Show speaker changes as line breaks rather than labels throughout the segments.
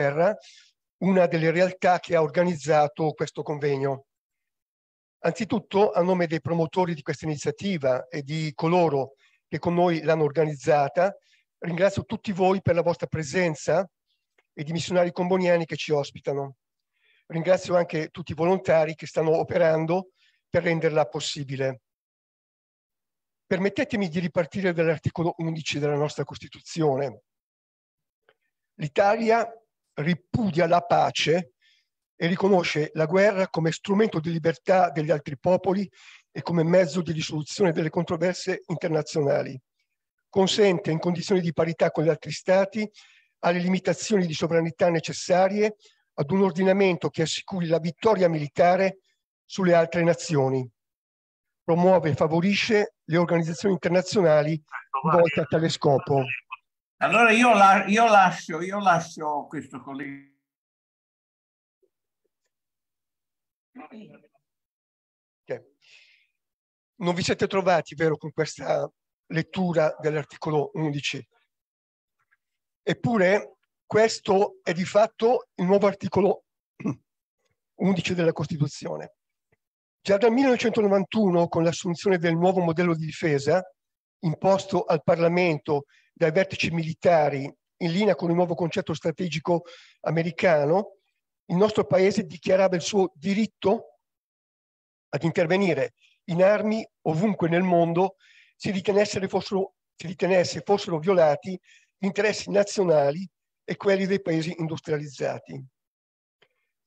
Terra, una delle realtà che ha organizzato questo convegno. Anzitutto, a nome dei promotori di questa iniziativa e di coloro che con noi l'hanno organizzata, ringrazio tutti voi per la vostra presenza e i missionari comboniani che ci ospitano. Ringrazio anche tutti i volontari che stanno operando per renderla possibile. Permettetemi di ripartire dall'articolo 11 della nostra Costituzione. L'Italia ripudia la pace e riconosce la guerra come strumento di libertà degli altri popoli e come mezzo di risoluzione delle controverse internazionali. Consente, in condizioni di parità con gli altri Stati, alle limitazioni di sovranità necessarie ad un ordinamento che assicuri la vittoria militare sulle altre nazioni. Promuove e favorisce le organizzazioni internazionali certo, volte a tale scopo.
Allora io, la, io, lascio, io lascio questo collega.
Okay. Non vi siete trovati, vero, con questa lettura dell'articolo 11? Eppure questo è di fatto il nuovo articolo 11 della Costituzione. Già dal 1991, con l'assunzione del nuovo modello di difesa, imposto al Parlamento dai vertici militari in linea con il nuovo concetto strategico americano, il nostro paese dichiarava il suo diritto ad intervenire in armi ovunque nel mondo si ritenesse fossero, si ritenesse fossero violati gli interessi nazionali e quelli dei paesi industrializzati.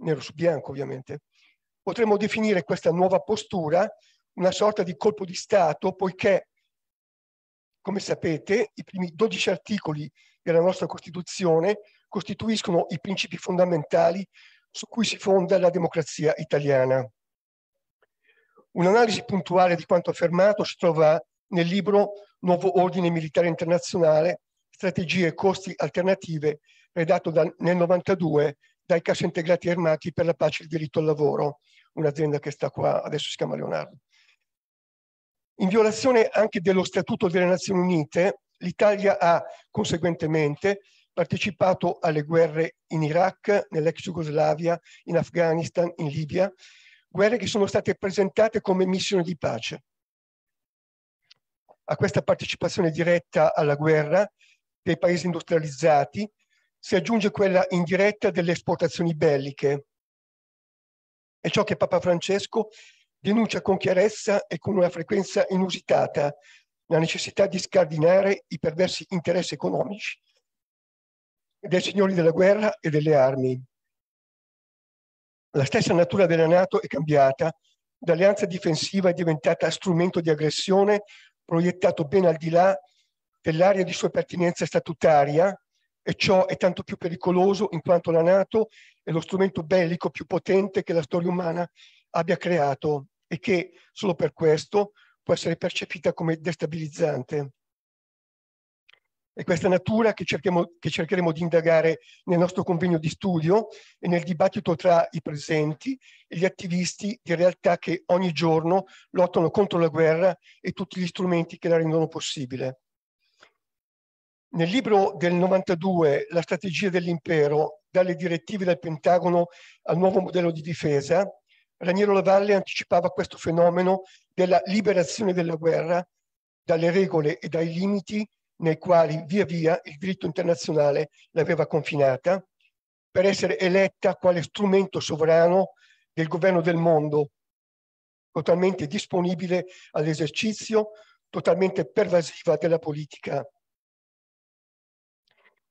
Nero su bianco, ovviamente. Potremmo definire questa nuova postura una sorta di colpo di Stato, poiché come sapete, i primi 12 articoli della nostra Costituzione costituiscono i principi fondamentali su cui si fonda la democrazia italiana. Un'analisi puntuale di quanto affermato si trova nel libro Nuovo Ordine Militare Internazionale, Strategie e Costi Alternative, redatto da, nel 92 dai Integrati Armati per la Pace e il Diritto al Lavoro, un'azienda che sta qua, adesso si chiama Leonardo. In violazione anche dello Statuto delle Nazioni Unite, l'Italia ha conseguentemente partecipato alle guerre in Iraq, nell'ex Jugoslavia, in Afghanistan, in Libia, guerre che sono state presentate come missioni di pace. A questa partecipazione diretta alla guerra dei paesi industrializzati si aggiunge quella indiretta delle esportazioni belliche. È ciò che Papa Francesco denuncia con chiarezza e con una frequenza inusitata la necessità di scardinare i perversi interessi economici dei signori della guerra e delle armi. La stessa natura della Nato è cambiata, d'alleanza difensiva è diventata strumento di aggressione proiettato ben al di là dell'area di sua pertinenza statutaria e ciò è tanto più pericoloso in quanto la Nato è lo strumento bellico più potente che la storia umana abbia creato e che solo per questo può essere percepita come destabilizzante. È questa natura che, che cercheremo di indagare nel nostro convegno di studio e nel dibattito tra i presenti e gli attivisti di realtà che ogni giorno lottano contro la guerra e tutti gli strumenti che la rendono possibile. Nel libro del 92, La strategia dell'impero, dalle direttive del Pentagono al nuovo modello di difesa, Raniero Lavalle anticipava questo fenomeno della liberazione della guerra dalle regole e dai limiti nei quali via via il diritto internazionale l'aveva confinata per essere eletta quale strumento sovrano del governo del mondo, totalmente disponibile all'esercizio, totalmente pervasiva della politica.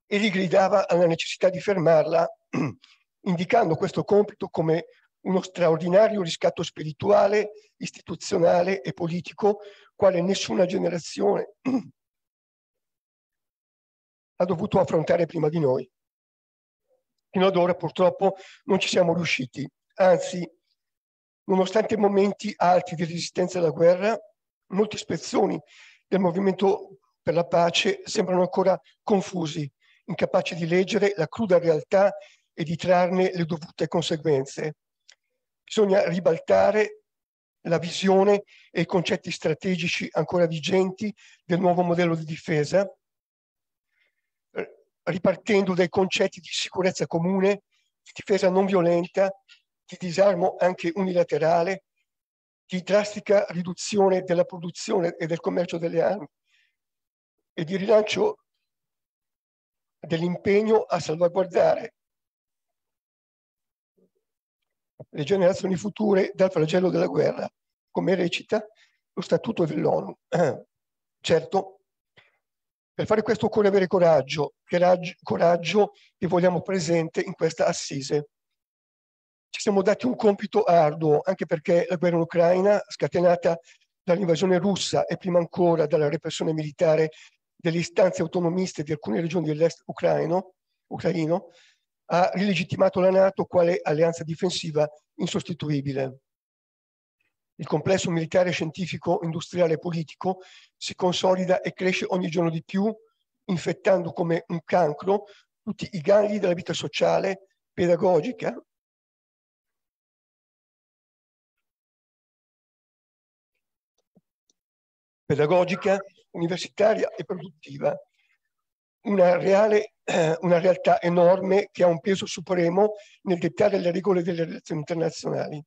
Egli gridava alla necessità di fermarla, indicando questo compito come uno straordinario riscatto spirituale, istituzionale e politico quale nessuna generazione ha dovuto affrontare prima di noi. Fino ad ora purtroppo non ci siamo riusciti, anzi, nonostante momenti alti di resistenza alla guerra, molte spezzoni del movimento per la pace sembrano ancora confusi, incapaci di leggere la cruda realtà e di trarne le dovute conseguenze bisogna ribaltare la visione e i concetti strategici ancora vigenti del nuovo modello di difesa, eh, ripartendo dai concetti di sicurezza comune, di difesa non violenta, di disarmo anche unilaterale, di drastica riduzione della produzione e del commercio delle armi e di rilancio dell'impegno a salvaguardare le generazioni future dal flagello della guerra, come recita lo Statuto dell'ONU. Certo, per fare questo occorre avere coraggio, coraggio che vogliamo presente in questa assise. Ci siamo dati un compito arduo, anche perché la guerra in Ucraina, scatenata dall'invasione russa e prima ancora dalla repressione militare delle istanze autonomiste di alcune regioni dell'est ucraino, ucraino ha rilegittimato la Nato quale alleanza difensiva insostituibile. Il complesso militare scientifico, industriale e politico si consolida e cresce ogni giorno di più, infettando come un cancro tutti i gangli della vita sociale, pedagogica. pedagogica, universitaria e produttiva, una, reale, una realtà enorme che ha un peso supremo nel dettare le regole delle relazioni internazionali.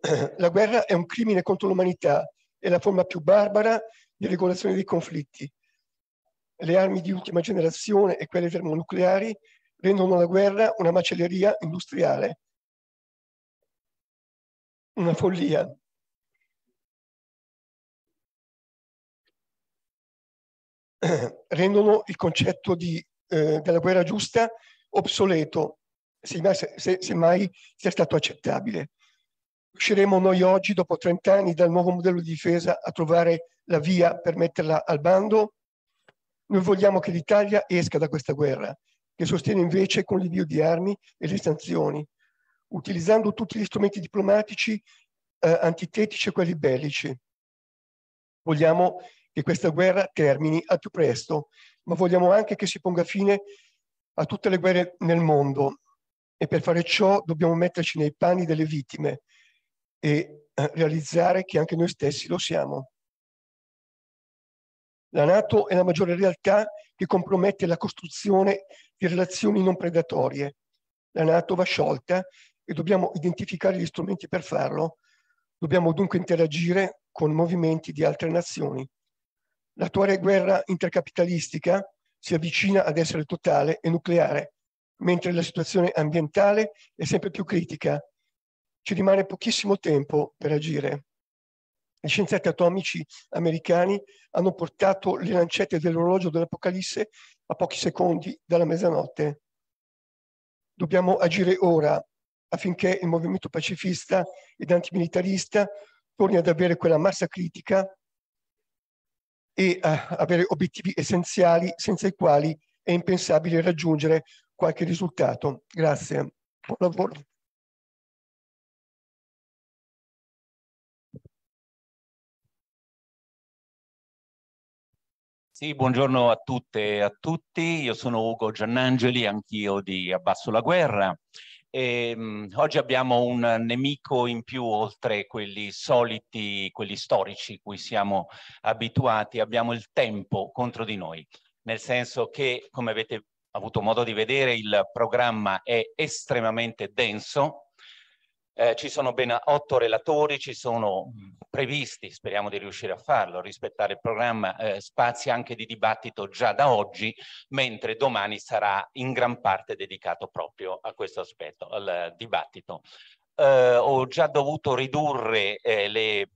La guerra è un crimine contro l'umanità, è la forma più barbara di regolazione dei conflitti. Le armi di ultima generazione e quelle termonucleari rendono la guerra una macelleria industriale,
una follia.
rendono il concetto di, eh, della guerra giusta obsoleto, semmai se, se, se mai sia stato accettabile. Riusciremo noi oggi, dopo 30 anni dal nuovo modello di difesa, a trovare la via per metterla al bando? Noi vogliamo che l'Italia esca da questa guerra, che sostiene invece con l'invio di armi e le sanzioni, utilizzando tutti gli strumenti diplomatici eh, antitetici e quelli bellici. Vogliamo che questa guerra termini al più presto, ma vogliamo anche che si ponga fine a tutte le guerre nel mondo e per fare ciò dobbiamo metterci nei panni delle vittime e eh, realizzare che anche noi stessi lo siamo. La Nato è la maggiore realtà che compromette la costruzione di relazioni non predatorie. La Nato va sciolta e dobbiamo identificare gli strumenti per farlo. Dobbiamo dunque interagire con movimenti di altre nazioni. L'attuale guerra intercapitalistica si avvicina ad essere totale e nucleare, mentre la situazione ambientale è sempre più critica. Ci rimane pochissimo tempo per agire. Gli scienziati atomici americani hanno portato le lancette dell'orologio dell'Apocalisse a pochi secondi dalla mezzanotte. Dobbiamo agire ora affinché il movimento pacifista ed antimilitarista torni ad avere quella massa critica e eh, avere obiettivi essenziali senza i quali è impensabile raggiungere qualche risultato. Grazie, buon lavoro.
Sì, buongiorno a tutte e a tutti. Io sono Ugo Giannangeli, anch'io di Abbasso la Guerra e, ehm, mh, oggi abbiamo un nemico in più oltre quelli soliti, quelli storici cui siamo abituati, abbiamo il tempo contro di noi, nel senso che come avete avuto modo di vedere il programma è estremamente denso, eh, ci sono ben otto relatori, ci sono previsti, speriamo di riuscire a farlo, rispettare il programma, eh, spazi anche di dibattito già da oggi, mentre domani sarà in gran parte dedicato proprio a questo aspetto, al dibattito. Eh, ho già dovuto ridurre eh, le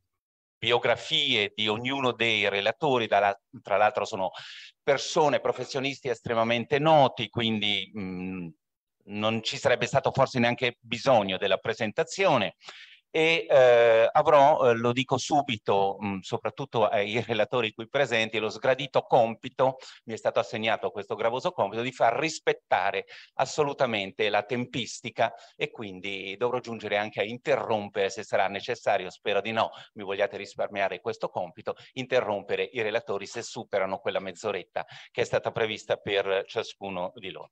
biografie di ognuno dei relatori, tra l'altro sono persone, professionisti estremamente noti, quindi mh, non ci sarebbe stato forse neanche bisogno della presentazione, e eh, avrò, eh, lo dico subito, mh, mm, soprattutto ai relatori qui presenti, lo sgradito compito, mi è stato assegnato questo gravoso compito, di far rispettare assolutamente la tempistica e quindi dovrò giungere anche a interrompere, se sarà necessario, spero di no, mi vogliate risparmiare questo compito, interrompere i relatori se superano quella mezz'oretta che è stata prevista per ciascuno di loro.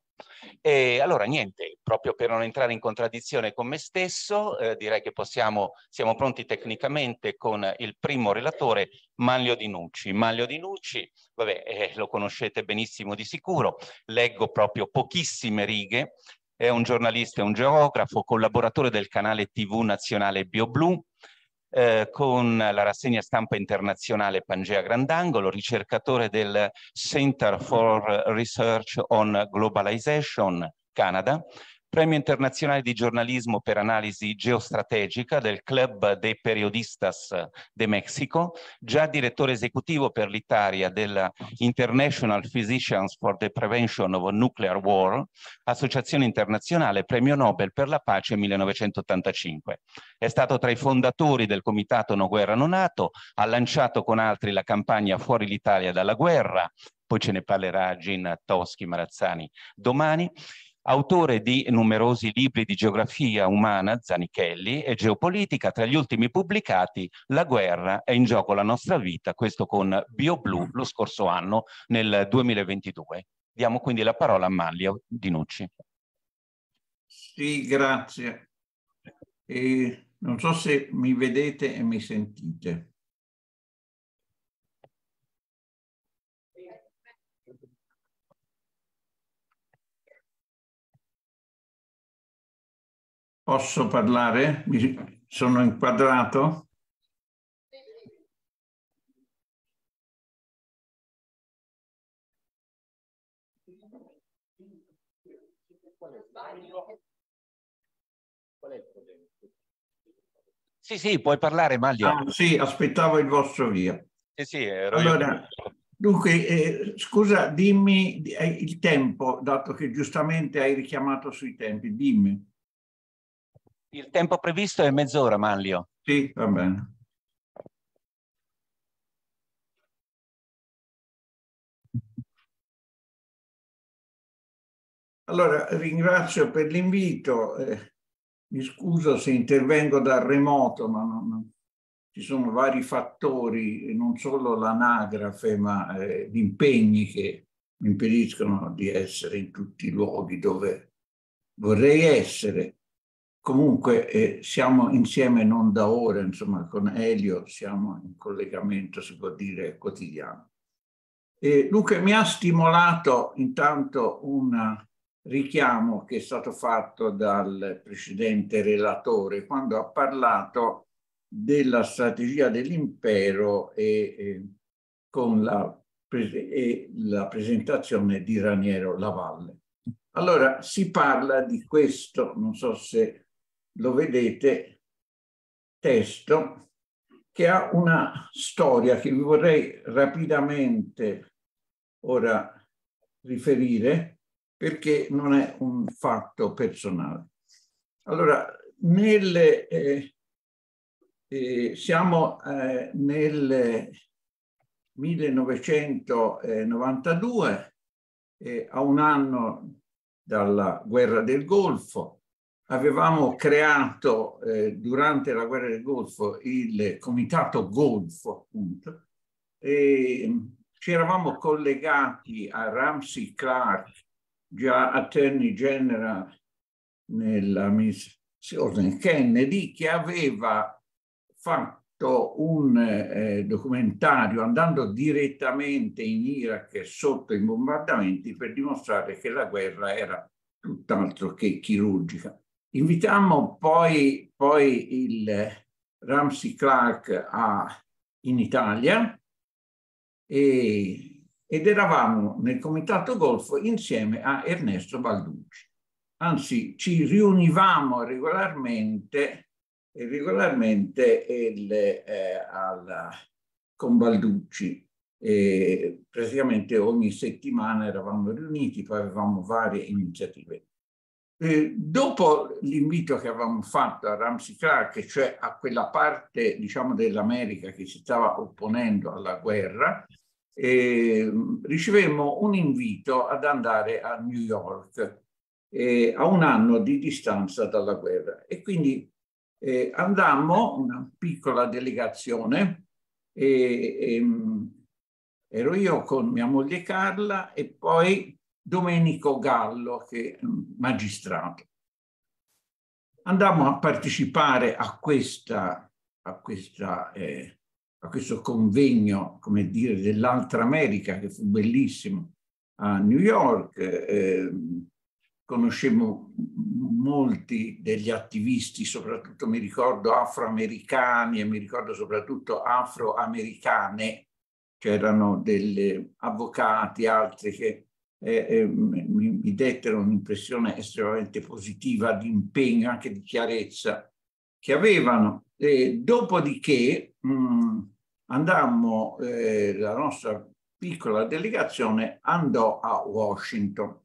E allora niente, proprio per non entrare in contraddizione con me stesso, eh, direi che possiamo siamo, siamo pronti tecnicamente con il primo relatore Manlio Di Nucci. Manlio Dinucci, vabbè, eh, lo conoscete benissimo di sicuro, leggo proprio pochissime righe, è un giornalista e un geografo, collaboratore del canale TV nazionale BioBlu, eh, con la rassegna stampa internazionale Pangea Grandangolo, ricercatore del Center for Research on Globalization Canada, premio internazionale di giornalismo per analisi geostrategica del Club de Periodistas de Mexico, già direttore esecutivo per l'Italia della International Physicians for the Prevention of Nuclear War, associazione internazionale premio Nobel per la pace 1985. È stato tra i fondatori del comitato No Guerra Non Nato, ha lanciato con altri la campagna Fuori l'Italia dalla guerra, poi ce ne parlerà Gina Toschi Marazzani domani, Autore di numerosi libri di geografia umana, Zanichelli, e geopolitica, tra gli ultimi pubblicati La guerra è in gioco la nostra vita, questo con BioBlu lo scorso anno, nel 2022. Diamo quindi la parola a Manlio Dinucci.
Sì, grazie. E non so se mi vedete e mi sentite.
Posso parlare? Mi sono inquadrato?
Sì, sì, puoi parlare Maglio. Ah, sì, aspettavo il vostro via.
Sì, sì, ero
allora, io. Dunque, eh, scusa, dimmi eh, il tempo, dato che giustamente hai richiamato sui tempi,
dimmi. Il tempo previsto è mezz'ora, Manlio. Sì, va bene.
Allora, ringrazio
per l'invito. Eh, mi scuso se intervengo da remoto, ma non, non, ci sono vari fattori, non solo l'anagrafe, ma eh, gli impegni che mi impediscono di essere in tutti i luoghi dove vorrei essere. Comunque eh, siamo insieme non da ora, insomma con Elio siamo in collegamento, si può dire, quotidiano. E Luca mi ha stimolato intanto un richiamo che è stato fatto dal precedente relatore quando ha parlato della strategia dell'impero e, e, eh, con la, e la presentazione di Raniero Lavalle. Allora si parla di questo, non so se lo vedete, testo che ha una storia che vi vorrei rapidamente ora riferire perché non è un fatto personale. Allora, nel, eh, eh, siamo eh, nel 1992, eh, a un anno dalla guerra del Golfo, avevamo creato eh, durante la guerra del Golfo il comitato Golfo, appunto, e ci eravamo collegati a Ramsey Clark, già attorney general nell'amministrazione Kennedy, che aveva fatto un eh, documentario andando direttamente in Iraq sotto i bombardamenti per dimostrare che la guerra era tutt'altro che chirurgica. Invitiamo poi, poi il Ramsey Clark a, in Italia e, ed eravamo nel Comitato Golfo insieme a Ernesto Balducci. Anzi, ci riunivamo regolarmente, regolarmente il, eh, alla, con Balducci e praticamente ogni settimana eravamo riuniti, poi avevamo varie iniziative. Eh, dopo l'invito che avevamo fatto a Ramsey Clark, cioè a quella parte diciamo, dell'America che si stava opponendo alla guerra, eh, ricevemmo un invito ad andare a New York eh, a un anno di distanza dalla guerra e quindi eh, andammo una piccola delegazione ehm, ero io con mia moglie Carla e poi Domenico Gallo, che magistrato. Andammo a partecipare a, questa, a, questa, eh, a questo convegno, come dire, dell'altra America, che fu bellissimo, a New York. Eh, conoscemmo molti degli attivisti, soprattutto mi ricordo afroamericani e mi ricordo soprattutto afroamericane, c'erano delle avvocati, altri che eh, mi, mi dettero un'impressione estremamente positiva di impegno, anche di chiarezza che avevano. E dopodiché mh, mm, andammo, eh, la nostra piccola delegazione andò a Washington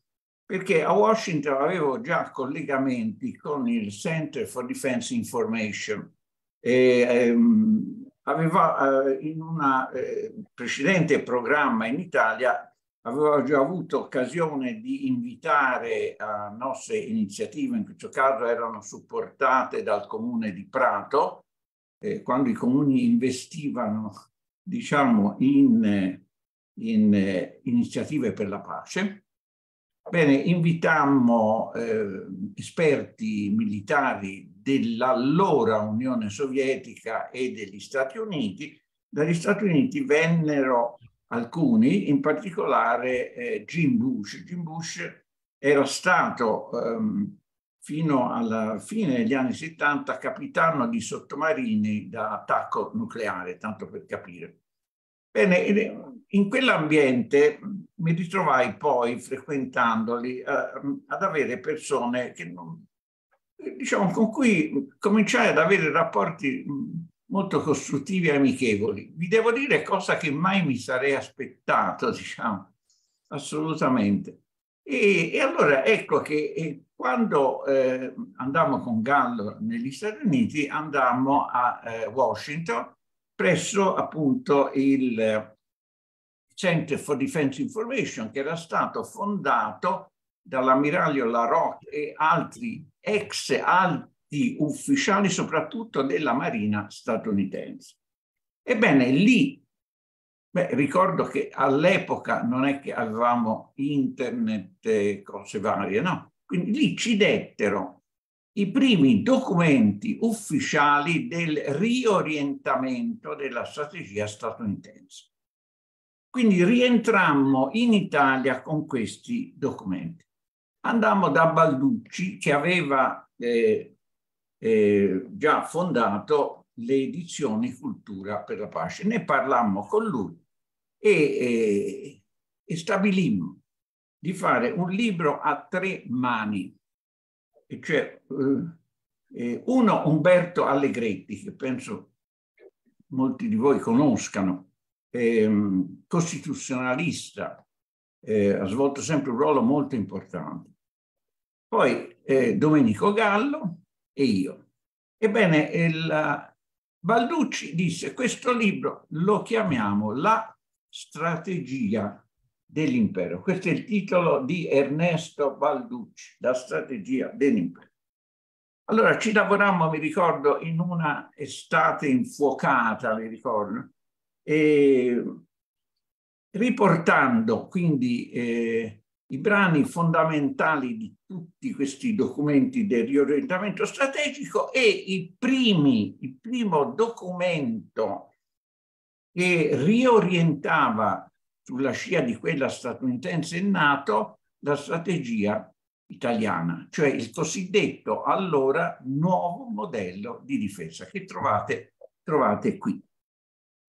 perché a Washington avevo già collegamenti con il Center for Defense Information. E, ehm, aveva eh, in un eh, precedente programma in Italia aveva già avuto occasione di invitare a eh, nostre iniziative, in questo caso erano supportate dal comune di Prato, eh, quando i comuni investivano diciamo, in, in eh, iniziative per la pace. Bene, invitammo eh, esperti militari dell'allora Unione Sovietica e degli Stati Uniti. Dagli Stati Uniti vennero alcuni, in particolare eh, Jim Bush. Jim Bush era stato ehm, fino alla fine degli anni 70 capitano di sottomarini da attacco nucleare, tanto per capire. Bene, in quell'ambiente mi ritrovai poi frequentandoli eh, ad avere persone che non, diciamo, con cui cominciai ad avere rapporti molto costruttivi e amichevoli. Vi devo dire cosa che mai mi sarei aspettato, diciamo, assolutamente. E, e allora ecco che eh, quando eh, andammo con Gallo negli Stati Uniti, andammo a eh, Washington presso appunto il eh, Center for Defense Information che era stato fondato dall'ammiraglio La Roque e altri ex, al, di ufficiali soprattutto della Marina statunitense. Ebbene, lì, beh, ricordo che all'epoca non è che avevamo internet e cose varie, no? Quindi lì ci dettero i primi documenti ufficiali del riorientamento della strategia statunitense. Quindi rientrammo in Italia con questi documenti. Andammo da Balducci, che aveva eh, eh, già fondato le edizioni Cultura per la Pace. Ne parlammo con lui e, e, e stabilimmo di fare un libro a tre mani, e cioè eh, eh uno Umberto Allegretti, che penso molti di voi conoscano, ehm, costituzionalista, eh, ha svolto sempre un ruolo molto importante. Poi eh, Domenico Gallo, e io. Ebbene, il, eh, Balducci disse questo libro lo chiamiamo La strategia dell'impero. Questo è il titolo di Ernesto Balducci, La strategia dell'impero. Allora ci lavorammo, mi ricordo, in una estate infuocata, mi ricordo, e riportando quindi eh, i brani fondamentali di tutti questi documenti del riorientamento strategico e i primi, il primo documento che riorientava sulla scia di quella statunitense e NATO la strategia italiana, cioè il cosiddetto allora nuovo modello di difesa che trovate, trovate qui.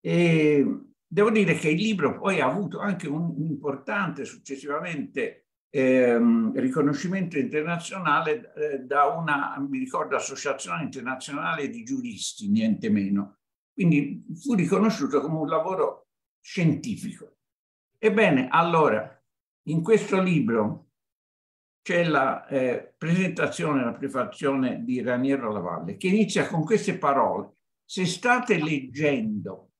E Devo dire che il libro poi ha avuto anche un importante successivamente ehm, riconoscimento internazionale eh, da una, mi ricordo, associazione internazionale di giuristi, niente meno. Quindi fu riconosciuto come un lavoro scientifico. Ebbene, allora, in questo libro c'è la eh, presentazione, la prefazione di Raniero Lavalle, che inizia con queste parole. Se state leggendo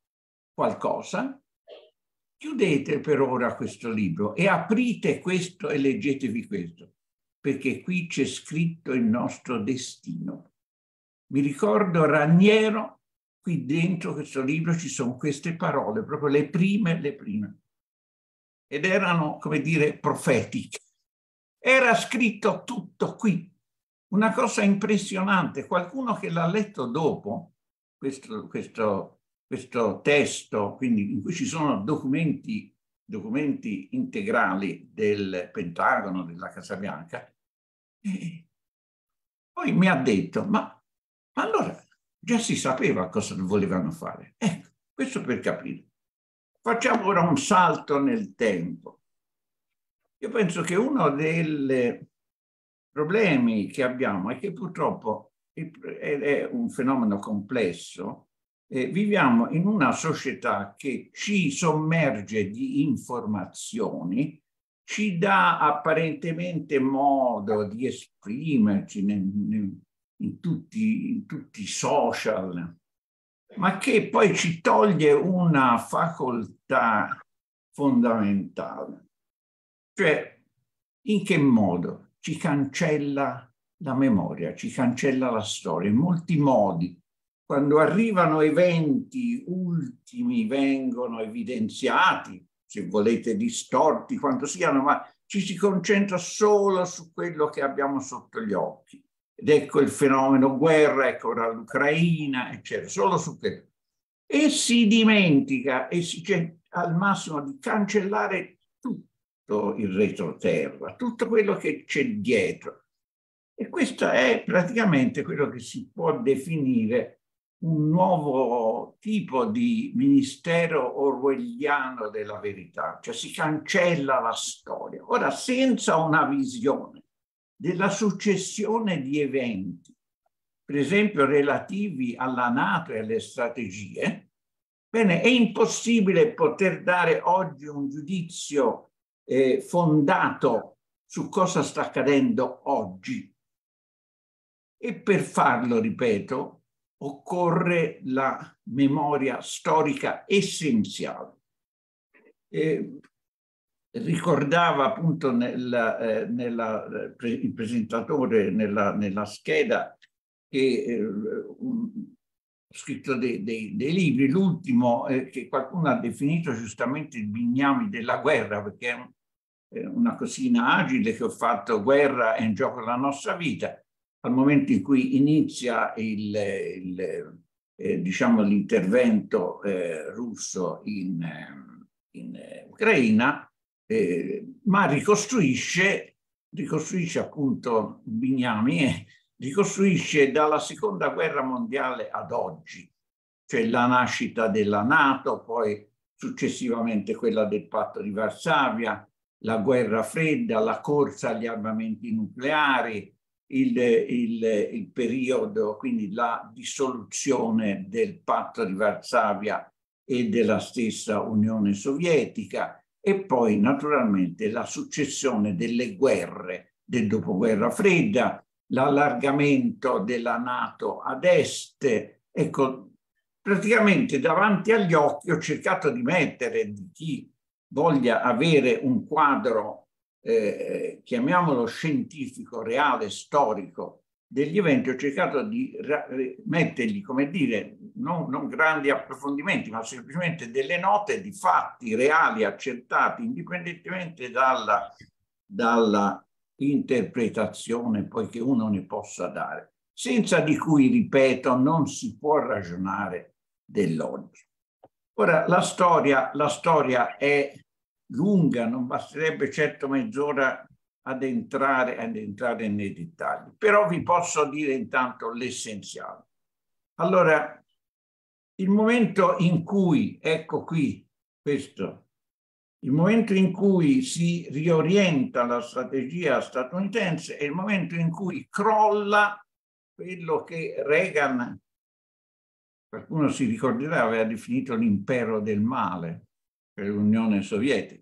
qualcosa, chiudete per ora questo libro e aprite questo e leggetevi questo, perché qui c'è scritto il nostro destino. Mi ricordo Raniero, qui dentro questo libro ci sono queste parole, proprio le prime, le prime. Ed erano, come dire, profetiche. Era scritto tutto qui. Una cosa impressionante, qualcuno che l'ha letto dopo, questo, questo questo testo, quindi in cui ci sono documenti, documenti integrali del Pentagono, della Casa Bianca, e poi mi ha detto, ma, ma allora già si sapeva cosa volevano fare. Ecco, questo per capire. Facciamo ora un salto nel tempo. Io penso che uno dei problemi che abbiamo è che purtroppo è un fenomeno complesso eh, viviamo in una società che ci sommerge di informazioni, ci dà apparentemente modo di esprimerci nel, nel, in, tutti, in tutti i social, ma che poi ci toglie una facoltà fondamentale. Cioè, in che modo? Ci cancella la memoria, ci cancella la storia in molti modi quando arrivano eventi ultimi, vengono evidenziati, se volete distorti, quanto siano, ma ci si concentra solo su quello che abbiamo sotto gli occhi. Ed ecco il fenomeno guerra, ecco ora l'Ucraina, eccetera, solo su quello. E si dimentica e si cerca al massimo di cancellare tutto il retroterra, tutto quello che c'è dietro. E questo è praticamente quello che si può definire un nuovo tipo di ministero orwelliano della verità, cioè si cancella la storia. Ora, senza una visione della successione di eventi, per esempio relativi alla Nato e alle strategie, bene, è impossibile poter dare oggi un giudizio eh, fondato su cosa sta accadendo oggi. E per farlo, ripeto, occorre la memoria storica essenziale. Eh, ricordava appunto nella, eh, nella, il presentatore nella, nella scheda che eh, un, scritto dei, dei, dei libri, l'ultimo eh, che qualcuno ha definito giustamente il bignami della guerra, perché è una cosina agile che ho fatto guerra è in gioco la nostra vita, al momento in cui inizia il, il eh, diciamo l'intervento eh, russo in, eh, in eh, Ucraina, eh, ma ricostruisce, ricostruisce appunto Bignami, eh, ricostruisce dalla seconda guerra mondiale ad oggi, cioè la nascita della Nato, poi successivamente quella del patto di Varsavia, la guerra fredda, la corsa agli armamenti nucleari, il, il, il periodo, quindi la dissoluzione del patto di Varsavia e della stessa Unione Sovietica e poi naturalmente la successione delle guerre del dopoguerra fredda, l'allargamento della Nato ad est. Ecco, praticamente davanti agli occhi ho cercato di mettere di chi voglia avere un quadro eh, eh, chiamiamolo scientifico, reale, storico degli eventi, ho cercato di eh, mettergli, come dire, non, non, grandi approfondimenti, ma semplicemente delle note di fatti reali, accertati, indipendentemente dalla, dalla interpretazione poi che uno ne possa dare, senza di cui, ripeto, non si può ragionare dell'oggi. Ora, la storia, la storia è lunga, non basterebbe certo mezz'ora ad entrare, ad entrare nei dettagli, però vi posso dire intanto l'essenziale. Allora, il momento in cui, ecco qui questo, il momento in cui si riorienta la strategia statunitense è il momento in cui crolla quello che Reagan, qualcuno si ricorderà, aveva definito l'impero del male, per l'Unione Sovietica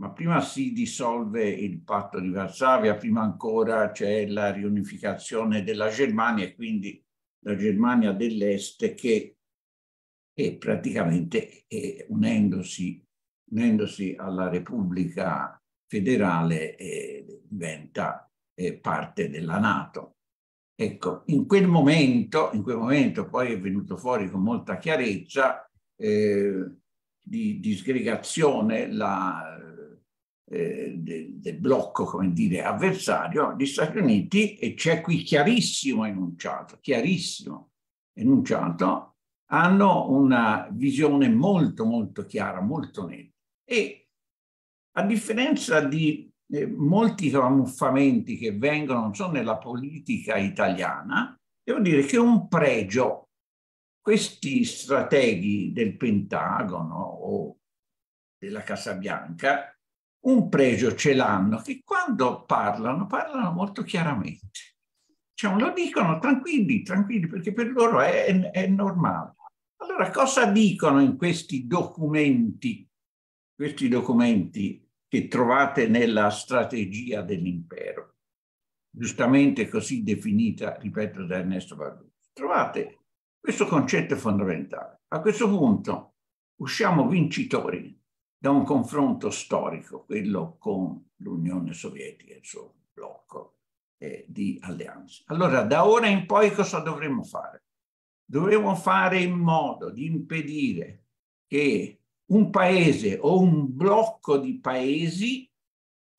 ma prima si dissolve il patto di Varsavia, prima ancora c'è la riunificazione della Germania e quindi la Germania dell'Est che, che praticamente è unendosi, unendosi, alla Repubblica federale eh, diventa eh, parte della Nato. Ecco, in quel, momento, in quel momento poi è venuto fuori con molta chiarezza eh, di disgregazione la eh, del, del blocco, come dire, avversario, gli Stati Uniti, e c'è qui chiarissimo enunciato, chiarissimo enunciato, hanno una visione molto, molto chiara, molto netta. E a differenza di eh, molti camuffamenti che vengono, non so, nella politica italiana, devo dire che un pregio questi strateghi del Pentagono o della Casa Bianca un pregio ce l'hanno che quando parlano, parlano molto chiaramente. Cioè, lo dicono tranquilli, tranquilli, perché per loro è, è, normale. Allora, cosa dicono in questi documenti, questi documenti che trovate nella strategia dell'impero, giustamente così definita, ripeto, da Ernesto Barducci? Trovate questo concetto fondamentale. A questo punto usciamo vincitori da un confronto storico, quello con l'Unione Sovietica e il suo blocco eh, di alleanze. Allora, da ora in poi cosa dovremmo fare? Dovremmo fare in modo di impedire che un paese o un blocco di paesi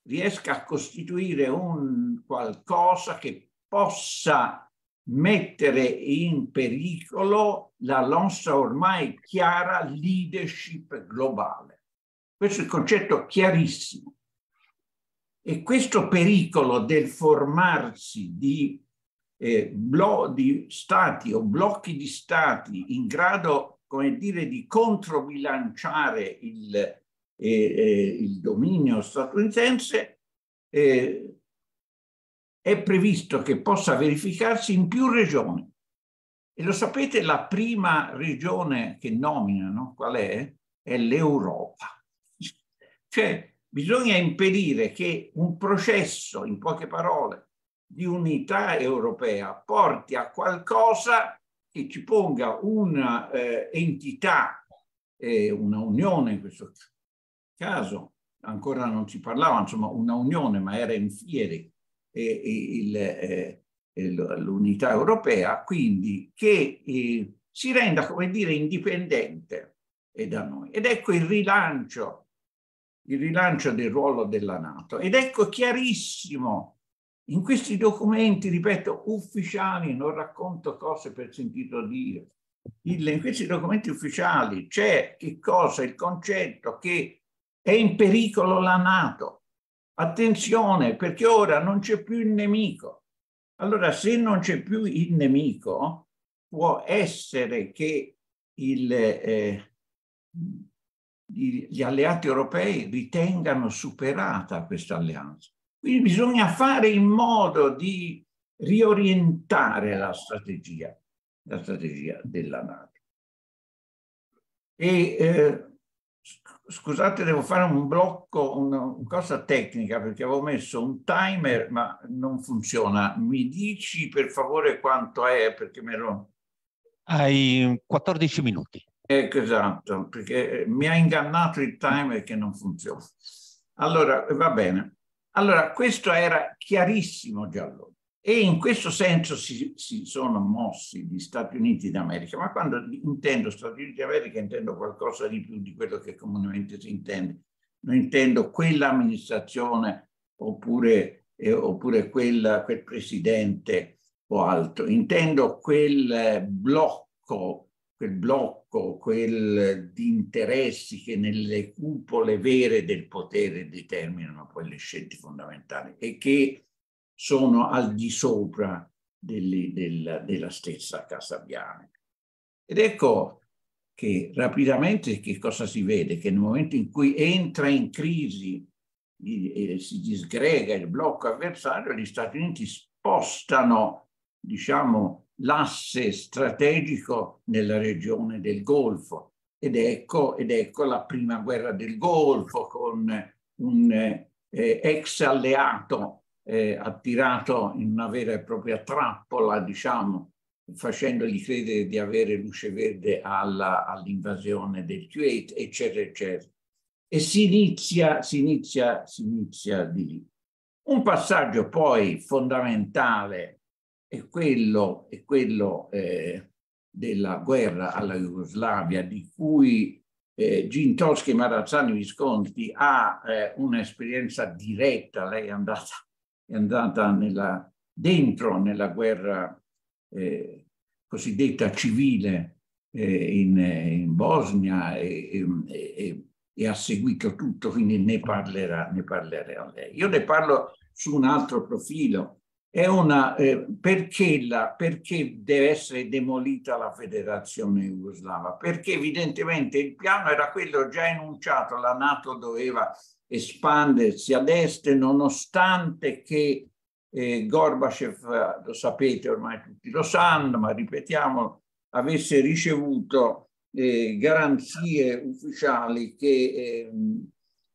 riesca a costituire un qualcosa che possa mettere in pericolo la nostra ormai chiara leadership globale. Questo è il concetto chiarissimo. E questo pericolo del formarsi di, eh, di stati o blocchi di stati in grado, come dire, di controbilanciare il, eh, eh, il dominio statunitense, eh, è previsto che possa verificarsi in più regioni. E lo sapete, la prima regione che nominano qual è? È l'Europa. Cioè bisogna impedire che un processo, in poche parole, di unità europea porti a qualcosa che ci ponga un'entità, eh, eh, una unione in questo caso, ancora non si parlava, insomma una unione, ma era in fieri eh, l'unità europea, quindi che eh, si renda, come dire, indipendente eh, da noi. Ed ecco il rilancio il rilancio del ruolo della Nato. Ed ecco chiarissimo in questi documenti, ripeto, ufficiali, non racconto cose per sentito dire, in questi documenti ufficiali c'è che cosa? Il concetto che è in pericolo la Nato. Attenzione, perché ora non c'è più il nemico. Allora, se non c'è più il nemico, può essere che il, eh, gli alleati europei ritengano superata questa alleanza. Quindi bisogna fare in modo di riorientare la strategia, la strategia della Nato. E eh, scusate, devo fare un blocco, una, una, cosa tecnica, perché avevo messo un timer, ma non funziona. Mi dici per favore quanto è, perché me lo...
Hai 14 minuti.
Ecco, esatto, perché eh, mi ha ingannato il timer che non funziona. Allora, eh, va bene. Allora, questo era chiarissimo già allora. E in questo senso si, si, sono mossi gli Stati Uniti d'America, ma quando intendo Stati Uniti d'America intendo qualcosa di più di quello che comunemente si intende. Non intendo quell'amministrazione oppure, eh, oppure quella, quel presidente o altro, intendo quel eh, blocco quel blocco, quel di interessi che nelle cupole vere del potere determinano quelle scelte fondamentali e che sono al di sopra delle, della, della stessa Casa Bianca. Ed ecco che rapidamente che cosa si vede? Che nel momento in cui entra in crisi e si disgrega il blocco avversario, gli Stati Uniti spostano, diciamo, l'asse strategico nella regione del Golfo. Ed ecco, ed ecco la prima guerra del Golfo con un eh, ex alleato eh, attirato in una vera e propria trappola, diciamo, facendogli credere di avere luce verde all'invasione all del Kuwait, eccetera, eccetera. E si inizia, si inizia, si inizia di lì. Un passaggio poi fondamentale è quello, e quello eh, della guerra alla Jugoslavia di cui eh, Toschi Marazzani Visconti ha eh, un'esperienza diretta, lei è andata, è andata nella, dentro nella guerra eh, cosiddetta civile eh, in, in, Bosnia e, e, e, ha seguito tutto, quindi ne parlerà, ne parlerà lei. Io ne parlo su un altro profilo è una, eh, perché, la, perché deve essere demolita la federazione jugoslava? Perché evidentemente il piano era quello già enunciato, la Nato doveva espandersi ad est nonostante che eh, Gorbachev, lo sapete ormai tutti lo sanno, ma ripetiamolo, avesse ricevuto eh, garanzie ufficiali che ehm,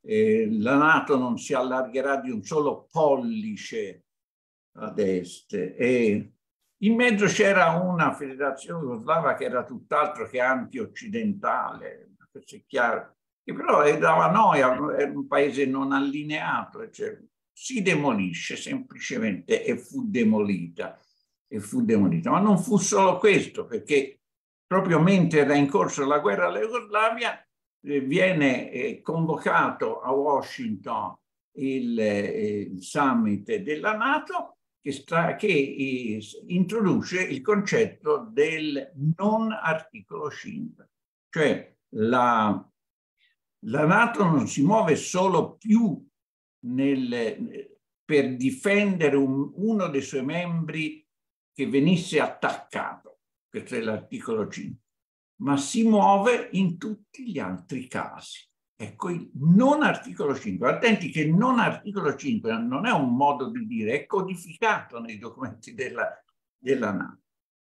eh, la Nato non si allargherà di un solo pollice ad est e in mezzo c'era una federazione jugoslava che era tutt'altro che anti-occidentale, questo è chiaro, che però dava noia, era un paese non allineato, cioè, si demolisce semplicemente e fu demolita, e fu demolita. Ma non fu solo questo, perché proprio mentre era in corso la guerra alla Jugoslavia, eh, viene eh, convocato a Washington il, eh, il summit della Nato che, sta, che eh, introduce il concetto del non articolo 5, cioè la, la Nato non si muove solo più nel, per difendere un, uno dei suoi membri che venisse attaccato, questo è l'articolo 5, ma si muove in tutti gli altri casi. Ecco, il non articolo 5. Attenti che non articolo 5 non è un modo di dire, è codificato nei documenti della, della Nato.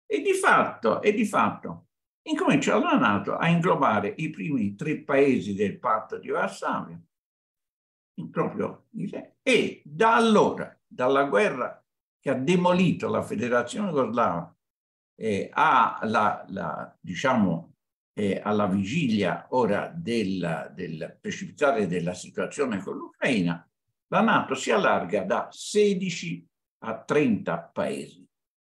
E di fatto, e di fatto, incomincia la Nato a inglobare i primi tre paesi del patto di Varsavia, proprio e da allora, dalla guerra che ha demolito la federazione jugoslava eh, la, diciamo, eh, alla vigilia ora del, del precipitare della situazione con l'Ucraina, la Nato si allarga da 16 a 30 paesi,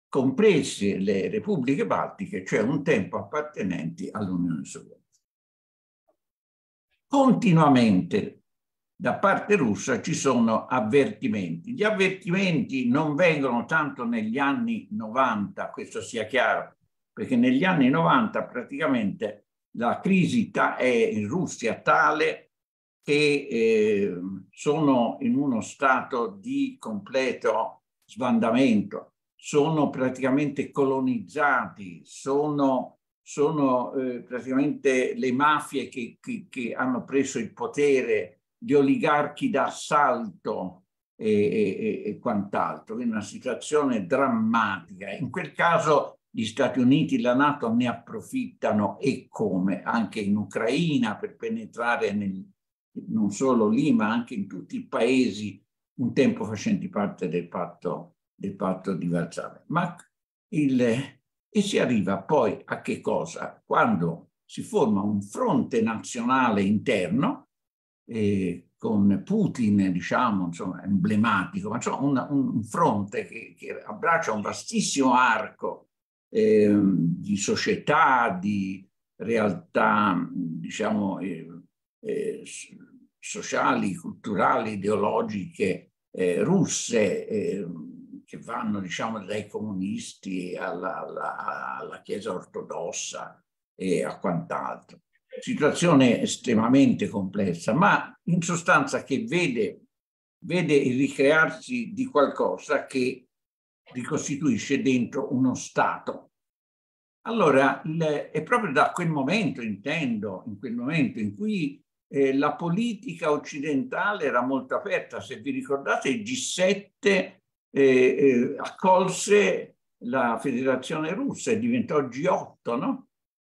comprese le repubbliche baltiche, cioè un tempo appartenenti all'Unione Sovietica. Continuamente da parte russa ci sono avvertimenti. Gli avvertimenti non vengono tanto negli anni 90, questo sia chiaro, perché negli anni 90 praticamente la crisi è in Russia tale che ehm, sono in uno stato di completo sbandamento, sono praticamente colonizzati, sono, sono eh, praticamente le mafie che, che, che, hanno preso il potere, gli oligarchi d'assalto e, e, e quant'altro. Quindi una situazione drammatica. In quel caso gli Stati Uniti la Nato ne approfittano e come, anche in Ucraina, per penetrare nel, non solo lì, ma anche in tutti i paesi un tempo facenti parte del patto, del patto di Varsavia. Ma il, e si arriva poi a che cosa? Quando si forma un fronte nazionale interno, eh, con Putin, diciamo, insomma, emblematico, ma insomma, un, un fronte che, che, abbraccia un vastissimo arco eh, di società, di realtà, diciamo, eh, eh sociali, culturali, ideologiche eh, russe, eh, che vanno, diciamo, dai comunisti alla, alla, alla Chiesa ortodossa e a quant'altro situazione estremamente complessa, ma in sostanza che vede, vede il ricrearsi di qualcosa che li costituisce dentro uno Stato. Allora, le, è proprio da quel momento, intendo, in quel momento in cui eh, la politica occidentale era molto aperta. Se vi ricordate, il G7 eh, eh, accolse la federazione russa e diventò G8, no?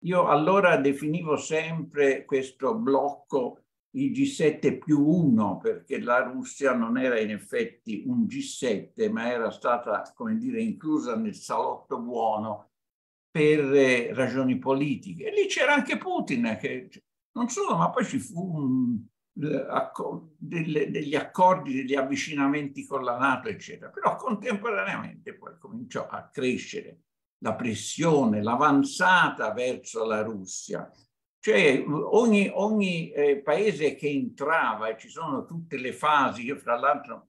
Io allora definivo sempre questo blocco i G7 più 1, perché la Russia non era in effetti un G7, ma era stata, come dire, inclusa nel salotto buono per eh, ragioni politiche. E lì c'era anche Putin, che non solo, ma poi ci fu un, eh, delle, degli accordi, degli avvicinamenti con la Nato, eccetera. Però contemporaneamente poi cominciò a crescere la pressione, l'avanzata verso la Russia cioè ogni, ogni eh, paese che entrava, e ci sono tutte le fasi, io fra l'altro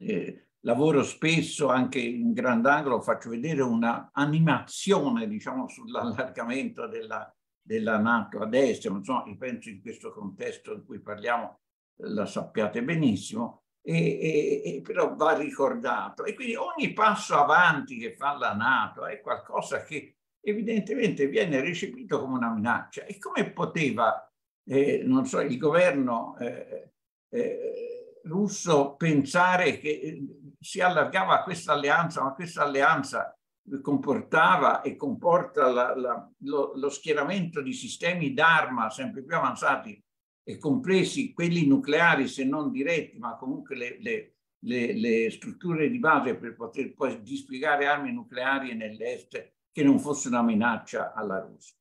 eh, lavoro spesso anche in grand'angolo, faccio vedere un'animazione diciamo, sull'allargamento della, della Nato a destra, insomma, penso in questo contesto di cui parliamo eh, la sappiate benissimo, e, e, e, però va ricordato. E quindi ogni passo avanti che fa la Nato è qualcosa che evidentemente viene recepito come una minaccia. E come poteva, eh, non so, il governo eh, eh, russo pensare che eh, si allargava a questa alleanza, ma questa alleanza comportava e comporta la, la, lo, lo, schieramento di sistemi d'arma sempre più avanzati e compresi quelli nucleari se non diretti, ma comunque le, le, le, le strutture di base per poter poi dispiegare armi nucleari nell'est che non fosse una minaccia alla Russia.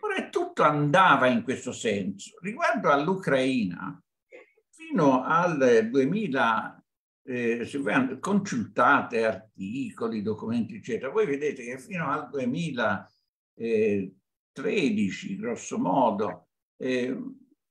Ora tutto andava in questo senso. Riguardo all'Ucraina, fino al 2000, eh, se voi consultate articoli, documenti, eccetera, voi vedete che fino al 2013, grosso modo, eh,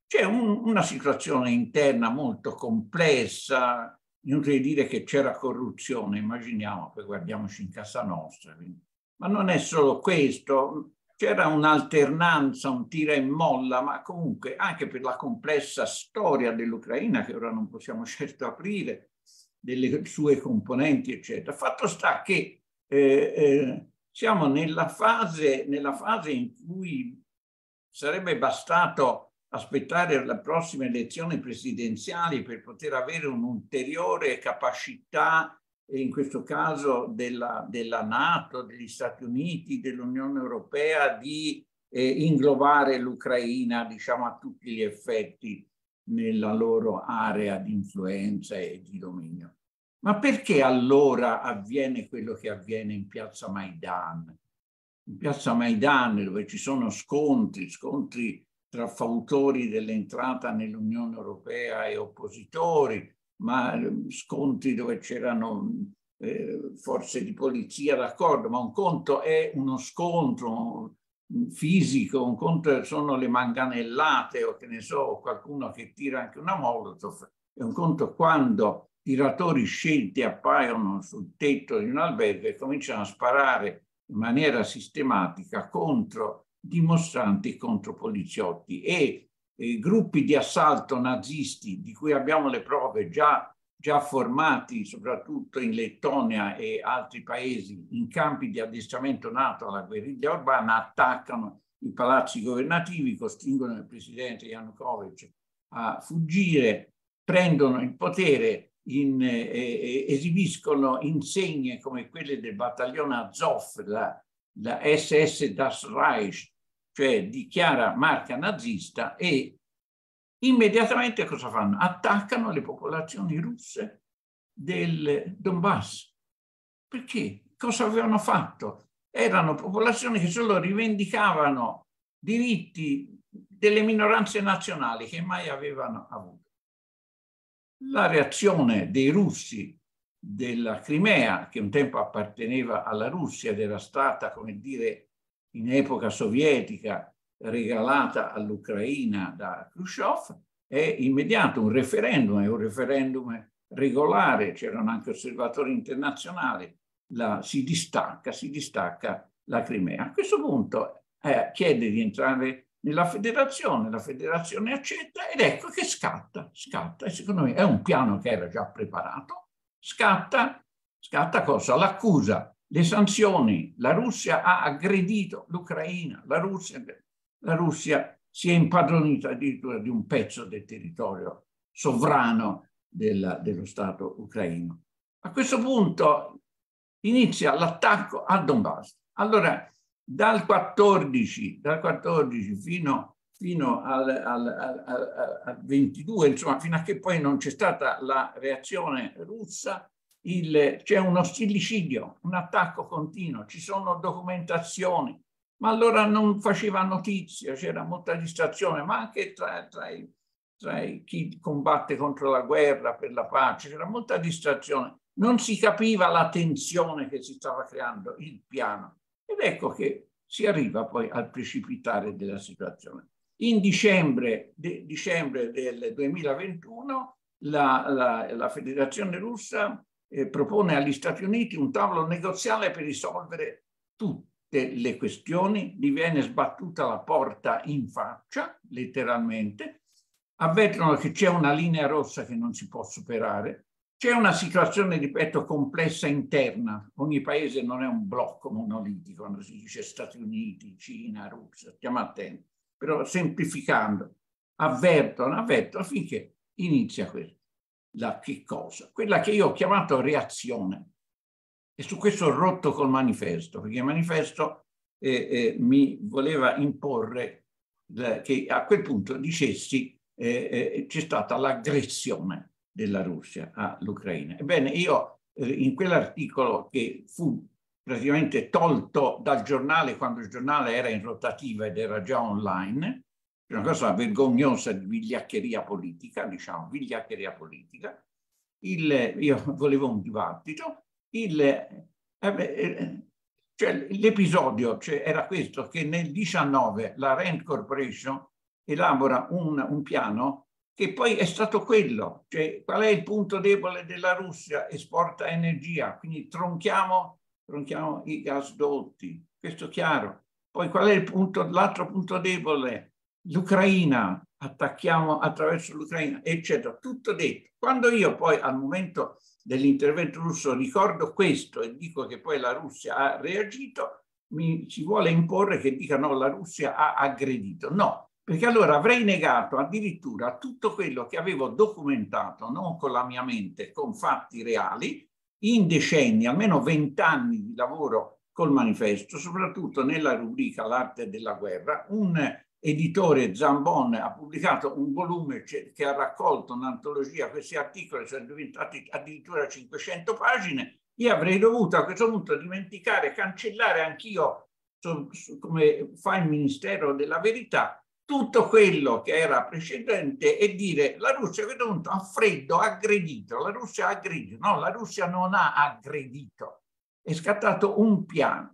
c'è un, una situazione interna molto complessa, inutile dire che c'era corruzione, immaginiamo, poi guardiamoci in casa nostra, quindi ma non è solo questo, c'era un'alternanza, un tira e molla, ma comunque anche per la complessa storia dell'Ucraina, che ora non possiamo certo aprire, delle sue componenti, eccetera. Fatto sta che eh, eh, siamo nella fase, nella fase in cui sarebbe bastato aspettare le prossime elezioni presidenziali per poter avere un'ulteriore capacità e in questo caso della, della Nato, degli Stati Uniti, dell'Unione Europea, di eh, inglobare l'Ucraina diciamo, a tutti gli effetti nella loro area di influenza e di dominio. Ma perché allora avviene quello che avviene in piazza Maidan? In piazza Maidan dove ci sono scontri, scontri tra fautori dell'entrata nell'Unione Europea e oppositori, ma ehm, scontri dove c'erano eh, forze di polizia, d'accordo, ma un conto è uno scontro mm, fisico, un conto sono le manganellate o che ne so, qualcuno che tira anche una molotov, è un conto quando tiratori scelti appaiono sul tetto di un albergo e cominciano a sparare in maniera sistematica contro dimostranti contro poliziotti e eh, gruppi di assalto nazisti di cui abbiamo le prove già, già formati soprattutto in Lettonia e altri paesi in campi di addestramento nato alla guerriglia urbana attaccano i palazzi governativi, costringono il presidente Yanukovych a fuggire, prendono il potere, in, eh, esibiscono insegne come quelle del battaglione Azov, la, la SS Das Reich, cioè dichiara marca nazista e immediatamente cosa fanno? Attaccano le popolazioni russe del Donbass. Perché? Cosa avevano fatto? Erano popolazioni che solo rivendicavano diritti delle minoranze nazionali che mai avevano avuto. La reazione dei russi della Crimea, che un tempo apparteneva alla Russia ed era stata, come dire, in epoca sovietica regalata all'Ucraina da Khrushchev, è immediato un referendum, è un referendum regolare, c'erano anche osservatori internazionali, la, si distacca, si distacca la Crimea. A questo punto eh, chiede di entrare nella federazione, la federazione accetta ed ecco che scatta, scatta, e secondo me è un piano che era già preparato, scatta, scatta cosa? L'accusa le sanzioni, la Russia ha aggredito l'Ucraina, la Russia, la Russia si è impadronita addirittura di un pezzo del territorio sovrano della, dello Stato ucraino. A questo punto inizia l'attacco al Donbass. Allora, dal 14, dal 14 fino, fino al, al, al, al 22, insomma, fino a che poi non c'è stata la reazione russa, c'è uno stillicidio, un attacco continuo, ci sono documentazioni, ma allora non faceva notizia, c'era molta distrazione, ma anche tra, tra, i, tra i, chi combatte contro la guerra, per la pace, c'era molta distrazione. Non si capiva la tensione che si stava creando, il piano. Ed ecco che si arriva poi al precipitare della situazione. In dicembre, de, dicembre del 2021 la, la, la Federazione Russa eh, propone agli Stati Uniti un tavolo negoziale per risolvere tutte le questioni, gli viene sbattuta la porta in faccia, letteralmente, avvertono che c'è una linea rossa che non si può superare, c'è una situazione, ripeto, complessa interna. Ogni paese non è un blocco monolitico, quando si dice Stati Uniti, Cina, Russia, stiamo attenti. Però semplificando, avvertono, avvertono finché inizia questo la che cosa? Quella che io ho chiamato reazione. E su questo ho rotto col manifesto, perché il manifesto eh, eh, mi voleva imporre che a quel punto dicessi eh, eh, c'è stata l'aggressione della Russia all'Ucraina. Ebbene, io eh, in quell'articolo che fu praticamente tolto dal giornale quando il giornale era in rotativa ed era già online, una cosa vergognosa di vigliaccheria politica, diciamo, vigliaccheria politica. Il, io volevo un dibattito. Il, eh, eh cioè, l'episodio cioè, era questo, che nel 19 la Rent Corporation elabora un, un piano che poi è stato quello, cioè qual è il punto debole della Russia? Esporta energia, quindi tronchiamo, tronchiamo i gasdotti, questo è chiaro. Poi qual è l'altro punto, punto debole? l'Ucraina, attacchiamo attraverso l'Ucraina, eccetera, tutto detto. Quando io poi al momento dell'intervento russo ricordo questo e dico che poi la Russia ha reagito, mi si vuole imporre che dica no, la Russia ha aggredito. No, perché allora avrei negato addirittura tutto quello che avevo documentato, non con la mia mente, con fatti reali, in decenni, almeno vent'anni di lavoro col manifesto, soprattutto nella rubrica L'arte della guerra, un editore Zambon ha pubblicato un volume che ha raccolto un'antologia, questi articoli sono diventati addirittura 500 pagine, io avrei dovuto a questo punto dimenticare, cancellare anch'io, come fa il Ministero della Verità, tutto quello che era precedente e dire la Russia a questo punto ha freddo, ha aggredito, la Russia ha aggredito, no, la Russia non ha aggredito, è scattato un piano.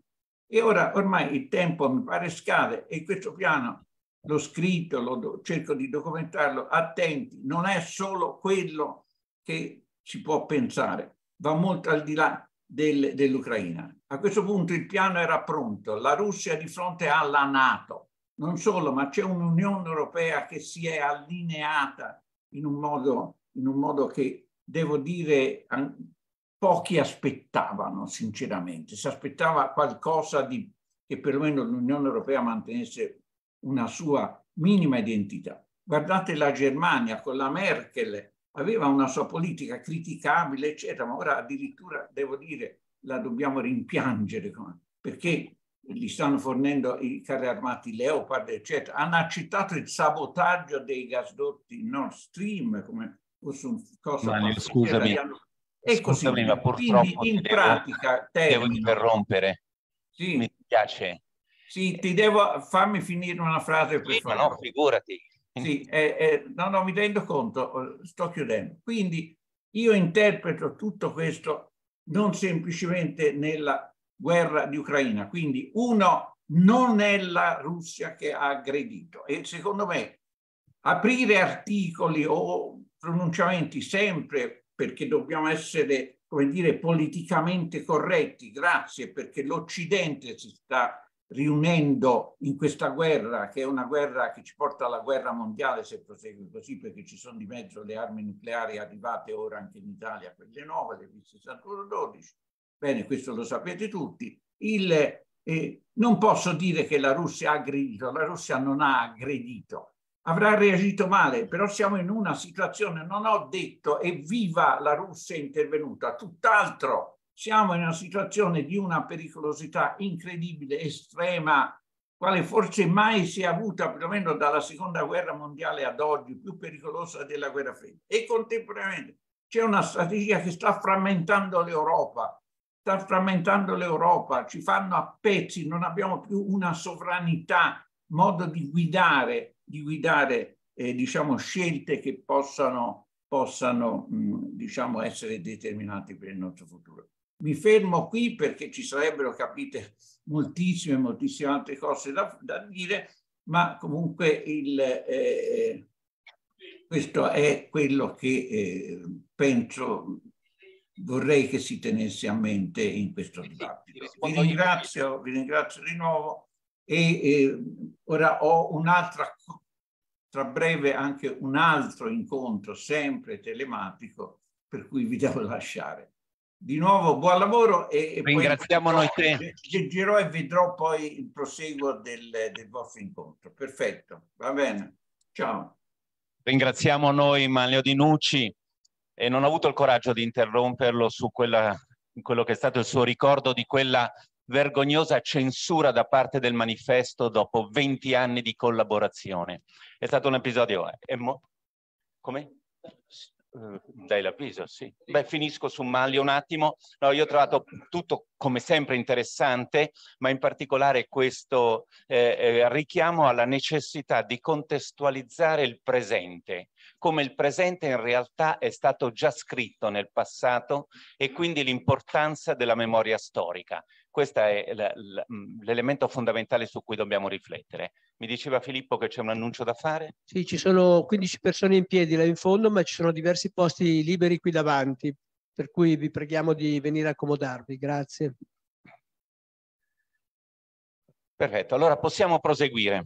E ora ormai il tempo mi pare scade e questo piano l'ho scritto, lo, cerco di documentarlo, attenti, non è solo quello che si può pensare, va molto al di là del, dell'Ucraina. A questo punto il piano era pronto, la Russia di fronte alla Nato, non solo, ma c'è un'Unione Europea che si è allineata in un modo, in un modo che, devo dire, pochi aspettavano, sinceramente. Si aspettava qualcosa di, che perlomeno l'Unione Europea mantenesse una sua minima identità. Guardate la Germania con la Merkel, aveva una sua politica criticabile, eccetera, ma ora addirittura, devo dire, la dobbiamo rimpiangere perché gli stanno fornendo i carri armati Leopard, eccetera. Hanno accettato il sabotaggio dei gasdotti Nord Stream, come fosse un cosa... Manuel, scusami, hanno...
e scusami, così. ma purtroppo in devo, pratica,
devo interrompere. Sì. Mi piace sì, ti devo farmi finire una frase per sì, farlo. No, figurati. Sì, eh, eh, no, no, mi rendo conto, eh, sto chiudendo. Quindi io interpreto tutto questo non semplicemente nella guerra di Ucraina, quindi uno non è la Russia che ha aggredito e secondo me aprire articoli o pronunciamenti sempre perché dobbiamo essere, come dire, politicamente corretti, grazie perché l'Occidente si sta riunendo in questa guerra, che è una guerra che ci porta alla guerra mondiale se prosegue così, perché ci sono di mezzo le armi nucleari arrivate ora anche in Italia, quelle nuove, le v 12. Bene, questo lo sapete tutti. Il, eh, non posso dire che la Russia ha aggredito, la Russia non ha aggredito, avrà reagito male, però siamo in una situazione, non ho detto, evviva la Russia intervenuta, tutt'altro siamo in una situazione di una pericolosità incredibile, estrema, quale forse mai si è avuta, perlomeno dalla seconda guerra mondiale ad oggi, più pericolosa della guerra fredda. E contemporaneamente c'è una strategia che sta frammentando l'Europa, sta frammentando l'Europa, ci fanno a pezzi, non abbiamo più una sovranità, modo di guidare, di guidare eh, diciamo, scelte che possano, possano mh, diciamo, essere determinate per il nostro futuro. Mi fermo qui perché ci sarebbero, capite, moltissime, moltissime altre cose da, da dire, ma comunque il, eh, questo è quello che eh, penso vorrei che si tenesse a mente in questo dibattito. Vi ringrazio, vi ringrazio di nuovo e eh, ora ho un'altra, tra breve anche un altro incontro sempre telematico per cui vi devo lasciare di nuovo buon lavoro e, e ringraziamo poi, noi te. Girò e vedrò poi il proseguo del, del vostro incontro. Perfetto, va bene. Ciao.
Ringraziamo noi Manlio Di Nucci e non ho avuto il coraggio di interromperlo su quella, quello che è stato il suo ricordo di quella vergognosa censura da parte del manifesto dopo 20 anni di collaborazione. È stato un episodio... Eh, come? Mm. Dai l'avviso, sì. Beh, finisco su Maglio un attimo. No, io ho trovato tutto come sempre interessante, ma in particolare questo eh, eh, richiamo alla necessità di contestualizzare il presente, come il presente in realtà è stato già scritto nel passato e quindi l'importanza della memoria storica questo è l'elemento fondamentale su cui dobbiamo riflettere. Mi diceva Filippo che c'è un annuncio da fare?
Sì, ci sono 15 persone in piedi là in fondo, ma ci sono diversi posti liberi qui davanti, per cui vi preghiamo di venire a accomodarvi. Grazie.
Perfetto, allora possiamo proseguire.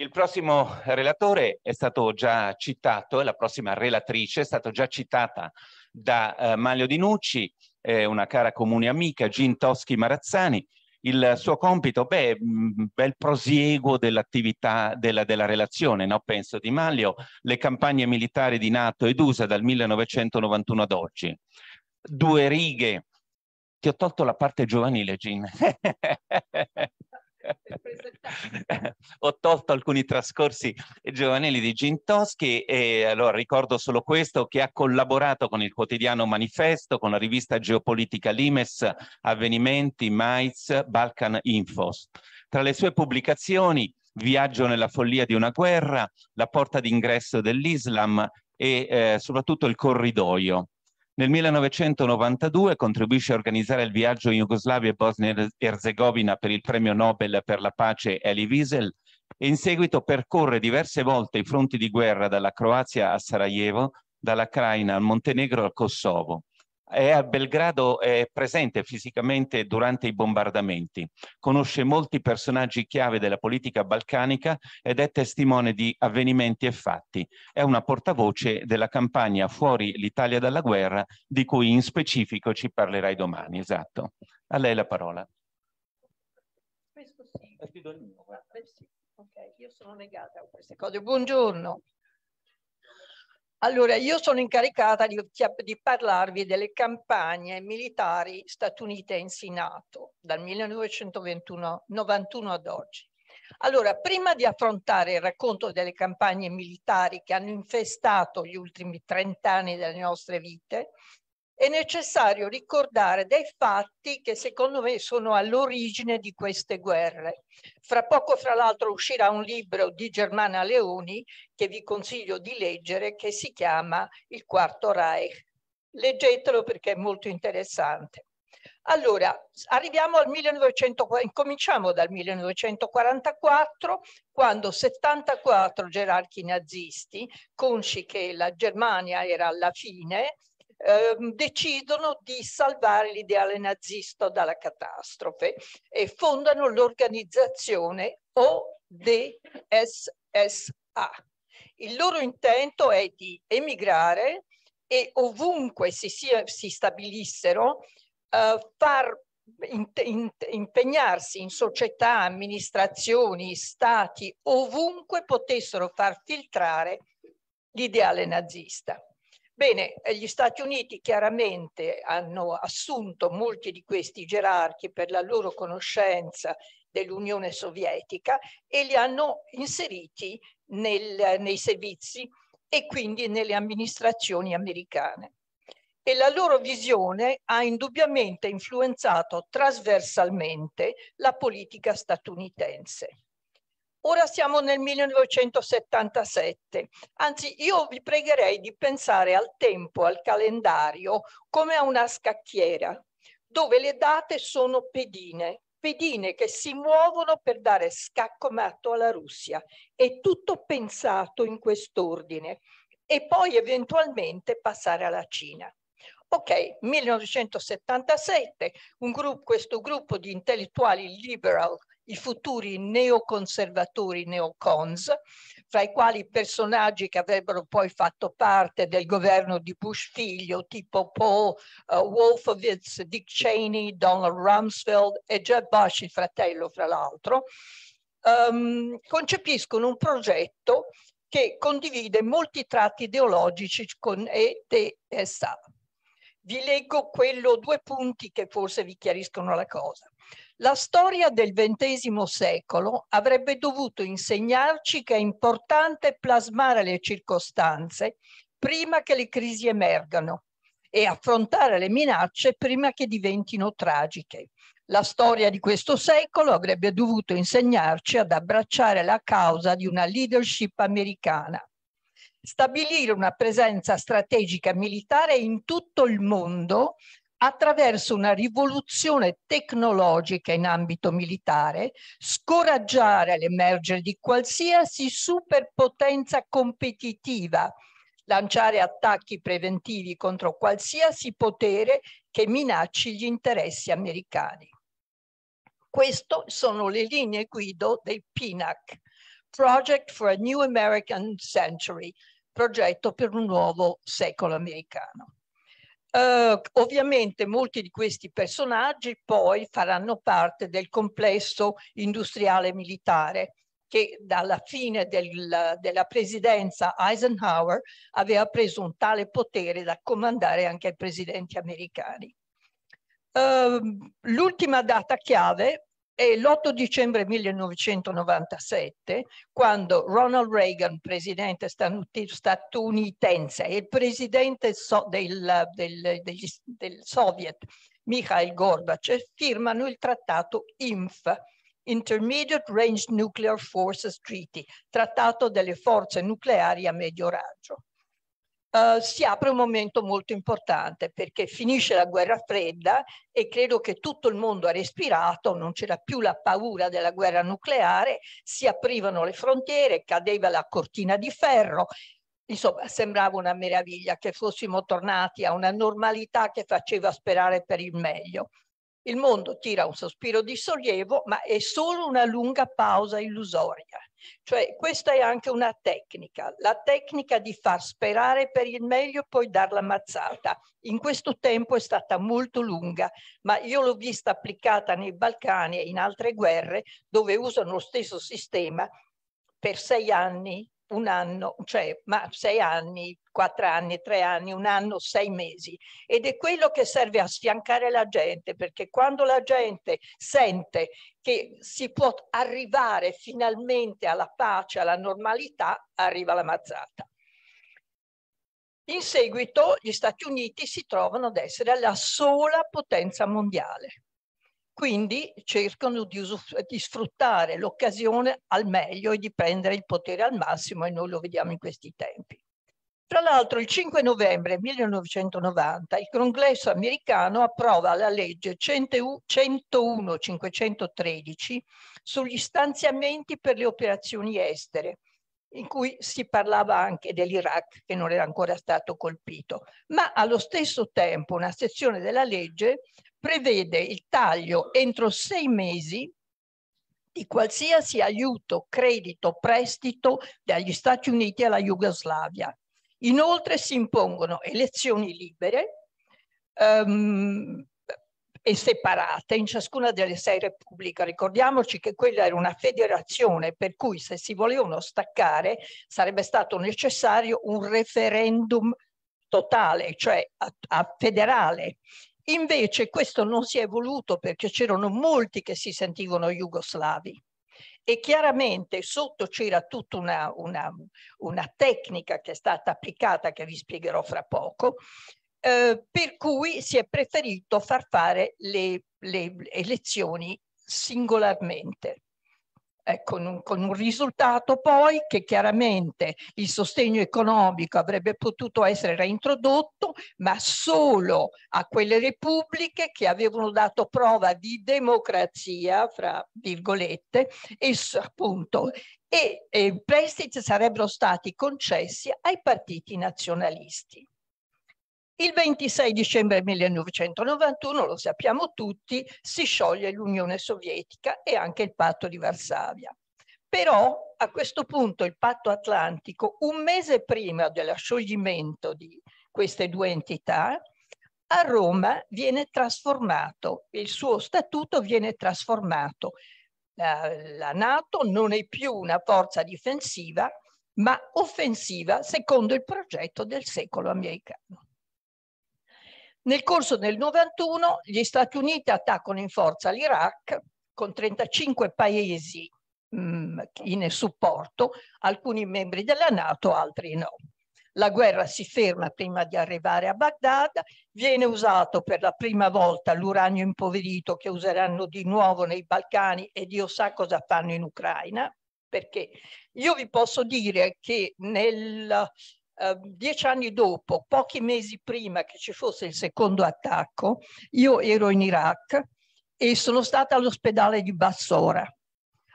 Il prossimo relatore è stato già citato, e la prossima relatrice è stata già citata da eh, Mario Dinucci, eh, una cara comune amica, Gin Toschi Marazzani. Il suo compito, beh, mm, bel prosieguo dell'attività della, della, relazione, no? penso Di Maglio, le campagne militari di Nato ed USA dal 1991 ad oggi. Due righe, ti ho tolto la parte giovanile, Gin. Ho tolto alcuni trascorsi giovanili di Gintoschi e allora ricordo solo questo che ha collaborato con il quotidiano Manifesto, con la rivista geopolitica Limes, Avvenimenti, Maiz, Balkan Infos. Tra le sue pubblicazioni Viaggio nella follia di una guerra, La porta d'ingresso dell'Islam e eh, soprattutto Il corridoio nel 1992 contribuisce a organizzare il viaggio in Jugoslavia e Bosnia-Erzegovina per il premio Nobel per la pace Elie Wiesel e in seguito percorre diverse volte i fronti di guerra dalla Croazia a Sarajevo, dalla Craina al Montenegro al Kosovo è a Belgrado è presente fisicamente durante i bombardamenti, conosce molti personaggi chiave della politica balcanica ed è testimone di avvenimenti e fatti. È una portavoce della campagna Fuori l'Italia dalla guerra, di cui in specifico ci parlerai domani. Esatto. A lei la parola.
Questo sì. Ok, Io sono legata
a queste cose. Buongiorno. Allora, io sono incaricata di, di, parlarvi delle campagne militari statunitensi NATO dal 1991 ad oggi. Allora, prima di affrontare il racconto delle campagne militari che hanno infestato gli ultimi 30 anni delle nostre vite, è necessario ricordare dei fatti che secondo me sono all'origine di queste guerre. Fra poco, fra l'altro, uscirà un libro di Germana Leoni che vi consiglio di leggere che si chiama Il Quarto Reich. Leggetelo perché è molto interessante. Allora, arriviamo al 1900, incominciamo dal 1944, quando 74 gerarchi nazisti, consci che la Germania era alla fine, Ehm, decidono di salvare l'ideale nazista dalla catastrofe e fondano l'organizzazione ODSSA. Il loro intento è di emigrare e ovunque si, sia, si stabilissero eh, far in, in, impegnarsi in società, amministrazioni, stati, ovunque potessero far filtrare l'ideale nazista. Bene, eh, gli Stati Uniti chiaramente hanno assunto molti di questi gerarchi per la loro conoscenza dell'Unione Sovietica e li hanno inseriti nel, nei servizi e quindi nelle amministrazioni americane. E la loro visione ha indubbiamente influenzato trasversalmente la politica statunitense. Ora siamo nel 1977, anzi io vi pregherei di pensare al tempo, al calendario, come a una scacchiera, dove le date sono pedine, pedine che si muovono per dare scacco matto alla Russia. È tutto pensato in quest'ordine e poi eventualmente passare alla Cina. Ok, 1977, gruppo, questo gruppo di intellettuali liberal i futuri neoconservatori neocons, fra i quali personaggi che avrebbero poi fatto parte del governo di Bush figlio, tipo Paul uh, Wolfowitz, Dick Cheney, Donald Rumsfeld e Jeb Bush, il fratello fra l'altro, um, concepiscono un progetto che condivide molti tratti ideologici con ETSA. Vi leggo quello, due punti che forse vi chiariscono la cosa. La storia del XX secolo avrebbe dovuto insegnarci che è importante plasmare le circostanze prima che le crisi emergano e affrontare le minacce prima che diventino tragiche. La storia di questo secolo avrebbe dovuto insegnarci ad abbracciare la causa di una leadership americana, stabilire una presenza strategica militare in tutto il mondo attraverso una rivoluzione tecnologica in ambito militare, scoraggiare l'emergere di qualsiasi superpotenza competitiva, lanciare attacchi preventivi contro qualsiasi potere che minacci gli interessi americani. Queste sono le linee guida del PINAC, Project for a New American Century, progetto per un nuovo secolo americano. Uh, ovviamente molti di questi personaggi poi faranno parte del complesso industriale militare che dalla fine del, della presidenza Eisenhower aveva preso un tale potere da comandare anche ai presidenti americani. Uh, L'ultima data chiave è l'8 dicembre 1997, quando Ronald Reagan, presidente statunitense, e il presidente so del, del, del, del, Soviet, Mikhail Gorbachev, firmano il trattato INF, Intermediate Range Nuclear Forces Treaty, trattato delle forze nucleari a medio raggio. Eh, si apre un momento molto importante perché finisce la guerra fredda e credo che tutto il mondo ha respirato, non c'era più la paura della guerra nucleare, si aprivano le frontiere, cadeva la cortina di ferro, insomma sembrava una meraviglia che fossimo tornati a una normalità che faceva sperare per il meglio. Il mondo tira un sospiro di sollievo, ma è solo una lunga pausa illusoria. Cioè questa è anche una tecnica, la tecnica di far sperare per il meglio e poi darla ammazzata. In questo tempo è stata molto lunga, ma io l'ho vista applicata nei Balcani e in altre guerre dove usano lo stesso sistema per sei anni un anno, cioè ma sei anni, quattro anni, tre anni, un anno, sei mesi. Ed è quello che serve a sfiancare la gente, perché quando la gente sente che si può arrivare finalmente alla pace, alla normalità, arriva la mazzata. In seguito gli Stati Uniti si trovano ad essere la sola potenza mondiale quindi cercano di, di sfruttare l'occasione al meglio e di prendere il potere al massimo e noi lo vediamo in questi tempi. Tra l'altro il 5 novembre 1990 il congresso americano approva la legge 101-513 sugli stanziamenti per le operazioni estere, in cui si parlava anche dell'Iraq che non era ancora stato colpito, ma allo stesso tempo una sezione della legge prevede il taglio entro sei mesi di qualsiasi aiuto, credito, prestito dagli Stati Uniti alla Jugoslavia. Inoltre si impongono elezioni libere um, e separate in ciascuna delle sei repubbliche. Ricordiamoci che quella era una federazione, per cui se si volevano staccare sarebbe stato necessario un referendum totale, cioè a, a federale. Invece questo non si è voluto perché c'erano molti che si sentivano jugoslavi e chiaramente sotto c'era tutta una, una, una, tecnica che è stata applicata, che vi spiegherò fra poco, eh, per cui si è preferito far fare le, le elezioni singolarmente eh, con, un, con un risultato poi che chiaramente il sostegno economico avrebbe potuto essere reintrodotto, ma solo a quelle repubbliche che avevano dato prova di democrazia, fra virgolette, e appunto e, e prestiti sarebbero stati concessi ai partiti nazionalisti. Il 26 dicembre 1991, lo sappiamo tutti, si scioglie l'Unione Sovietica e anche il patto di Varsavia. Però a questo punto il patto atlantico, un mese prima dello scioglimento di queste due entità, a Roma viene trasformato, il suo statuto viene trasformato. La, la Nato non è più una forza difensiva, ma offensiva secondo il progetto del secolo americano. Nel corso del 91 gli Stati Uniti attaccano in forza l'Iraq con 35 paesi mm, in supporto, alcuni membri della Nato, altri no. La guerra si ferma prima di arrivare a Baghdad, viene usato per la prima volta l'uranio impoverito che useranno di nuovo nei Balcani e Dio sa cosa fanno in Ucraina, perché io vi posso dire che nel Ehm, dieci anni dopo, pochi mesi prima che ci fosse il secondo attacco, io ero in Iraq e sono stata all'ospedale di Bassora.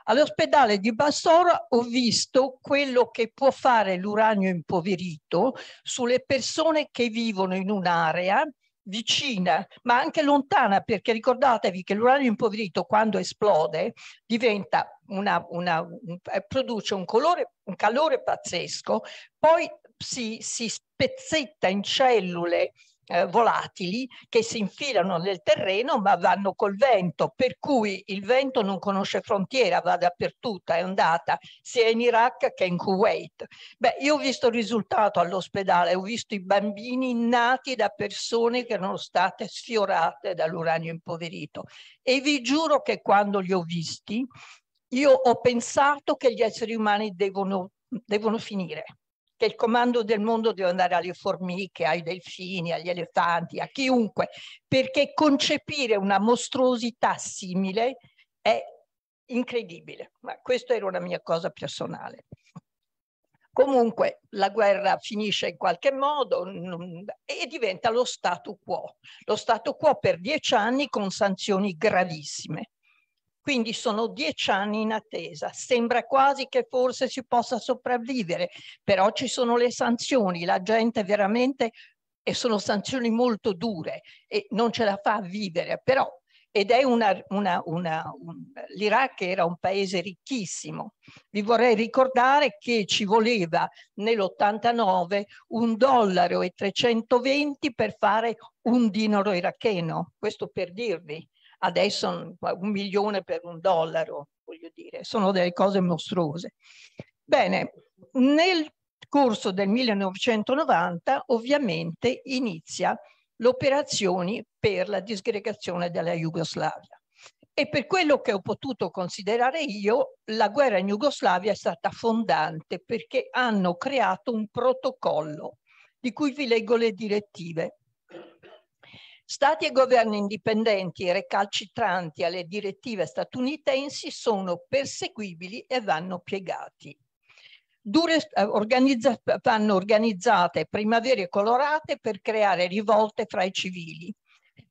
All'ospedale di Bassora ho visto quello che può fare l'uranio impoverito sulle persone che vivono in un'area vicina, ma anche lontana, perché ricordatevi che l'uranio impoverito quando esplode diventa una, una, produce un, colore, un calore pazzesco, poi si, si spezzetta in cellule eh, volatili che si infilano nel terreno ma vanno col vento, per cui il vento non conosce frontiera, va dappertutto, è andata sia in Iraq che in Kuwait. Beh, io ho visto il risultato all'ospedale, ho visto i bambini nati da persone che erano state sfiorate dall'uranio impoverito e vi giuro che quando li ho visti io ho pensato che gli esseri umani devono, devono finire che il comando del mondo deve andare alle formiche, ai delfini, agli elefanti, a chiunque, perché concepire una mostruosità simile è incredibile. Ma questa era una mia cosa personale. Comunque la guerra finisce in qualche modo e diventa lo stato quo. Lo stato quo per dieci anni con sanzioni gravissime. Quindi sono dieci anni in attesa. Sembra quasi che forse si possa sopravvivere, però ci sono le sanzioni, la gente veramente, e sono sanzioni molto dure, e non ce la fa a vivere, però ed è una, una, una un, l'Iraq era un paese ricchissimo. Vi vorrei ricordare che ci voleva nell'89 un dollaro e 320 per fare un dinaro iracheno, questo per dirvi adesso un milione per un dollaro, voglio dire, sono delle cose mostruose. Bene, nel corso del 1990 ovviamente inizia l'operazione per la disgregazione della Jugoslavia e per quello che ho potuto considerare io, la guerra in Jugoslavia è stata fondante perché hanno creato un protocollo di cui vi leggo le direttive. Stati e governi indipendenti e recalcitranti alle direttive statunitensi sono perseguibili e vanno piegati. Dure, eh, organizza, vanno organizzate primavere colorate per creare rivolte fra i civili.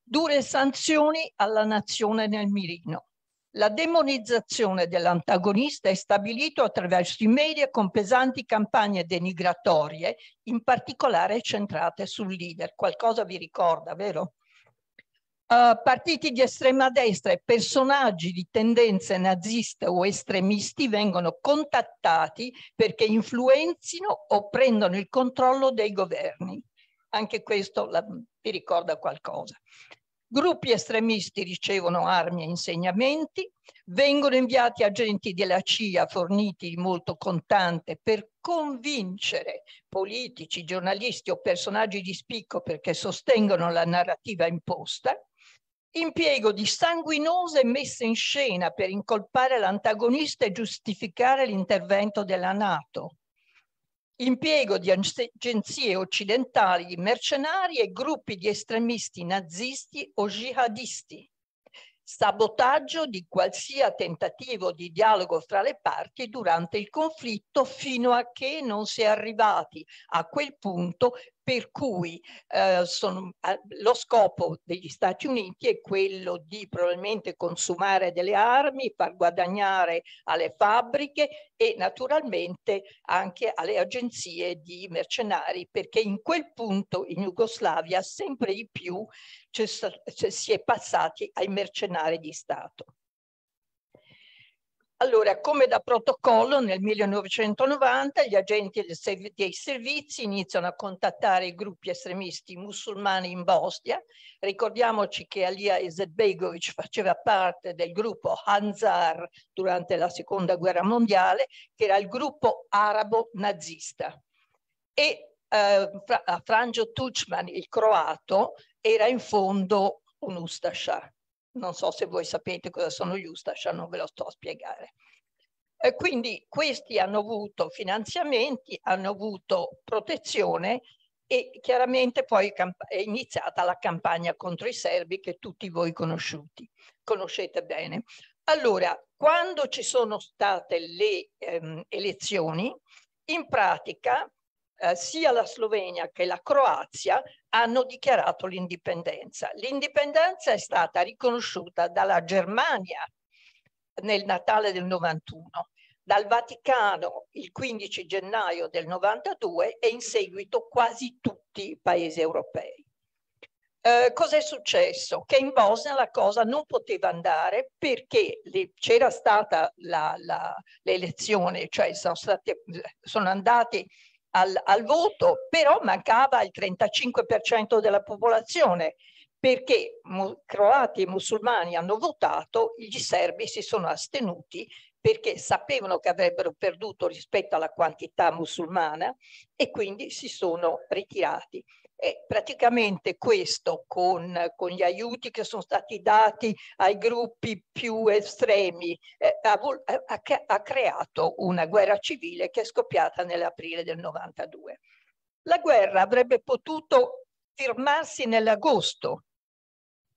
Dure sanzioni alla nazione nel mirino. La demonizzazione dell'antagonista è stabilita attraverso i media con pesanti campagne denigratorie, in particolare centrate sul leader. Qualcosa vi ricorda, vero? Eh, partiti di estrema destra e personaggi di tendenze naziste o estremisti vengono contattati perché influenzino o prendono il controllo dei governi. Anche questo la, vi ricorda qualcosa. Gruppi estremisti ricevono armi e insegnamenti, vengono inviati agenti della CIA forniti di molto contante per convincere politici, giornalisti o personaggi di spicco perché sostengono la narrativa imposta impiego di sanguinose messe in scena per incolpare l'antagonista e giustificare l'intervento della Nato, impiego di agenzie occidentali mercenari e gruppi di estremisti nazisti o jihadisti, sabotaggio di qualsiasi tentativo di dialogo fra le parti durante il conflitto fino a che non si è arrivati a quel punto per cui eh, sono, lo scopo degli Stati Uniti è quello di probabilmente consumare delle armi, far guadagnare alle fabbriche e naturalmente anche alle agenzie di mercenari, perché in quel punto in Jugoslavia sempre di più si è passati ai mercenari di Stato. Allora, come da protocollo, nel 1990 gli agenti dei servizi iniziano a contattare i gruppi estremisti musulmani in Bosnia. Ricordiamoci che Alia Izetbegovic faceva parte del gruppo Hanzar durante la Seconda Guerra Mondiale, che era il gruppo arabo nazista. E eh, Franjo Tucman, il croato, era in fondo un Ustasha non so se voi sapete cosa sono gli Ustash, non ve lo sto a spiegare. E quindi questi hanno avuto finanziamenti, hanno avuto protezione e chiaramente poi è iniziata la campagna contro i serbi che tutti voi conoscete bene. Allora, quando ci sono state le ehm, elezioni, in pratica eh, sia la Slovenia che la Croazia hanno dichiarato l'indipendenza. L'indipendenza è stata riconosciuta dalla Germania nel Natale del 91, dal Vaticano il 15 gennaio del 92 e in seguito quasi tutti i paesi europei. Eh, Cos'è successo? Che in Bosnia la cosa non poteva andare perché c'era stata l'elezione, cioè sono, stati, sono andati al, al voto, però mancava il 35% della popolazione perché croati e musulmani hanno votato, gli serbi si sono astenuti perché sapevano che avrebbero perduto rispetto alla quantità musulmana e quindi si sono ritirati. E praticamente questo con, con, gli aiuti che sono stati dati ai gruppi più estremi eh, ha, ha, ha creato una guerra civile che è scoppiata nell'aprile del 92. La guerra avrebbe potuto firmarsi nell'agosto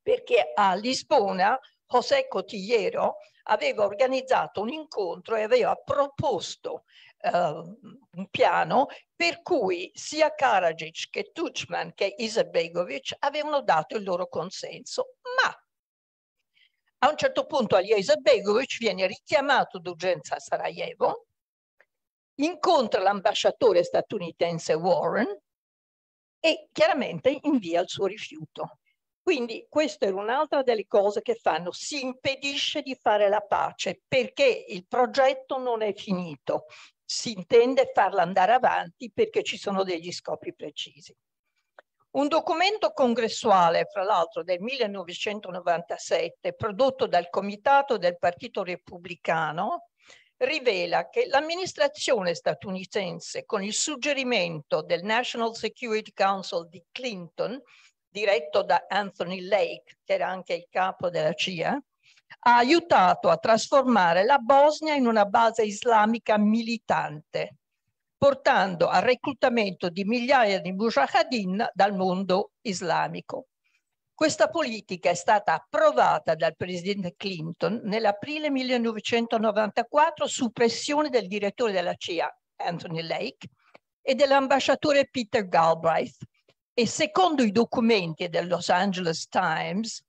perché a Lisbona José Cotillero aveva organizzato un incontro e aveva proposto Ehm, un piano per cui sia Karadzic che Tuchman che Izetbegovic avevano dato il loro consenso, ma a un certo punto Alia Izetbegovic viene richiamato d'urgenza a Sarajevo, incontra l'ambasciatore statunitense Warren e chiaramente invia il suo rifiuto. Quindi questa era un'altra delle cose che fanno, si impedisce di fare la pace perché il progetto non è finito, si intende farla andare avanti perché ci sono degli scopi precisi. Un documento congressuale, fra l'altro del 1997, prodotto dal Comitato del Partito Repubblicano, rivela che l'amministrazione statunitense, con il suggerimento del National Security Council di Clinton, diretto da Anthony Lake, che era anche il capo della CIA, ha aiutato a trasformare la Bosnia in una base islamica militante, portando al reclutamento di migliaia di mujahideen dal mondo islamico. Questa politica è stata approvata dal presidente Clinton nell'aprile 1994 su pressione del direttore della CIA, Anthony Lake, e dell'ambasciatore Peter Galbraith. E secondo i documenti del Los Angeles Times,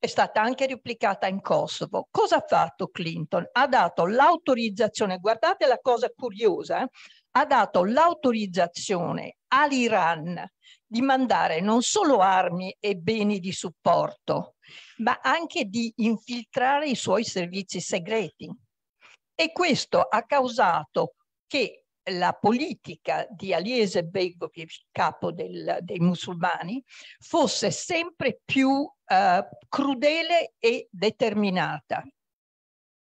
è stata anche replicata in Kosovo. Cosa ha fatto Clinton? Ha dato l'autorizzazione, guardate la cosa curiosa, eh, ha dato l'autorizzazione all'Iran di mandare non solo armi e beni di supporto, ma anche di infiltrare i suoi servizi segreti. E questo ha causato che la politica di Aliese Begovic, capo del, dei musulmani, fosse sempre più eh, crudele e determinata.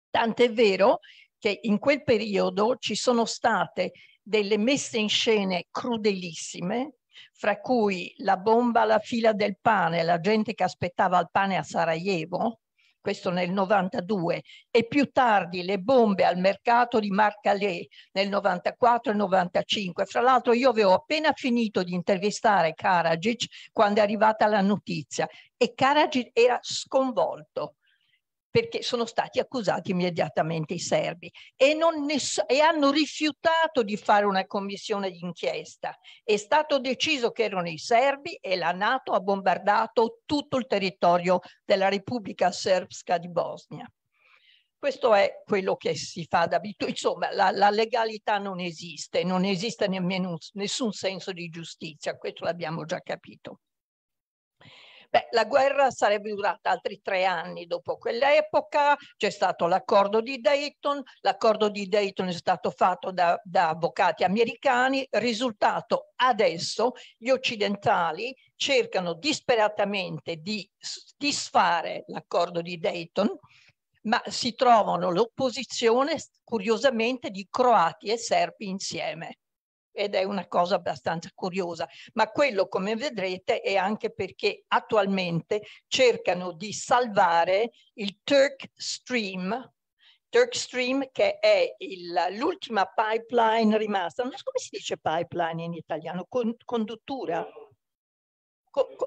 Tant'è vero che in quel periodo ci sono state delle messe in scene crudelissime, fra cui la bomba alla fila del pane, la gente che aspettava il pane a Sarajevo, questo nel 92, e più tardi le bombe al mercato di Marcalè nel 94 e 95. Fra l'altro io avevo appena finito di intervistare Karadzic quando è arrivata la notizia e Karadzic era sconvolto perché sono stati accusati immediatamente i serbi e, non, e hanno rifiutato di fare una commissione d'inchiesta. È stato deciso che erano i serbi e la Nato ha bombardato tutto il territorio della Repubblica Serbska di Bosnia. Questo è quello che si fa d'abitudine. Insomma, la, la, legalità non esiste, non esiste nemmeno nessun senso di giustizia, questo l'abbiamo già capito. Beh, la guerra sarebbe durata altri tre anni dopo quell'epoca, c'è stato l'accordo di Dayton, l'accordo di Dayton è stato fatto da, da avvocati americani, risultato adesso gli occidentali cercano disperatamente di disfare l'accordo di Dayton, ma si trovano l'opposizione curiosamente di croati e serbi insieme ed è una cosa abbastanza curiosa, ma quello come vedrete è anche perché attualmente cercano di salvare il Turk Stream, Turk Stream che è l'ultima pipeline rimasta, non so come si dice pipeline in italiano, Con, conduttura?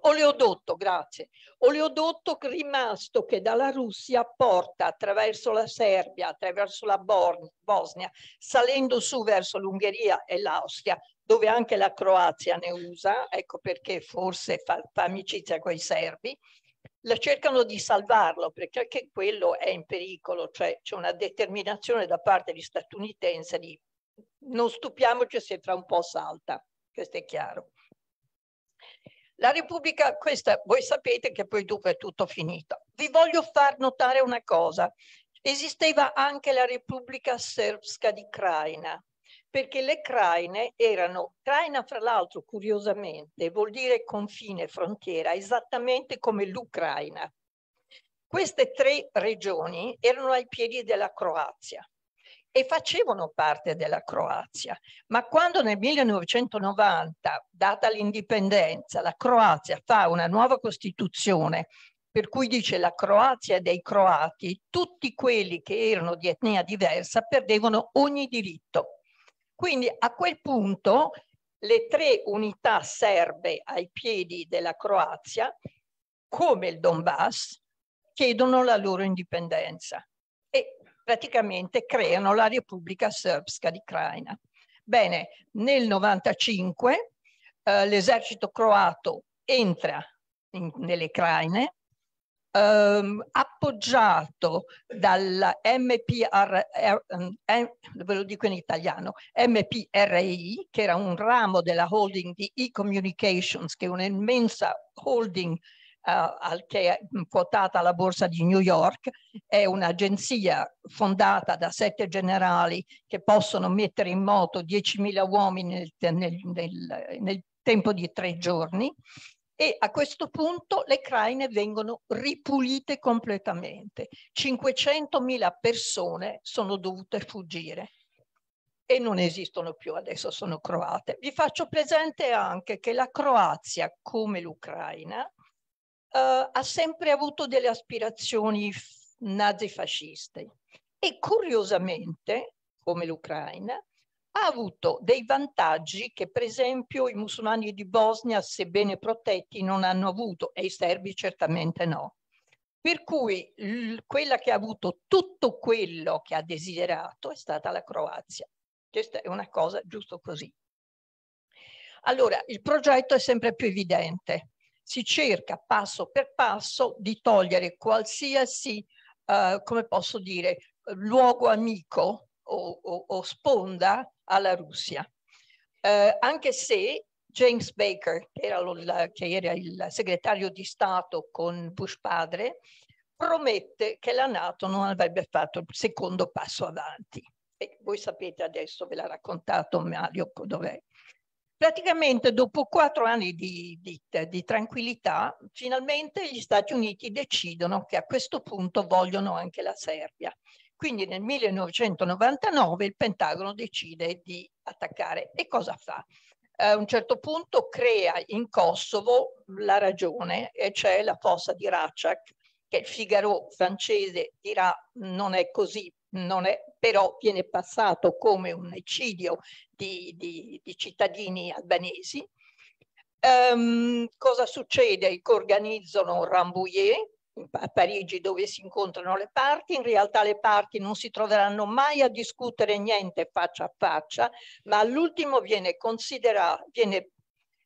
oleodotto, grazie, oleodotto rimasto che dalla Russia porta attraverso la Serbia, attraverso la Bosnia, salendo su verso l'Ungheria e l'Austria, dove anche la Croazia ne usa, ecco perché forse fa, fa amicizia con i serbi, la cercano di salvarlo perché anche quello è in pericolo, cioè c'è una determinazione da parte degli statunitensi di non stupiamoci se fra un po' salta, questo è chiaro. La Repubblica, questa voi sapete che poi dopo è tutto finito. Vi voglio far notare una cosa. Esisteva anche la Repubblica Serbska di Craina, perché le Craine erano, Craina fra l'altro curiosamente vuol dire confine, frontiera, esattamente come l'Ucraina. Queste tre regioni erano ai piedi della Croazia e facevano parte della Croazia. Ma quando nel 1990, data l'indipendenza, la Croazia fa una nuova Costituzione per cui dice la Croazia dei croati, tutti quelli che erano di etnia diversa perdevano ogni diritto. Quindi a quel punto le tre unità serbe ai piedi della Croazia, come il Donbass, chiedono la loro indipendenza praticamente creano la Repubblica Serbska di Craina. Bene, nel 95 eh, l'esercito croato entra in, nelle Craine ehm, appoggiato dalla MPR, er, eh, ve lo dico in italiano, MPRI, che era un ramo della holding di e-communications, che è un'immensa holding di eh, che è quotata alla borsa di New York, è un'agenzia fondata da sette generali che possono mettere in moto 10.000 uomini nel, nel, nel, nel tempo di tre giorni e a questo punto le craine vengono ripulite completamente. 500.000 persone sono dovute fuggire e non esistono più, adesso sono croate. Vi faccio presente anche che la Croazia, come l'Ucraina, eh, ha sempre avuto delle aspirazioni nazifasciste e curiosamente, come l'Ucraina, ha avuto dei vantaggi che per esempio i musulmani di Bosnia, sebbene protetti, non hanno avuto e i serbi certamente no. Per cui quella che ha avuto tutto quello che ha desiderato è stata la Croazia. Questa è una cosa giusto così. Allora, il progetto è sempre più evidente si cerca passo per passo di togliere qualsiasi, eh, come posso dire, luogo amico o, o, o sponda alla Russia. Eh, anche se James Baker, che era, lo, che era, il segretario di Stato con Bush padre, promette che la Nato non avrebbe fatto il secondo passo avanti. E voi sapete adesso, ve l'ha raccontato Mario dov'è. Praticamente dopo quattro anni di, di, di, tranquillità, finalmente gli Stati Uniti decidono che a questo punto vogliono anche la Serbia. Quindi nel 1999 il Pentagono decide di attaccare. E cosa fa? A un certo punto crea in Kosovo la ragione, e c'è la fossa di Racak, che il Figaro francese dirà non è così non è, però viene passato come un eccidio di, di, di cittadini albanesi. Um, cosa succede? Che organizzano Rambouillet a Parigi dove si incontrano le parti, in realtà le parti non si troveranno mai a discutere niente faccia a faccia, ma all'ultimo viene, viene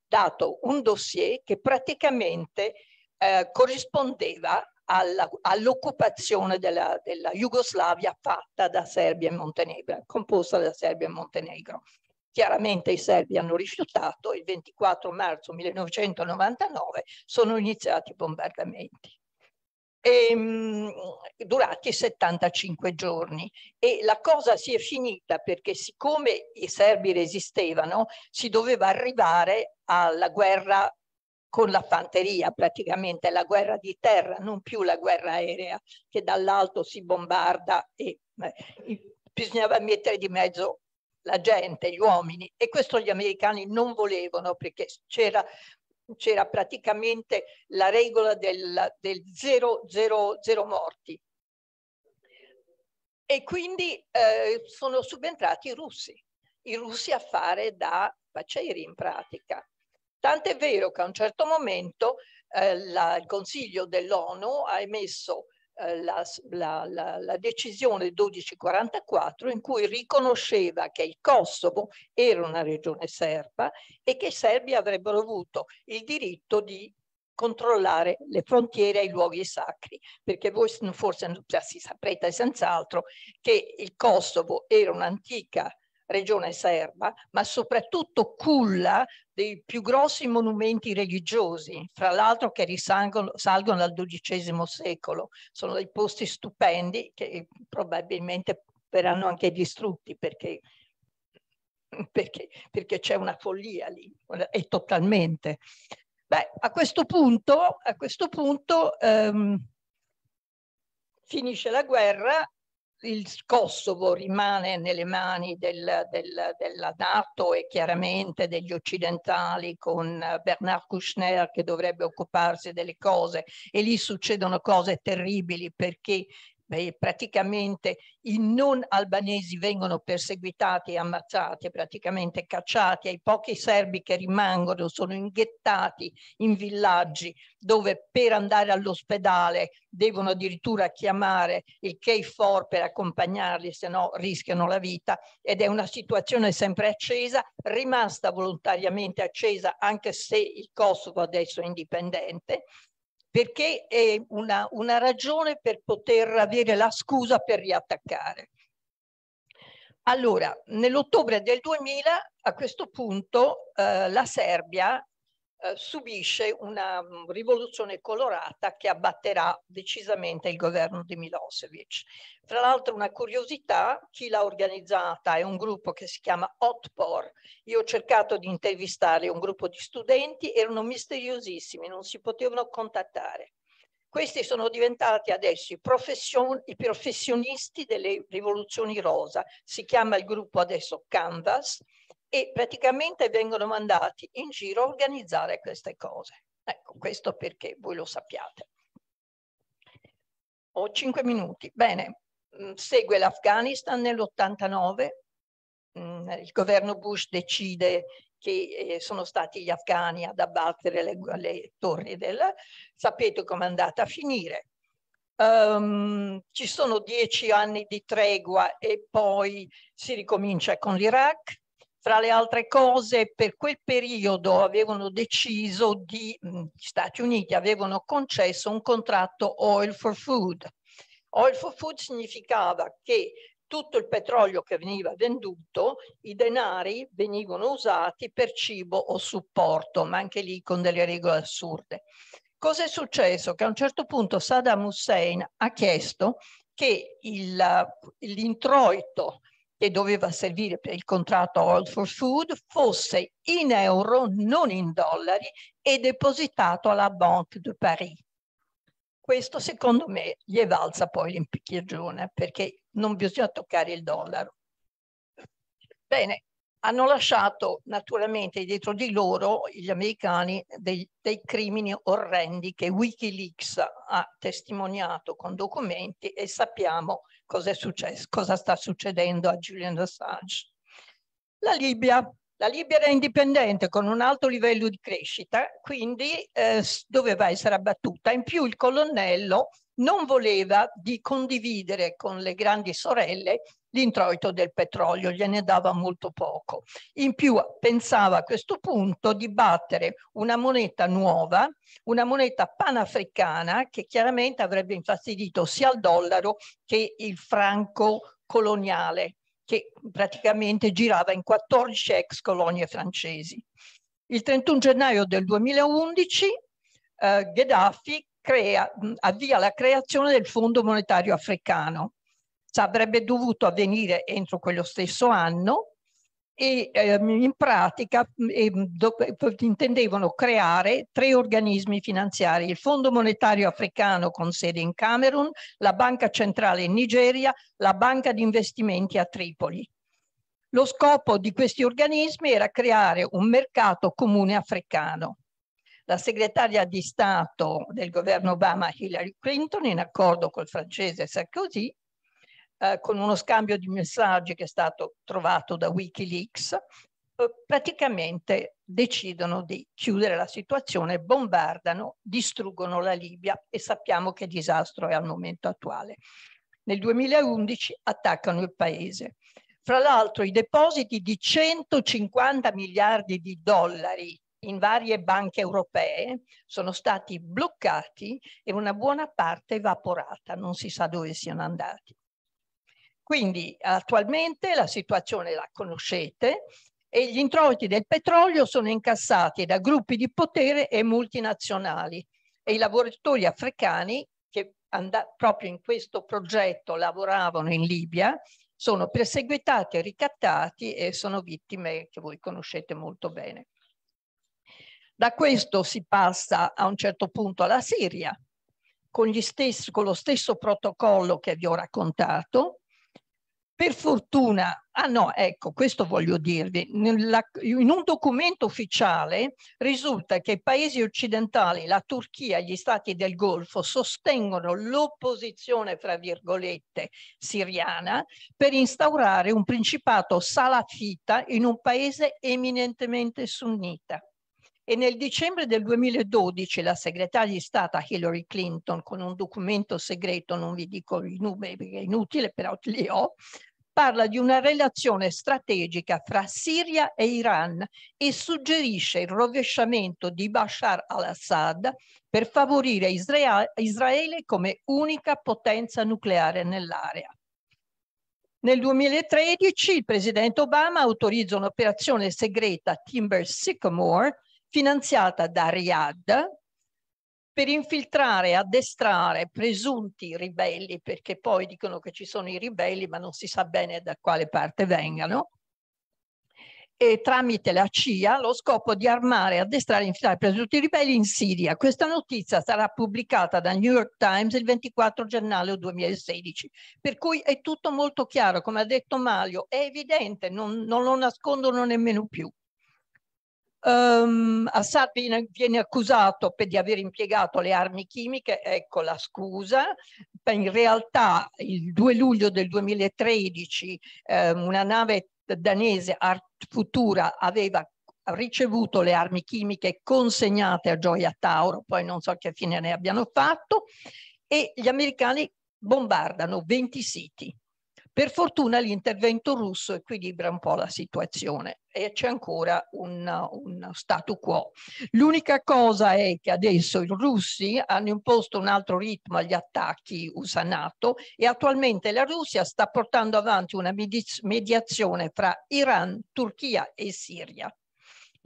dato un dossier che praticamente eh, corrispondeva all'occupazione all della, della Jugoslavia fatta da Serbia e Montenegro, composta da Serbia e Montenegro. Chiaramente i serbi hanno rifiutato il 24 marzo 1999 sono iniziati i bombardamenti. E, ehm, mh, durati 75 giorni e la cosa si è finita perché siccome i serbi resistevano si doveva arrivare alla guerra con la fanteria, praticamente la guerra di terra, non più la guerra aerea che dall'alto si bombarda e
eh,
bisognava mettere di mezzo la gente, gli uomini e questo gli americani non volevano perché c'era c'era praticamente la regola del, del zero, zero, 0 morti. E quindi eh, sono subentrati i russi, i russi a fare da faceri in pratica. Tant'è vero che a un certo momento eh, la, il Consiglio dell'ONU ha emesso eh, la, la, la decisione 1244 in cui riconosceva che il Kosovo era una regione serba e che i serbi avrebbero avuto il diritto di controllare le frontiere ai luoghi sacri, perché voi forse cioè, si saprete senz'altro che il Kosovo era un'antica regione serba, ma soprattutto culla dei più grossi monumenti religiosi, fra l'altro che risalgono al XII secolo. Sono dei posti stupendi che eh, probabilmente verranno anche distrutti perché perché, c'è una follia lì, e totalmente. Beh, a questo punto, a questo punto ehm, finisce la guerra il Kosovo rimane nelle mani del, del, della Nato e chiaramente degli occidentali con eh, Bernard Kouchner che dovrebbe occuparsi delle cose e lì succedono cose terribili perché praticamente i non albanesi vengono perseguitati e ammazzati, praticamente cacciati, ai pochi serbi che rimangono sono inghettati in villaggi dove per andare all'ospedale devono addirittura chiamare il K4 per accompagnarli, se no rischiano la vita ed è una situazione sempre accesa, rimasta volontariamente accesa anche se il Kosovo adesso è indipendente perché è una, una ragione per poter avere la scusa per riattaccare. Allora, nell'ottobre del 2000, a questo punto, eh, la Serbia eh, subisce una mm, rivoluzione colorata che abbatterà decisamente il governo di Milosevic. Fra l'altro una curiosità, chi l'ha organizzata è un gruppo che si chiama Otpor. Io ho cercato di intervistare un gruppo di studenti, erano misteriosissimi, non si potevano contattare. Questi sono diventati adesso i, profession i, professionisti delle rivoluzioni rosa. Si chiama il gruppo adesso Canvas e praticamente vengono mandati in giro a organizzare queste cose. Ecco, questo perché voi lo sappiate. Ho cinque minuti. Bene, mm, segue l'Afghanistan nell'89, mm, il governo Bush decide che eh, sono stati gli afghani ad abbattere le, le torri del... Sapete com'è andata a finire. Um, ci sono dieci anni di tregua e poi si ricomincia con l'Iraq. Fra le altre cose, per quel periodo avevano deciso di, mm, gli Stati Uniti avevano concesso un contratto oil for food. Oil for food significava che tutto il petrolio che veniva venduto, i denari venivano usati per cibo o supporto, ma anche lì con delle regole assurde. Cosa è successo? Che a un certo punto Saddam Hussein ha chiesto che l'introito che doveva servire per il contratto Oil for Food fosse in euro, non in dollari, e depositato alla Banque de Paris. Questo secondo me gli è valsa poi l'impicchiagione perché non bisogna toccare il dollaro. Bene, hanno lasciato naturalmente dietro di loro gli americani dei, dei, crimini orrendi che Wikileaks ha testimoniato con documenti e sappiamo cosa, è successo, cosa sta succedendo a Julian Assange. La Libia. La Libia era indipendente con un alto livello di crescita, quindi eh, doveva essere abbattuta. In più il colonnello non voleva di condividere con le grandi sorelle l'introito del petrolio, gliene dava molto poco. In più pensava a questo punto di battere una moneta nuova, una moneta panafricana che chiaramente avrebbe infastidito sia il dollaro che il franco coloniale che praticamente girava in 14 ex colonie francesi. Il 31 gennaio del 2011 eh, Gheddafi crea, avvia la creazione del Fondo Monetario Africano avrebbe dovuto avvenire entro quello stesso anno e ehm, in pratica ehm, intendevano creare tre organismi finanziari, il Fondo Monetario Africano con sede in Camerun, la Banca Centrale in Nigeria, la Banca di Investimenti a Tripoli. Lo scopo di questi organismi era creare un mercato comune africano. La segretaria di Stato del governo Obama Hillary Clinton, in accordo col francese Sarkozy, eh, con uno scambio di messaggi che è stato trovato da Wikileaks, eh, praticamente decidono di chiudere la situazione, bombardano, distruggono la Libia e sappiamo che disastro è al momento attuale. Nel 2011 attaccano il paese. Fra l'altro i depositi di 150 miliardi di dollari in varie banche europee sono stati bloccati e una buona parte evaporata, non si sa dove siano andati. Quindi attualmente la situazione la conoscete e gli introiti del petrolio sono incassati da gruppi di potere e multinazionali e i lavoratori africani che proprio in questo progetto lavoravano in Libia sono perseguitati, ricattati e sono vittime che voi conoscete molto bene. Da questo si passa a un certo punto alla Siria, con, stessi, con lo stesso protocollo che vi ho raccontato, per fortuna, ah no, ecco, questo voglio dirvi, Nella, in un documento ufficiale risulta che i paesi occidentali, la Turchia e gli stati del Golfo sostengono l'opposizione, fra virgolette, siriana per instaurare un principato salafita in un paese eminentemente sunnita e nel dicembre del 2012 la segretaria di Stato Hillary Clinton con un documento segreto, non vi dico i numeri perché è inutile, però li ho, parla di una relazione strategica fra Siria e Iran e suggerisce il rovesciamento di Bashar al-Assad per favorire Israele come unica potenza nucleare nell'area. Nel 2013 il presidente Obama autorizza un'operazione segreta Timber Sycamore finanziata da Riyadh per infiltrare, addestrare presunti ribelli, perché poi dicono che ci sono i ribelli, ma non si sa bene da quale parte vengano, e tramite la CIA lo scopo di armare, addestrare e infiltrare presunti ribelli in Siria. Questa notizia sarà pubblicata dal New York Times il 24 gennaio 2016, per cui è tutto molto chiaro, come ha detto Mario, è evidente, non, non lo nascondono nemmeno più. Um, ehm, Assad viene, viene accusato di aver impiegato le armi chimiche, ecco la scusa. In realtà il 2 luglio del 2013 um, ehm, una nave danese Art Futura aveva ricevuto le armi chimiche consegnate a Gioia Tauro, poi non so che fine ne abbiano fatto, e gli americani bombardano 20 siti per fortuna l'intervento russo equilibra un po' la situazione e c'è ancora un, un statu quo. L'unica cosa è che adesso i russi hanno imposto un altro ritmo agli attacchi USA-NATO e attualmente la Russia sta portando avanti una mediazione fra Iran, Turchia e Siria.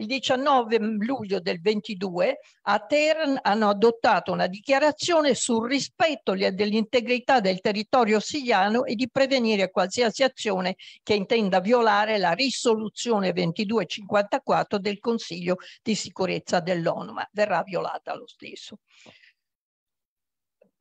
Il 19 luglio del 22 a Teheran hanno adottato una dichiarazione sul rispetto dell'integrità del territorio siriano e di prevenire qualsiasi azione che intenda violare la risoluzione 2254 del Consiglio di sicurezza dell'ONU, ma verrà violata lo stesso.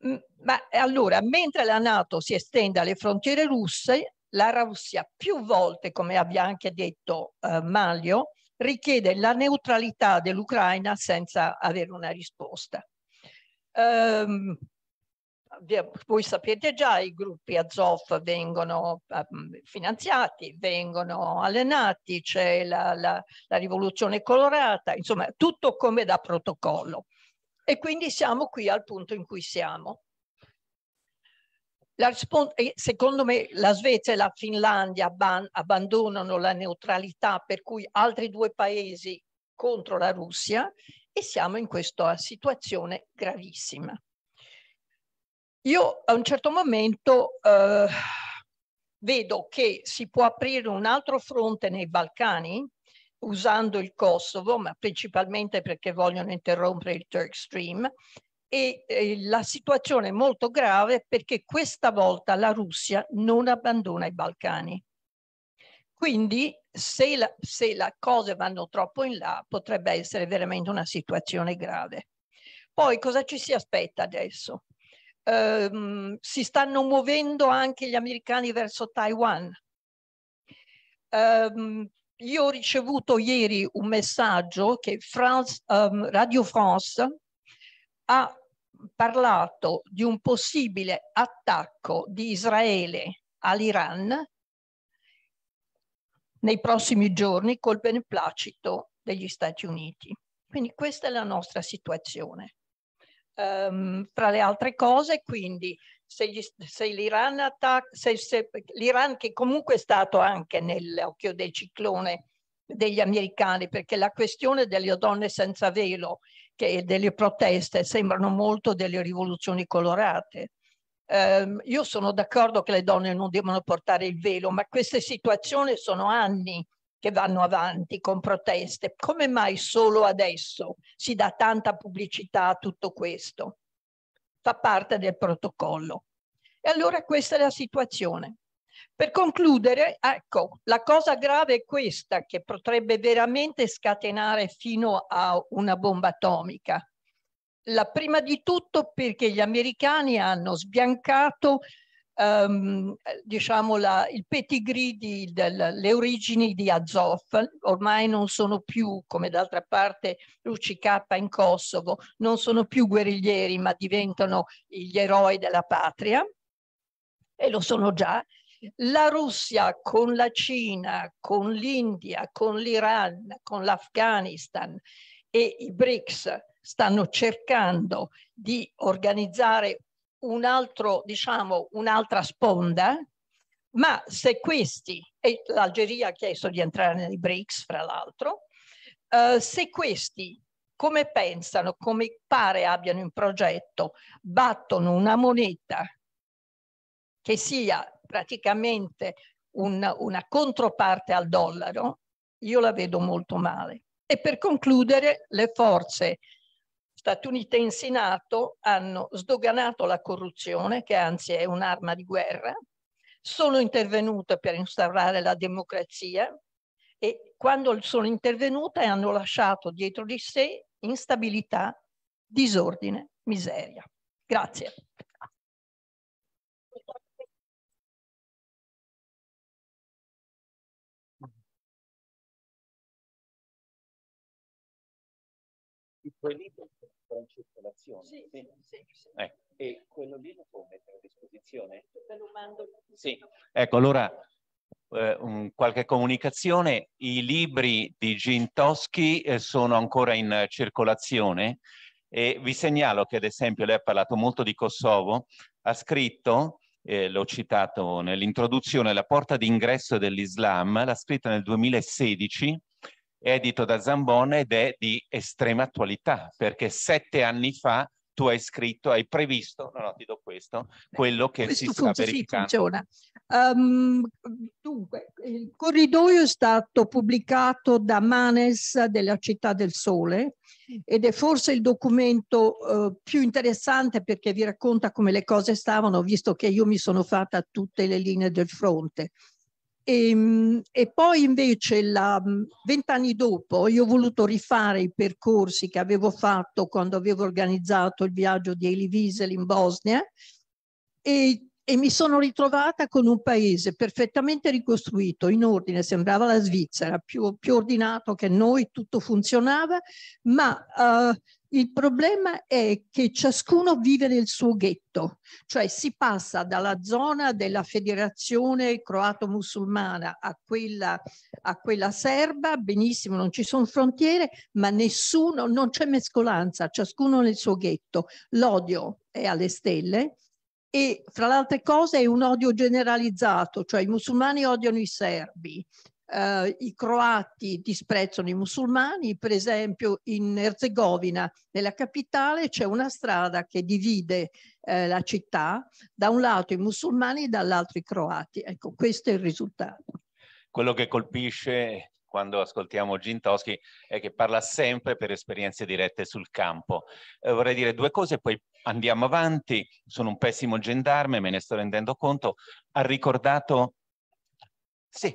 Mm, ma allora, mentre la Nato si estende alle frontiere russe, la Russia più volte, come abbia anche detto eh, Maglio, richiede la neutralità dell'Ucraina senza avere una risposta. Um, voi sapete già, i gruppi Azov vengono eh, mm, finanziati, vengono allenati, c'è la, la, la, rivoluzione colorata, insomma tutto come da protocollo. E quindi siamo qui al punto in cui siamo. Eh, secondo me la Svezia e la Finlandia abbandonano la neutralità per cui altri due paesi contro la Russia e siamo in questa situazione gravissima. Io a un certo momento eh, vedo che si può aprire un altro fronte nei Balcani usando il Kosovo, ma principalmente perché vogliono interrompere il Turk Stream, e eh, la situazione è molto grave perché questa volta la Russia non abbandona i Balcani. Quindi se, la, se le cose vanno troppo in là potrebbe essere veramente una situazione grave. Poi cosa ci si aspetta adesso? Um, si stanno muovendo anche gli americani verso Taiwan. Um, io ho ricevuto ieri un messaggio che France, um, Radio France ha parlato di un possibile attacco di Israele all'Iran nei prossimi giorni col beneplacito degli Stati Uniti. Quindi questa è la nostra situazione. Um, fra le altre cose, quindi se, gli, se l'Iran attacca, se, se l'Iran che comunque è stato anche nell'occhio del ciclone degli americani, perché la questione delle donne senza velo che delle proteste sembrano molto delle rivoluzioni colorate. Eh, io sono d'accordo che le donne non devono portare il velo, ma queste situazioni sono anni che vanno avanti con proteste. Come mai solo adesso si dà tanta pubblicità a tutto questo? Fa parte del protocollo. E allora questa è la situazione. Per concludere, ecco, la cosa grave è questa, che potrebbe veramente scatenare fino a una bomba atomica. La prima di tutto perché gli americani hanno sbiancato ehm, diciamo la, il pedigree delle origini di Azov, ormai non sono più, come d'altra parte l'UCK in Kosovo, non sono più guerriglieri ma diventano gli eroi della patria e lo sono già, la Russia con la Cina, con l'India, con l'Iran, con l'Afghanistan e i BRICS stanno cercando di organizzare un altro, diciamo, un'altra sponda, ma se questi, e l'Algeria ha chiesto di entrare nei BRICS, fra l'altro, eh, se questi come pensano, come pare abbiano in progetto, battono una moneta che sia praticamente una, una controparte al dollaro, io la vedo molto male. E per concludere, le forze statunitensi NATO hanno sdoganato la corruzione, che anzi è un'arma di guerra, sono intervenute per instaurare la democrazia e quando sono intervenute hanno lasciato dietro di sé instabilità, disordine, miseria. Grazie.
quelli sono in circolazione. Sì, sì. sì, sì. Eh. E quello lì lo può mettere a disposizione? Sì,
ecco allora eh, un, qualche comunicazione. I libri di Gintoschi eh, sono ancora in circolazione e vi segnalo che ad esempio lei ha parlato molto di Kosovo, ha scritto eh, l'ho citato nell'introduzione, La porta d'ingresso dell'Islam, l'ha scritta nel 2016 edito da Zambone ed è di estrema attualità, perché sette anni fa tu hai scritto, hai previsto, no, no, ti do questo, quello che questo si sta funziona, verificando. Sì, funziona.
Um, dunque, il corridoio è stato pubblicato da Manes della Città del Sole ed è forse il documento uh, più interessante perché vi racconta come le cose stavano, visto che io mi sono fatta tutte le linee del fronte. E, ehm, e, poi invece mm, vent'anni dopo io ho voluto rifare i percorsi che avevo fatto quando avevo organizzato il viaggio di Eli Wiesel in Bosnia e, e, mi sono ritrovata con un paese perfettamente ricostruito, in ordine, sembrava la Svizzera, più, più ordinato che noi, tutto funzionava, ma eh, il problema è che ciascuno vive nel suo ghetto, cioè si passa dalla zona della federazione croato-musulmana a quella, a quella serba, benissimo, non ci sono frontiere, ma nessuno, non c'è mescolanza, ciascuno nel suo ghetto. L'odio è alle stelle, e fra le altre cose è un odio generalizzato, cioè i musulmani odiano i serbi, eh, i croati disprezzano i musulmani, per esempio in Erzegovina, nella capitale, c'è una strada che divide eh, la città, da un lato i musulmani, dall'altro i croati. Ecco, questo è il risultato.
Quello che colpisce quando ascoltiamo Gintoschi è che parla sempre per esperienze dirette sul campo. Eh, vorrei dire due cose, poi andiamo avanti. Sono un pessimo gendarme, me ne sto rendendo conto. Ha ricordato... Sì,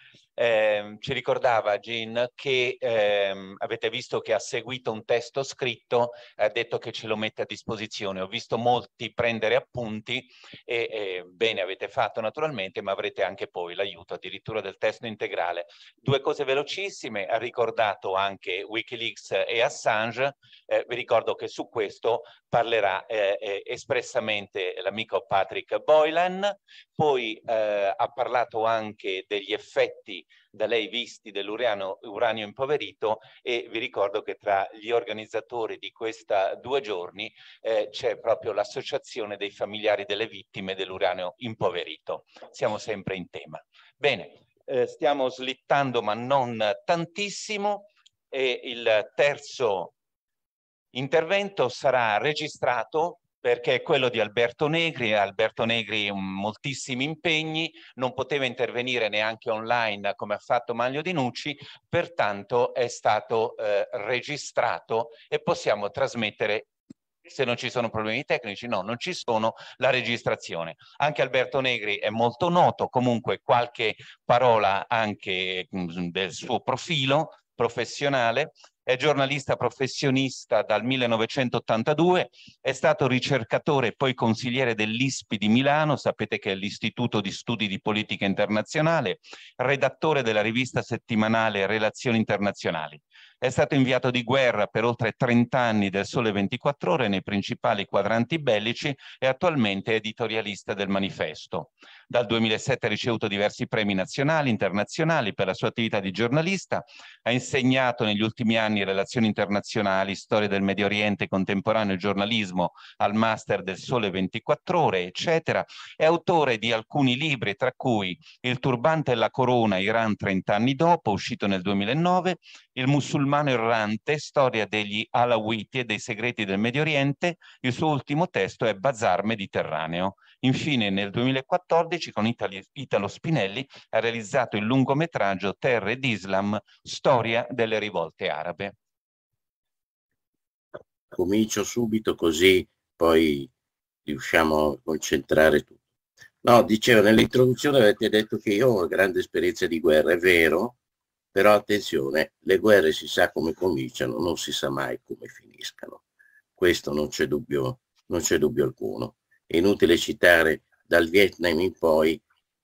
Eh, ci ricordava Jean che ehm, avete visto che ha seguito un testo scritto, ha detto che ce lo mette a disposizione. Ho visto molti prendere appunti e eh, bene avete fatto naturalmente, ma avrete anche poi l'aiuto addirittura del testo integrale. Due cose velocissime, ha ricordato anche Wikileaks e Assange. Eh, vi ricordo che su questo parlerà eh, eh, espressamente l'amico Patrick Boylan. Poi eh, ha parlato anche degli effetti da lei visti dell'uranio impoverito e vi ricordo che tra gli organizzatori di questa due giorni eh, c'è proprio l'associazione dei familiari delle vittime dell'uranio impoverito. Siamo sempre in tema. Bene, eh, stiamo slittando ma non tantissimo e il terzo intervento sarà registrato perché è quello di Alberto Negri, Alberto Negri moltissimi impegni, non poteva intervenire neanche online come ha fatto Maglio Nucci, pertanto è stato eh, registrato e possiamo trasmettere se non ci sono problemi tecnici, no, non ci sono la registrazione. Anche Alberto Negri è molto noto, comunque qualche parola anche mm, del suo profilo professionale è giornalista professionista dal 1982, è stato ricercatore e poi consigliere dell'ISPI di Milano, sapete che è l'Istituto di Studi di Politica Internazionale, redattore della rivista settimanale Relazioni Internazionali. È stato inviato di guerra per oltre 30 anni del Sole 24 Ore nei principali quadranti bellici e attualmente editorialista del manifesto. Dal 2007 ha ricevuto diversi premi nazionali e internazionali per la sua attività di giornalista, ha insegnato negli ultimi anni relazioni internazionali, storia del Medio Oriente contemporaneo e giornalismo al Master del Sole 24 Ore, eccetera. È autore di alcuni libri, tra cui Il turbante e la corona, Iran 30 anni dopo, uscito nel 2009, Il musulmano errante, storia degli Alawiti e dei segreti del Medio Oriente, il suo ultimo testo è Bazar Mediterraneo. Infine nel 2014 con Italo Spinelli ha realizzato il lungometraggio Terre d'Islam, storia delle rivolte arabe.
Comincio subito così poi riusciamo a concentrare tutto. No, dicevo, nell'introduzione avete detto che io ho una grande esperienza di guerra, è vero, però attenzione, le guerre si sa come cominciano, non si sa mai come finiscano. Questo non c'è dubbio, non c'è dubbio alcuno è inutile citare dal Vietnam in poi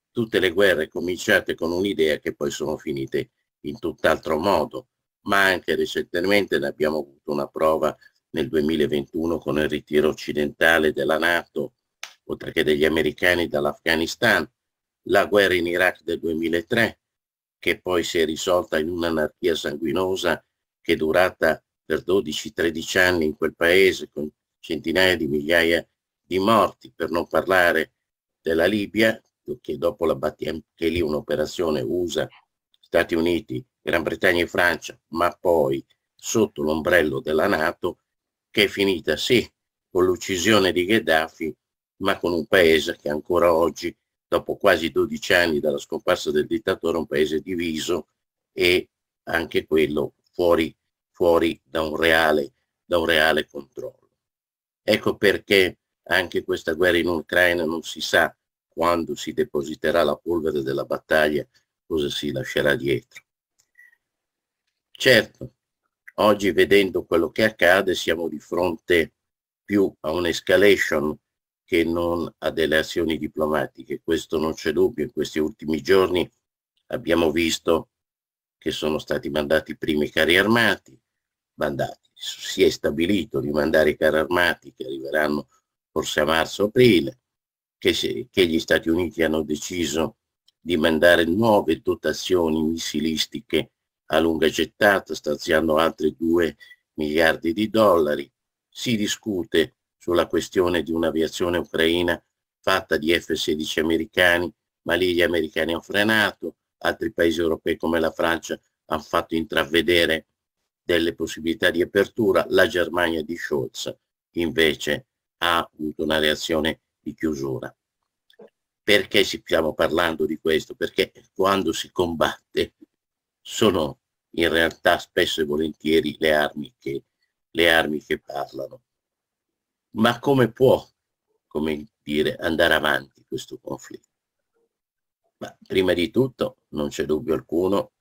tutte le guerre cominciate con un'idea che poi sono finite in tutt'altro modo, ma anche recentemente ne abbiamo avuto una prova nel 2021 con il ritiro occidentale della Nato, oltre che degli americani dall'Afghanistan, la guerra in Iraq del 2003, che poi si è risolta in un'anarchia sanguinosa che è durata per 12-13 anni in quel paese con centinaia di migliaia di morti, per non parlare della Libia, che dopo la l'abbattimento, che lì un'operazione USA, Stati Uniti, Gran Bretagna e Francia, ma poi sotto l'ombrello della Nato, che è finita sì con l'uccisione di Gheddafi, ma con un paese che ancora oggi, dopo quasi 12 anni dalla scomparsa del dittatore, un paese diviso e anche quello fuori, fuori da, un reale, da un reale controllo. Ecco perché anche questa guerra in Ucraina non si sa quando si depositerà la polvere della battaglia, cosa si lascerà dietro. Certo, oggi vedendo quello che accade siamo di fronte più a un'escalation che non a delle azioni diplomatiche, questo non c'è dubbio, in questi ultimi giorni abbiamo visto che sono stati mandati i primi carri armati, mandati. si è stabilito di mandare i carri armati che arriveranno forse a marzo-aprile, che, che gli Stati Uniti hanno deciso di mandare nuove dotazioni missilistiche a lunga gettata, stanziando altri 2 miliardi di dollari. Si discute sulla questione di un'aviazione ucraina fatta di F-16 americani, ma lì gli americani hanno frenato, altri paesi europei come la Francia hanno fatto intravedere delle possibilità di apertura, la Germania di Scholz invece ha avuto una reazione di chiusura. Perché stiamo parlando di questo? Perché quando si combatte sono in realtà spesso e volentieri le armi che, le armi che parlano. Ma come può, come dire, andare avanti questo conflitto? Ma prima di tutto non c'è dubbio alcuno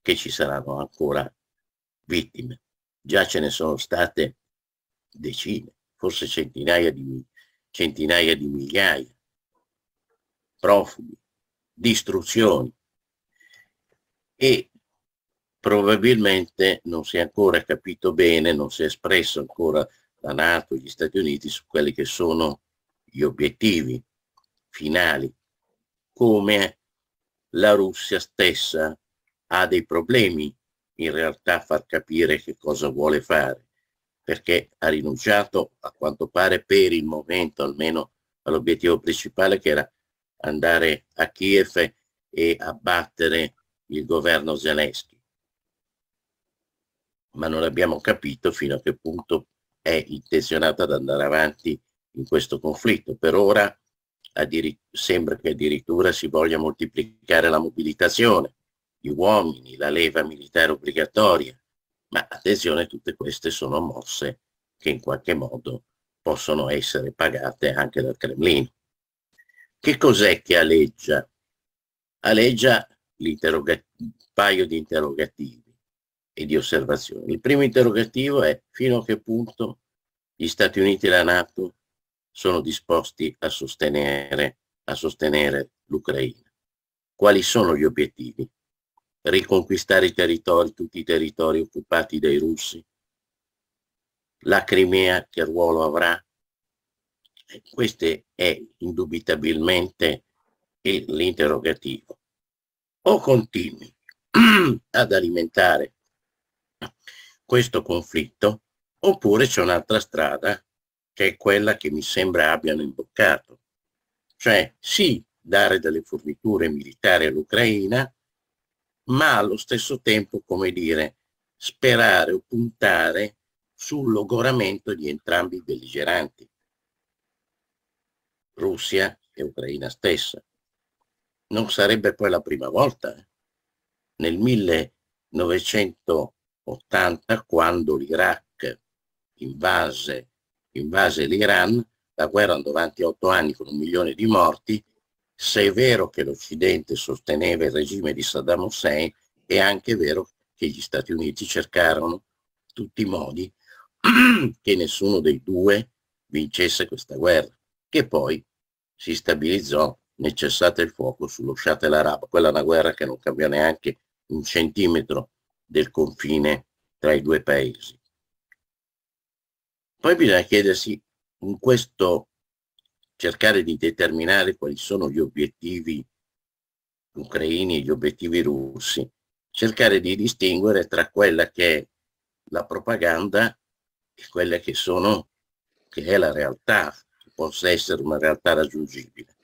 che ci saranno ancora vittime. Già ce ne sono state decine forse centinaia di, centinaia di migliaia, profughi, distruzioni e probabilmente non si è ancora capito bene, non si è espresso ancora la Nato e gli Stati Uniti su quelli che sono gli obiettivi finali, come la Russia stessa ha dei problemi in realtà a far capire che cosa vuole fare perché ha rinunciato a quanto pare per il momento almeno all'obiettivo principale che era andare a Kiev e abbattere il governo Zelensky. Ma non abbiamo capito fino a che punto è intenzionata ad andare avanti in questo conflitto. Per ora sembra che addirittura si voglia moltiplicare la mobilitazione gli uomini, la leva militare obbligatoria, ma attenzione, tutte queste sono mosse che in qualche modo possono essere pagate anche dal Cremlino. Che cos'è che aleggia? Aleggia un paio di interrogativi e di osservazioni. Il primo interrogativo è fino a che punto gli Stati Uniti e la Nato sono disposti a sostenere, sostenere l'Ucraina. Quali sono gli obiettivi? riconquistare i territori, tutti i territori occupati dai russi, la Crimea che ruolo avrà. Questo è indubitabilmente l'interrogativo. O continui ad alimentare questo conflitto, oppure c'è un'altra strada che è quella che mi sembra abbiano imboccato. Cioè sì, dare delle forniture militari all'Ucraina, ma allo stesso tempo, come dire, sperare o puntare sul logoramento di entrambi i belligeranti, Russia e Ucraina stessa. Non sarebbe poi la prima volta. Eh. Nel 1980, quando l'Iraq invase, invase l'Iran, la guerra andò avanti otto anni con un milione di morti, se è vero che l'Occidente sosteneva il regime di Saddam Hussein, è anche vero che gli Stati Uniti cercarono tutti i modi che nessuno dei due vincesse questa guerra, che poi si stabilizzò nel cessate il fuoco sullo Shatel arabo. Quella è una guerra che non cambia neanche un centimetro del confine tra i due paesi. Poi bisogna chiedersi in questo cercare di determinare quali sono gli obiettivi ucraini e gli obiettivi russi, cercare di distinguere tra quella che è la propaganda e quella che, sono, che è la realtà, che possa essere una realtà raggiungibile.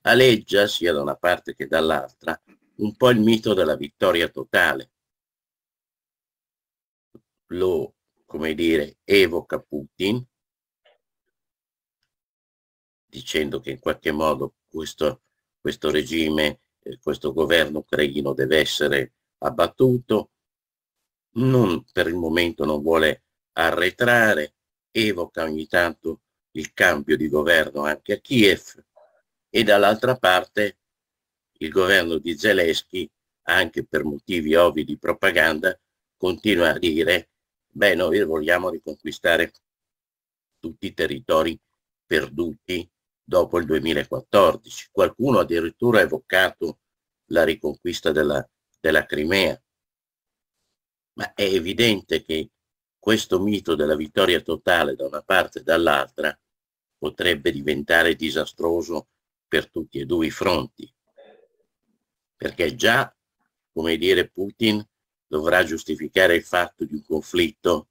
Aleggia, sia da una parte che dall'altra, un po' il mito della vittoria totale. Lo, come dire, evoca Putin, dicendo che in qualche modo questo, questo regime, eh, questo governo ucraino deve essere abbattuto, non, per il momento non vuole arretrare, evoca ogni tanto il cambio di governo anche a Kiev e dall'altra parte il governo di Zelensky, anche per motivi ovvi di propaganda, continua a dire beh noi vogliamo riconquistare tutti i territori perduti dopo il 2014. Qualcuno addirittura ha evocato la riconquista della, della Crimea. Ma è evidente che questo mito della vittoria totale da una parte e dall'altra potrebbe diventare disastroso per tutti e due i fronti, perché già, come dire, Putin dovrà giustificare il fatto di un conflitto,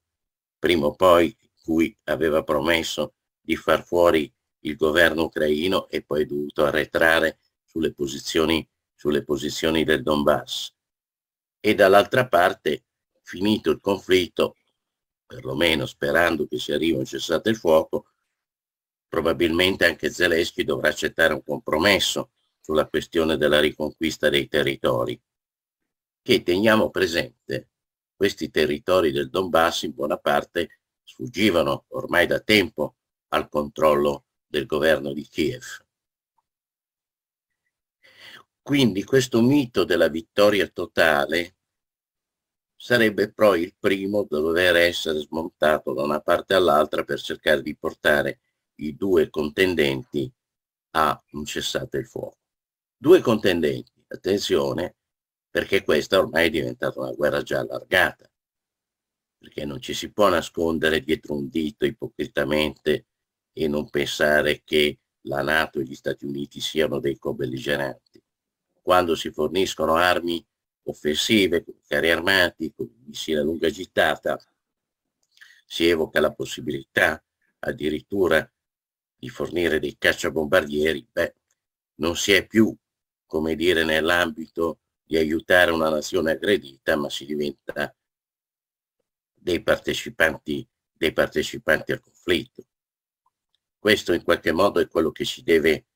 prima o poi, cui aveva promesso di far fuori il governo ucraino e poi dovuto arretrare sulle posizioni, sulle posizioni del Donbass. E dall'altra parte, finito il conflitto, perlomeno sperando che si arrivi un cessate il fuoco, probabilmente anche Zelensky dovrà accettare un compromesso sulla questione della riconquista dei territori, che teniamo presente, questi territori del Donbass in buona parte sfuggivano ormai da tempo al controllo del governo di Kiev. Quindi questo mito della vittoria totale sarebbe poi il primo da dover essere smontato da una parte all'altra per cercare di portare i due contendenti a un cessate il fuoco. Due contendenti, attenzione, perché questa ormai è diventata una guerra già allargata, perché non ci si può nascondere dietro un dito ipocritamente e non pensare che la Nato e gli Stati Uniti siano dei cobelligeranti. Quando si forniscono armi offensive, carri armati, missili a lunga gittata, si evoca la possibilità addirittura di fornire dei cacciabombardieri, beh, non si è più, come dire, nell'ambito di aiutare una nazione aggredita, ma si diventa dei partecipanti, dei partecipanti al conflitto. Questo in qualche modo è quello che ci deve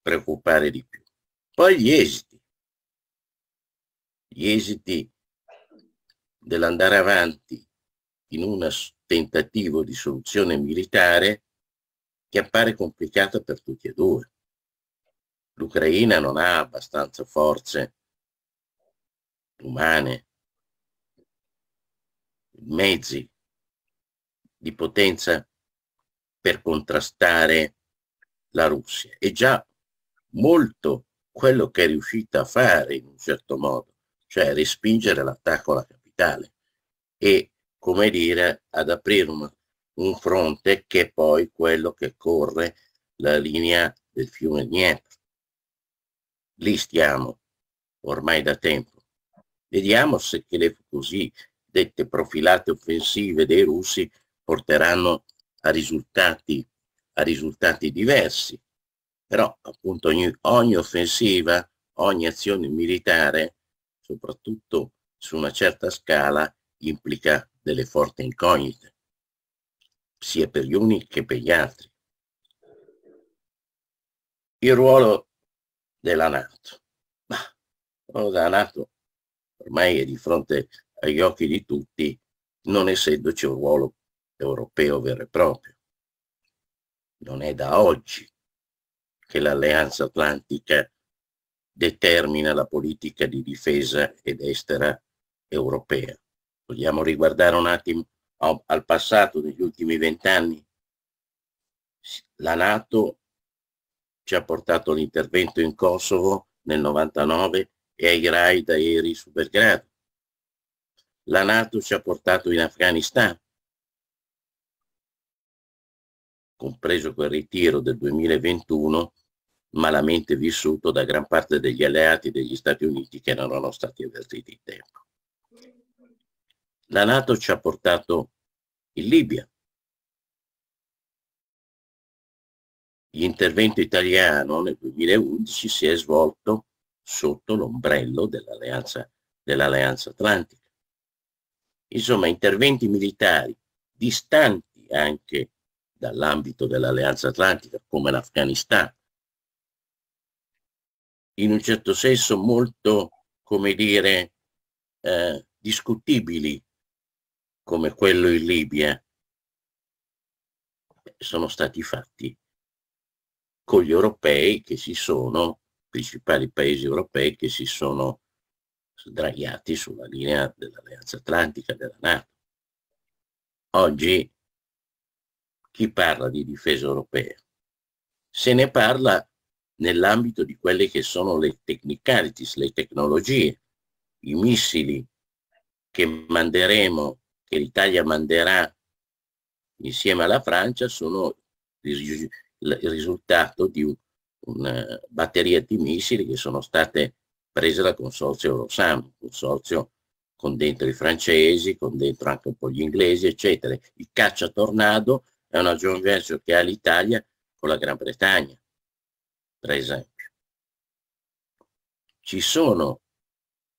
preoccupare di più. Poi gli esiti, gli esiti dell'andare avanti in un tentativo di soluzione militare che appare complicata per tutti e due. L'Ucraina non ha abbastanza forze umane, mezzi di potenza per contrastare la Russia. È già molto quello che è riuscita a fare in un certo modo, cioè respingere l'attacco alla capitale e, come dire, ad aprire un, un fronte che è poi quello che corre la linea del fiume Dnieper. Lì stiamo ormai da tempo. Vediamo se che le così dette profilate offensive dei russi porteranno a risultati, a risultati diversi, però appunto ogni, ogni offensiva, ogni azione militare, soprattutto su una certa scala, implica delle forti incognite, sia per gli uni che per gli altri. Il ruolo della Nato. Ma il ruolo della Nato ormai è di fronte agli occhi di tutti, non essendoci un ruolo europeo vero e proprio. Non è da oggi che l'Alleanza Atlantica determina la politica di difesa ed estera europea. Vogliamo riguardare un attimo al passato degli ultimi vent'anni? La Nato ci ha portato l'intervento in Kosovo nel 99 e ai raid aerei su Belgrado. La Nato ci ha portato in Afghanistan compreso quel ritiro del 2021, malamente vissuto da gran parte degli alleati degli Stati Uniti che non erano stati avvertiti in tempo. La Nato ci ha portato in Libia. L'intervento italiano nel 2011 si è svolto sotto l'ombrello dell'alleanza dell atlantica. Insomma, interventi militari distanti anche dall'ambito dell'Alleanza Atlantica come l'Afghanistan, in un certo senso molto, come dire, eh, discutibili come quello in Libia, sono stati fatti con gli europei che si sono, principali paesi europei che si sono sdraiati sulla linea dell'Alleanza Atlantica, della Nato. Oggi chi parla di difesa europea? Se ne parla nell'ambito di quelle che sono le technicalities, le tecnologie, i missili che manderemo, che l'Italia manderà insieme alla Francia, sono il risultato di un, una eh, batteria di missili che sono state prese dal consorzio Eurosam, consorzio con dentro i francesi, con dentro anche un po' gli inglesi, eccetera. Il caccia tornado è una joint venture che ha l'Italia con la Gran Bretagna, per esempio. Ci sono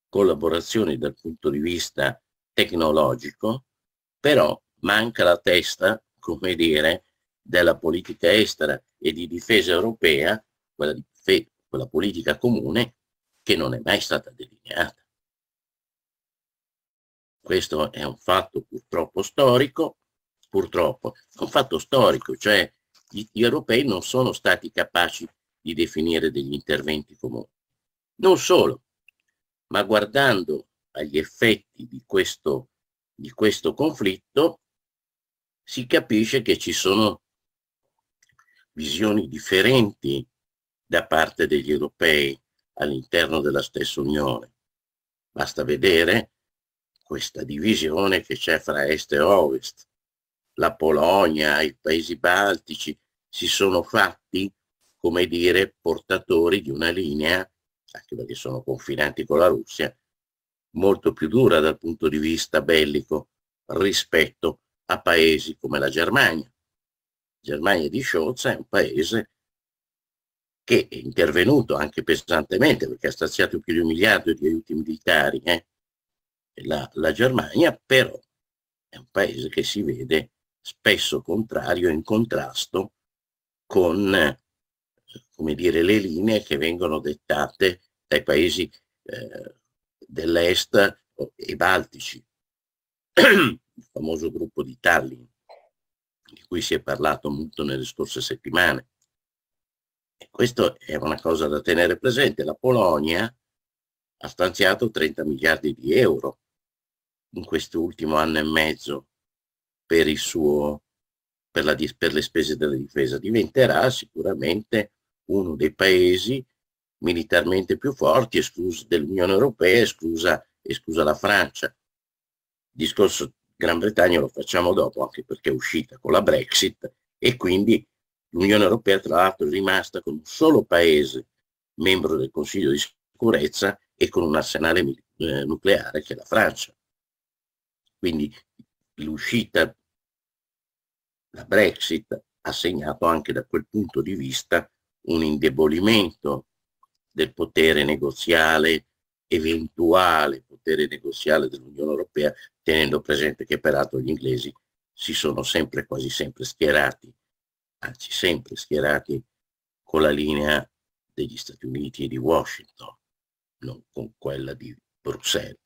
collaborazioni dal punto di vista tecnologico, però manca la testa, come dire, della politica estera e di difesa europea, quella, di quella politica comune, che non è mai stata delineata. Questo è un fatto purtroppo storico, purtroppo, è un fatto storico, cioè gli, gli europei non sono stati capaci di definire degli interventi comuni. Non solo, ma guardando agli effetti di questo, di questo conflitto si capisce che ci sono visioni differenti da parte degli europei all'interno della stessa Unione. Basta vedere questa divisione che c'è fra est e ovest, la Polonia, i paesi baltici, si sono fatti, come dire, portatori di una linea, anche perché sono confinanti con la Russia, molto più dura dal punto di vista bellico rispetto a paesi come la Germania. Germania di Scholz è un paese che è intervenuto anche pesantemente perché ha stanziato più di un miliardo di aiuti militari eh? la, la Germania, però è un paese che si vede spesso contrario, in contrasto con come dire, le linee che vengono dettate dai paesi eh, dell'est e baltici, il famoso gruppo di Tallinn, di cui si è parlato molto nelle scorse settimane. E questo è una cosa da tenere presente. La Polonia ha stanziato 30 miliardi di euro in quest'ultimo anno e mezzo per, il suo, per, la, per le spese della difesa. Diventerà sicuramente uno dei paesi militarmente più forti, escluso dell'Unione Europea, esclusa, esclusa la Francia. Il discorso Gran Bretagna lo facciamo dopo, anche perché è uscita con la Brexit e quindi l'Unione Europea tra l'altro è rimasta con un solo paese membro del Consiglio di sicurezza e con un arsenale eh, nucleare che è la Francia. Quindi l'uscita la Brexit ha segnato anche da quel punto di vista un indebolimento del potere negoziale, eventuale potere negoziale dell'Unione Europea, tenendo presente che peraltro gli inglesi si sono sempre, quasi sempre schierati, anzi sempre schierati con la linea degli Stati Uniti e di Washington, non con quella di Bruxelles,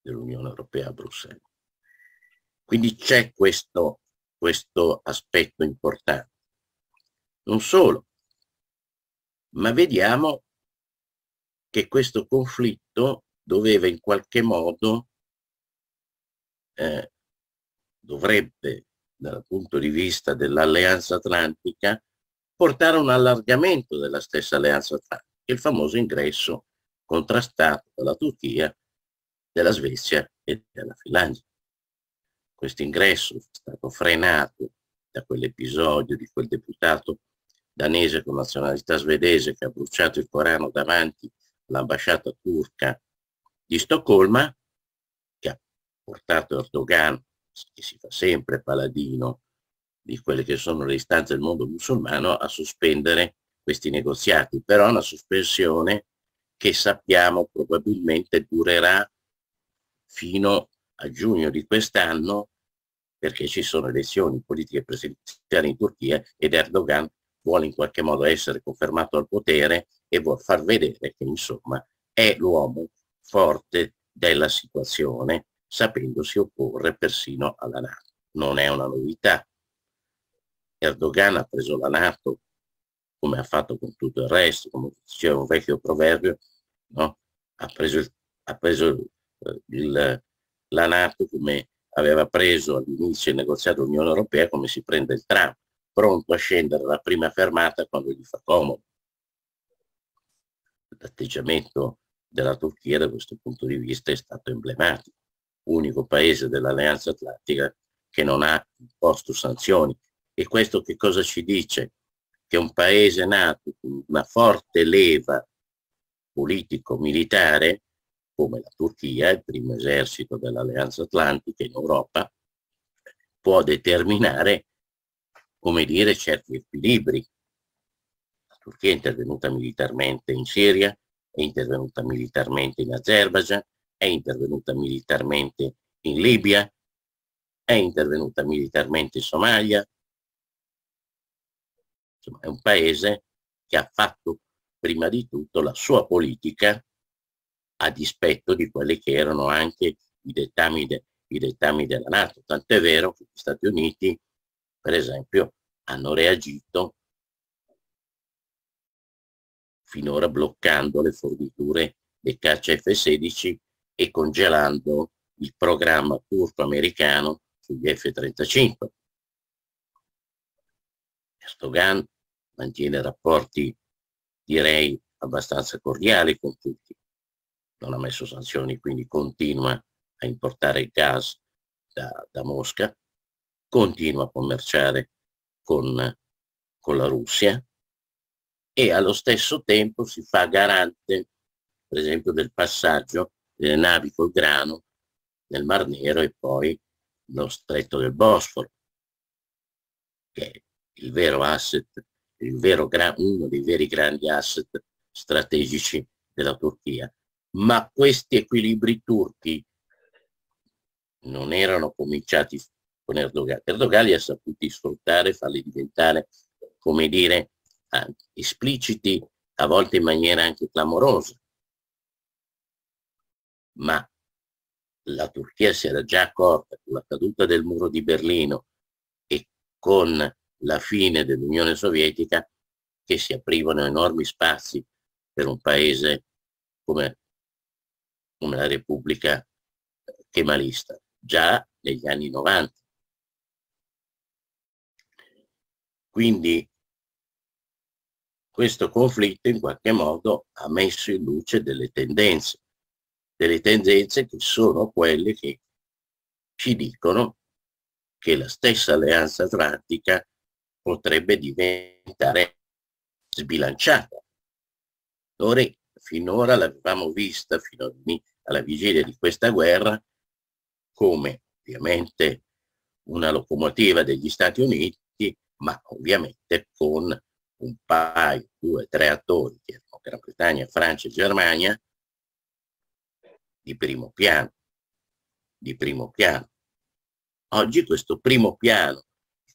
dell'Unione Europea a Bruxelles. Quindi c'è questo questo aspetto importante. Non solo, ma vediamo che questo conflitto doveva in qualche modo, eh, dovrebbe dal punto di vista dell'alleanza atlantica, portare a un allargamento della stessa alleanza atlantica, il famoso ingresso contrastato dalla Turchia, della Svezia e della Finlandia. Questo ingresso è stato frenato da quell'episodio di quel deputato danese con nazionalità svedese che ha bruciato il Corano davanti all'ambasciata turca di Stoccolma, che ha portato Erdogan, che si fa sempre paladino di quelle che sono le istanze del mondo musulmano, a sospendere questi negoziati, però è una sospensione che sappiamo probabilmente durerà fino a giugno di quest'anno perché ci sono elezioni politiche presidenziali in Turchia ed Erdogan vuole in qualche modo essere confermato al potere e vuol far vedere che insomma è l'uomo forte della situazione sapendosi opporre persino alla Nato. Non è una novità. Erdogan ha preso la Nato come ha fatto con tutto il resto, come diceva un vecchio proverbio, no? ha preso, ha preso eh, il, il, la Nato come aveva preso all'inizio il negoziato Unione Europea come si prende il tram, pronto a scendere la prima fermata quando gli fa comodo. L'atteggiamento della Turchia da questo punto di vista è stato emblematico, unico paese dell'Alleanza Atlantica che non ha imposto sanzioni. E questo che cosa ci dice? Che un paese nato con una forte leva politico-militare come la Turchia, il primo esercito dell'Alleanza Atlantica in Europa, può determinare, come dire, certi equilibri. La Turchia è intervenuta militarmente in Siria, è intervenuta militarmente in Azerbaijan, è intervenuta militarmente in Libia, è intervenuta militarmente in Somalia. Insomma, è un paese che ha fatto prima di tutto la sua politica a dispetto di quelli che erano anche i dettami, de, i dettami della Nato. Tant'è vero che gli Stati Uniti, per esempio, hanno reagito finora bloccando le forniture dei caccia F-16 e congelando il programma turco-americano sugli F-35. Erdogan mantiene rapporti, direi, abbastanza cordiali con tutti non ha messo sanzioni, quindi continua a importare il gas da, da Mosca, continua a commerciare con, con la Russia e allo stesso tempo si fa garante, per esempio, del passaggio delle navi col grano nel Mar Nero e poi lo stretto del Bosforo, che è il vero asset, il vero uno dei veri grandi asset strategici della Turchia ma questi equilibri turchi non erano cominciati con Erdogan. Erdogan li ha saputi sfruttare, farli diventare, come dire, ah, espliciti, a volte in maniera anche clamorosa. Ma la Turchia si era già accorta con la caduta del muro di Berlino e con la fine dell'Unione Sovietica che si aprivano enormi spazi per un paese come come la repubblica kemalista, già negli anni 90. Quindi questo conflitto in qualche modo ha messo in luce delle tendenze, delle tendenze che sono quelle che ci dicono che la stessa alleanza atlantica potrebbe diventare sbilanciata. Noi finora l'avevamo vista fino alla vigilia di questa guerra come ovviamente una locomotiva degli Stati Uniti, ma ovviamente con un paio, due, tre attori che erano Gran Bretagna, Francia e Germania di primo piano, di primo piano. Oggi questo primo piano,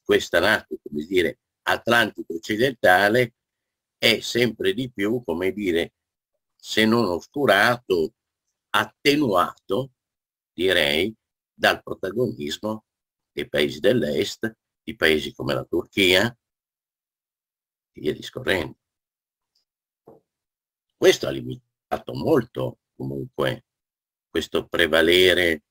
questa NATO, come dire, atlantico occidentale, è sempre di più, come dire, se non oscurato, attenuato, direi, dal protagonismo dei paesi dell'Est, di paesi come la Turchia, e via discorrendo. Questo ha limitato molto comunque questo prevalere,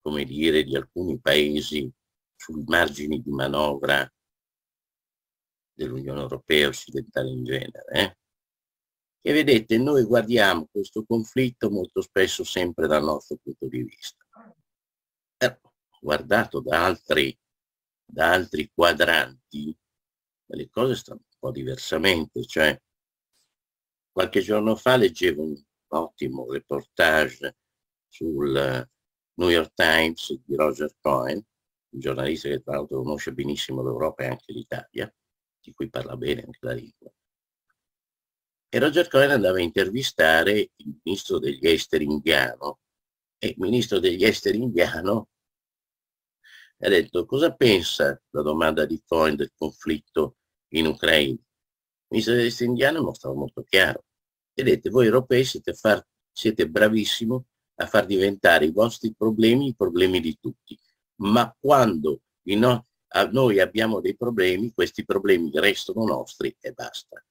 come dire, di alcuni paesi sui margini di manovra dell'Unione Europea occidentale in genere. Eh? E vedete, noi guardiamo questo conflitto molto spesso sempre dal nostro punto di vista. Però, guardato da altri, da altri quadranti, le cose stanno un po' diversamente. Cioè, qualche giorno fa leggevo un ottimo reportage sul New York Times di Roger Cohen, un giornalista che tra l'altro conosce benissimo l'Europa e anche l'Italia, di cui parla bene anche la lingua, e Roger Cohen andava a intervistare il ministro degli esteri indiano e il ministro degli esteri indiano ha detto cosa pensa la domanda di Cohen del conflitto in Ucraina. Il ministro degli esteri indiano non stava molto chiaro. Vedete, voi europei siete, far, siete bravissimi a far diventare i vostri problemi i problemi di tutti, ma quando no, noi abbiamo dei problemi, questi problemi restano nostri e basta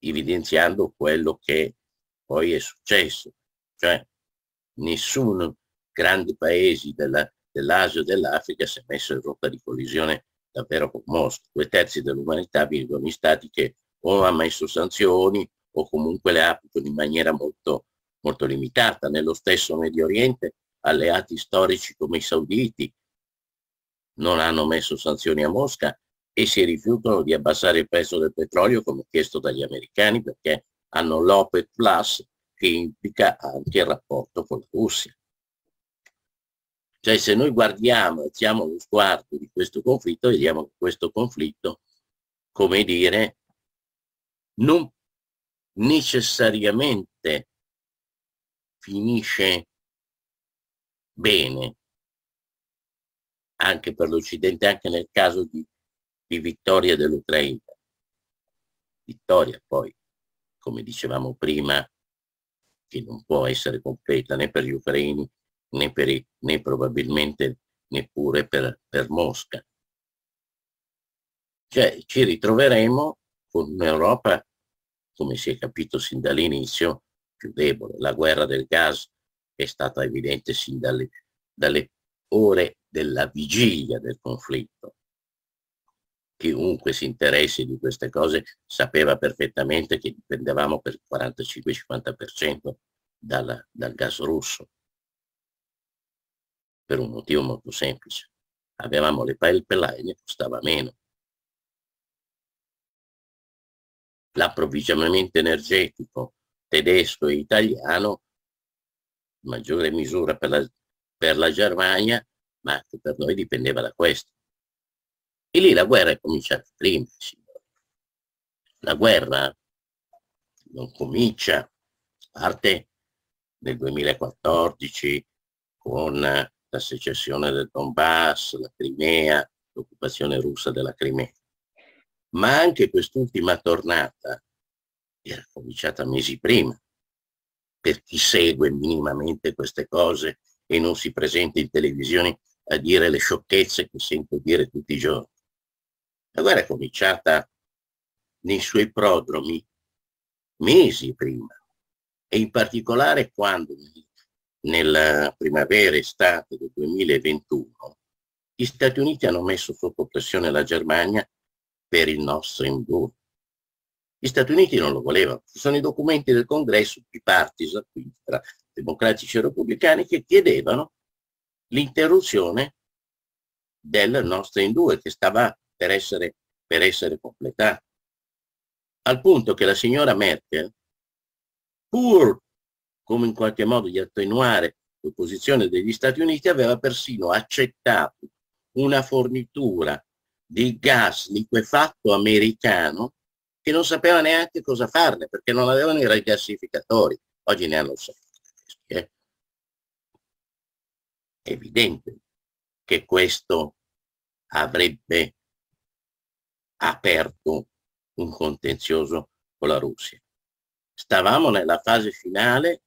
evidenziando quello che poi è successo, cioè nessun grande paese della, dell'Asia dell dell'Africa si è messo in rotta di collisione davvero con Mosca. Due terzi dell'umanità vivono in stati che o ha messo sanzioni o comunque le applicano in maniera molto, molto limitata. Nello stesso Medio Oriente alleati storici come i sauditi non hanno messo sanzioni a Mosca e si rifiutano di abbassare il prezzo del petrolio come chiesto dagli americani perché hanno l'OPEC Plus che implica anche il rapporto con la Russia. Cioè se noi guardiamo, alziamo lo sguardo di questo conflitto, vediamo che questo conflitto, come dire, non necessariamente finisce bene anche per l'Occidente, anche nel caso di di vittoria dell'Ucraina. Vittoria poi, come dicevamo prima, che non può essere completa né per gli ucraini né, per, i, né probabilmente neppure per, per Mosca. Cioè ci ritroveremo con un'Europa, come si è capito sin dall'inizio, più debole. La guerra del gas è stata evidente sin dalle, dalle ore della vigilia del conflitto chiunque si interessi di queste cose sapeva perfettamente che dipendevamo per 45-50% dal, dal gas russo, per un motivo molto semplice. Avevamo le pipeline e costava meno. L'approvvigionamento energetico tedesco e italiano, maggiore misura per la, per la Germania, ma che per noi dipendeva da questo e lì la guerra è cominciata prima, signore. La guerra non comincia, parte nel 2014 con la secessione del Donbass, la Crimea, l'occupazione russa della Crimea. Ma anche quest'ultima tornata era cominciata mesi prima. Per chi segue minimamente queste cose e non si presenta in televisione a dire le sciocchezze che sento dire tutti i giorni. La guerra è cominciata nei suoi prodromi mesi prima e in particolare quando nella primavera-estate del 2021 gli Stati Uniti hanno messo sotto pressione la Germania per il nostro Stream Gli Stati Uniti non lo volevano, ci sono i documenti del congresso bipartisan, quindi tra democratici e repubblicani, che chiedevano l'interruzione del nostro Stream che stava per essere, per essere completati. Al punto che la signora Merkel, pur come in qualche modo di attenuare l'opposizione degli Stati Uniti, aveva persino accettato una fornitura di gas liquefatto americano che non sapeva neanche cosa farne perché non avevano i rigassificatori. Oggi ne hanno sei. Eh. È evidente che questo avrebbe aperto un contenzioso con la Russia. Stavamo nella fase finale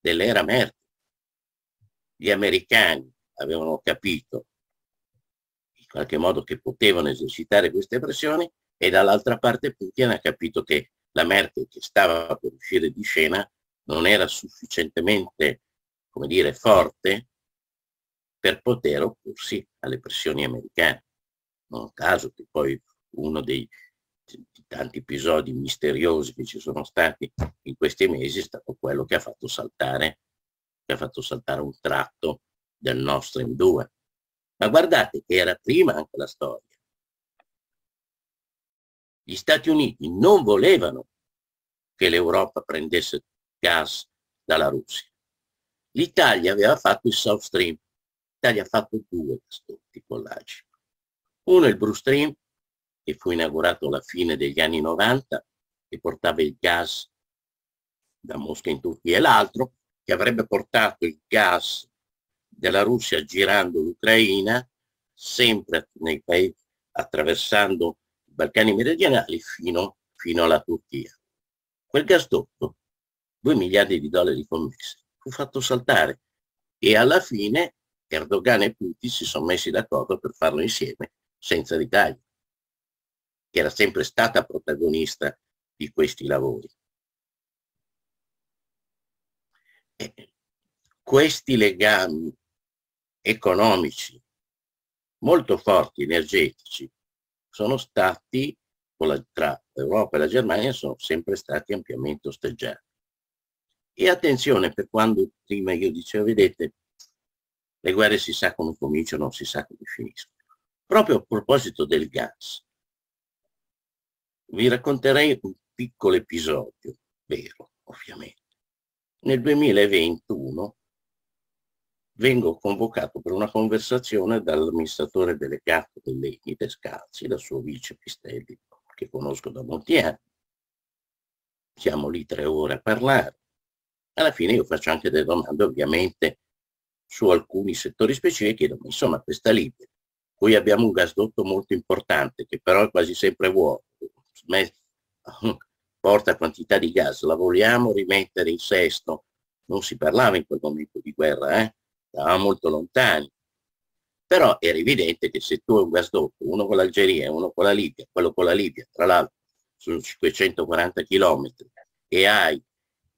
dell'era Merkel. Gli americani avevano capito in qualche modo che potevano esercitare queste pressioni e dall'altra parte Putin ha capito che la Merkel che stava per uscire di scena non era sufficientemente, come dire, forte per poter opporsi alle pressioni americane. Non a caso che poi uno dei tanti episodi misteriosi che ci sono stati in questi mesi è stato quello che ha fatto saltare, che ha fatto saltare un tratto del nostro M2. Ma guardate che era prima anche la storia. Gli Stati Uniti non volevano che l'Europa prendesse gas dalla Russia. L'Italia aveva fatto il South Stream. L'Italia ha fatto due gasdotti collagi. Uno è il Blue Stream che fu inaugurato alla fine degli anni 90, che portava il gas da Mosca in Turchia e l'altro che avrebbe portato il gas della Russia girando l'Ucraina, sempre nei paesi, attraversando i Balcani meridionali fino, fino alla Turchia. Quel gasdotto, 2 miliardi di dollari di commesse, fu fatto saltare e alla fine Erdogan e Putin si sono messi d'accordo per farlo insieme senza l'Italia che era sempre stata protagonista di questi lavori. E questi legami economici molto forti, energetici, sono stati la, tra Europa e la Germania sono sempre stati ampiamente osteggiati. E attenzione, per quando prima io dicevo, vedete, le guerre si sa come cominciano, non si sa come finiscono. Proprio a proposito del gas, vi racconterei un piccolo episodio, vero, ovviamente. Nel 2021 vengo convocato per una conversazione dall'amministratore delegato dell'ENI Descalzi, la sua vice Pistelli, che conosco da molti anni. Siamo lì tre ore a parlare. Alla fine io faccio anche delle domande, ovviamente, su alcuni settori specifici, chiedo, ma insomma, questa Libia, qui abbiamo un gasdotto molto importante, che però è quasi sempre vuoto, porta quantità di gas, la vogliamo rimettere in sesto? Non si parlava in quel momento di guerra, eh? molto lontani. Però era evidente che se tu hai un gasdotto, uno con l'Algeria e uno con la Libia, quello con la Libia, tra l'altro sono 540 km, e hai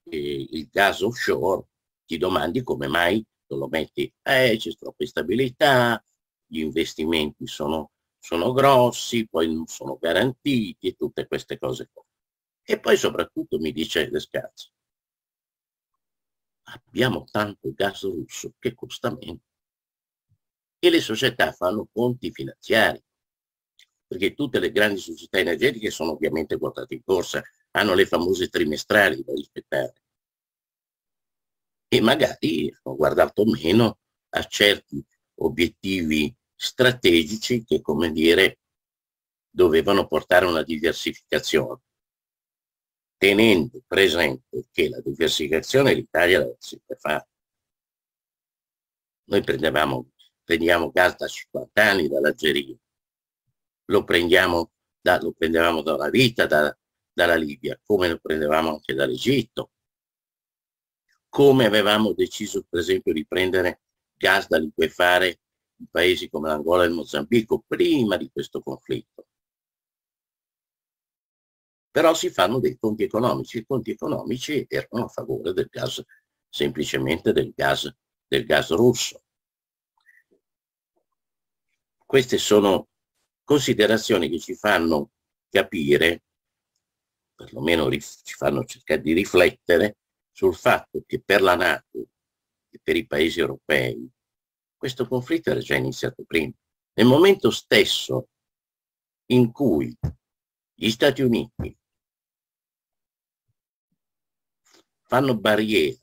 eh, il gas offshore, ti domandi come mai non lo metti, eh, c'è troppa instabilità, gli investimenti sono sono grossi, poi non sono garantiti e tutte queste cose qua. E poi soprattutto mi dice De Scazzi, abbiamo tanto gas russo che costa meno. E le società fanno conti finanziari, perché tutte le grandi società energetiche sono ovviamente quotate in borsa, hanno le famose trimestrali da rispettare. E magari hanno guardato meno a certi obiettivi strategici che, come dire, dovevano portare a una diversificazione, tenendo presente che la diversificazione l'Italia l'aveva sempre fatta. Noi prendevamo, prendiamo gas da 50 anni dall'Algeria, lo, da, lo, prendevamo dalla vita da, dalla Libia, come lo prendevamo anche dall'Egitto, come avevamo deciso per esempio di prendere gas da liquefare paesi come l'Angola e il Mozambico prima di questo conflitto. Però si fanno dei conti economici, i conti economici erano a favore del gas, semplicemente del gas, del gas russo. Queste sono considerazioni che ci fanno capire, perlomeno ci fanno cercare di riflettere, sul fatto che per la Nato e per i paesi europei questo conflitto era già iniziato prima. Nel momento stesso in cui gli Stati Uniti fanno barriera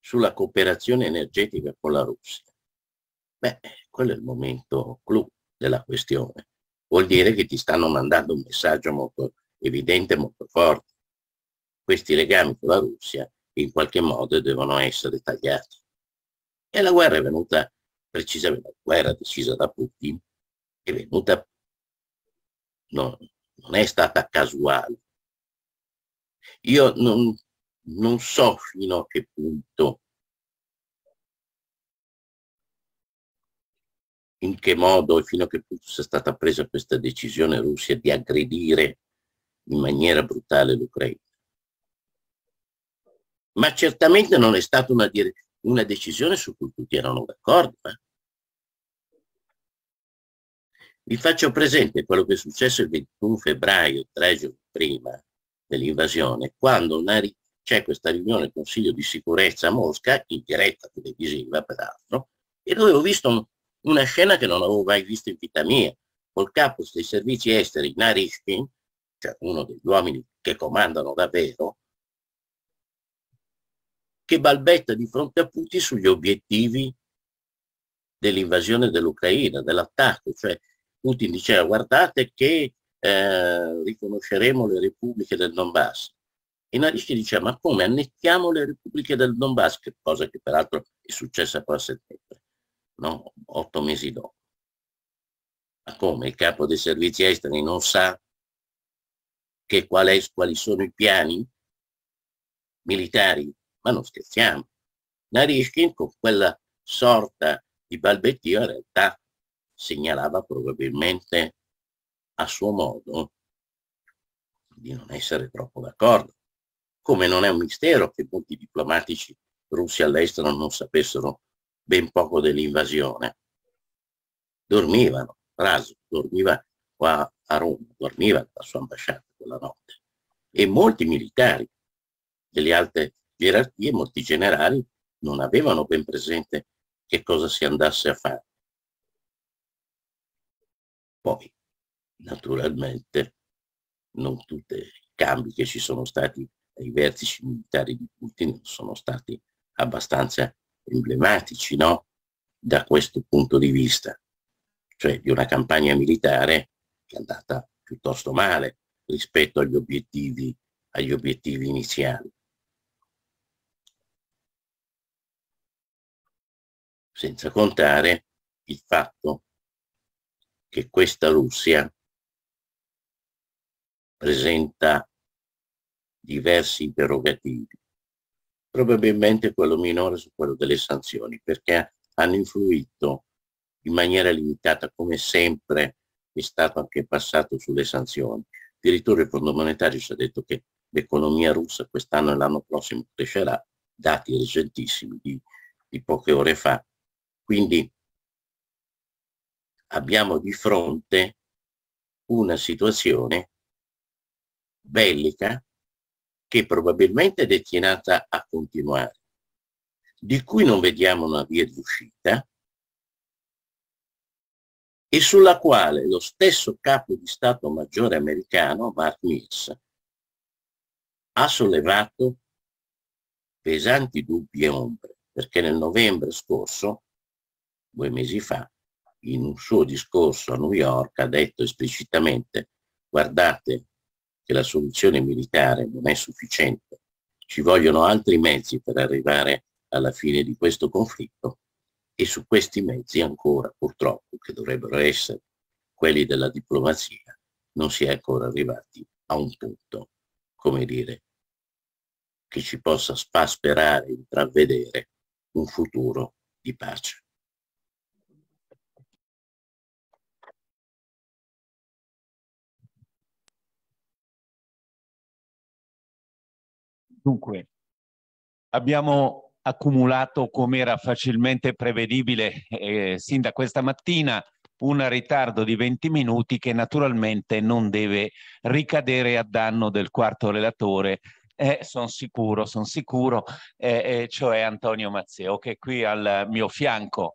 sulla cooperazione energetica con la Russia, beh, quello è il momento clou della questione. Vuol dire che ti stanno mandando un messaggio molto evidente, molto forte. Questi legami con la Russia in qualche modo devono essere tagliati. E la guerra è venuta precisamente, la guerra decisa da Putin è venuta, no, non è stata casuale. Io non, non so fino a che punto, in che modo e fino a che punto sia stata presa questa decisione russa di aggredire in maniera brutale l'Ucraina. Ma certamente non è stata una direzione una decisione su cui tutti erano d'accordo. Eh? Vi faccio presente quello che è successo il 21 febbraio, tre giorni prima dell'invasione, quando c'è questa riunione del Consiglio di sicurezza a Mosca, in diretta televisiva peraltro, e dove ho visto un, una scena che non avevo mai visto in vita mia, col capo dei servizi esteri Narishkin, cioè uno degli uomini che comandano davvero, che balbetta di fronte a Putin sugli obiettivi dell'invasione dell'Ucraina, dell'attacco. Cioè Putin diceva guardate che eh, riconosceremo le repubbliche del Donbass. E Narici diceva ma come annettiamo le repubbliche del Donbass, che cosa che peraltro è successa poi a settembre, no? otto mesi dopo. Ma come il capo dei servizi esteri non sa che qual è, quali sono i piani militari ma non scherziamo. Narishkin con quella sorta di balbettio in realtà segnalava probabilmente a suo modo di non essere troppo d'accordo, come non è un mistero che molti diplomatici russi all'estero non sapessero ben poco dell'invasione. Dormivano, Raso dormiva qua a Roma, dormiva la sua ambasciata quella notte e molti militari delle altre gerarchie, molti generali non avevano ben presente che cosa si andasse a fare. Poi, naturalmente, non tutti i cambi che ci sono stati ai vertici militari di Putin sono stati abbastanza emblematici, no? Da questo punto di vista, cioè di una campagna militare che è andata piuttosto male rispetto agli obiettivi, agli obiettivi iniziali.
senza contare
il fatto che questa Russia presenta diversi interrogativi, probabilmente quello minore su quello delle sanzioni, perché hanno influito in maniera limitata, come sempre è stato anche passato sulle sanzioni. Addirittura il Fondo Monetario ci ha detto che l'economia russa quest'anno e l'anno prossimo crescerà, dati recentissimi di, di poche ore fa, quindi abbiamo di fronte una situazione bellica che probabilmente è destinata a continuare, di cui non vediamo una via di uscita e sulla quale lo stesso capo di Stato Maggiore americano, Mark Mills, ha sollevato pesanti dubbi e ombre, perché nel novembre scorso due mesi fa, in un suo discorso a New York ha detto esplicitamente guardate che la soluzione militare non è sufficiente, ci vogliono altri mezzi per arrivare alla fine di questo conflitto e su questi mezzi ancora purtroppo, che dovrebbero essere quelli della diplomazia, non si è ancora arrivati a un punto, come dire, che ci possa spasperare, intravedere un futuro di pace.
Dunque, abbiamo accumulato, come era facilmente prevedibile eh, sin da questa mattina, un ritardo di 20 minuti che naturalmente non deve ricadere a danno del quarto relatore. Eh, sono sicuro, sono sicuro, eh, eh, cioè Antonio Mazzeo, che è qui al mio fianco.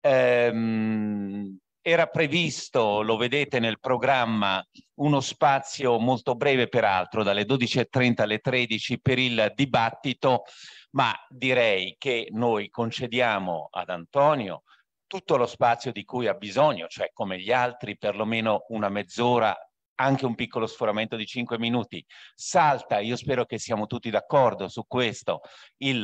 Ehm, era previsto, lo vedete nel programma, uno spazio molto breve peraltro, dalle 12.30 alle 13 per il dibattito, ma direi che noi concediamo ad Antonio tutto lo spazio di cui ha bisogno, cioè come gli altri perlomeno una mezz'ora anche un piccolo sforamento di 5 minuti salta, io spero che siamo tutti d'accordo su questo, il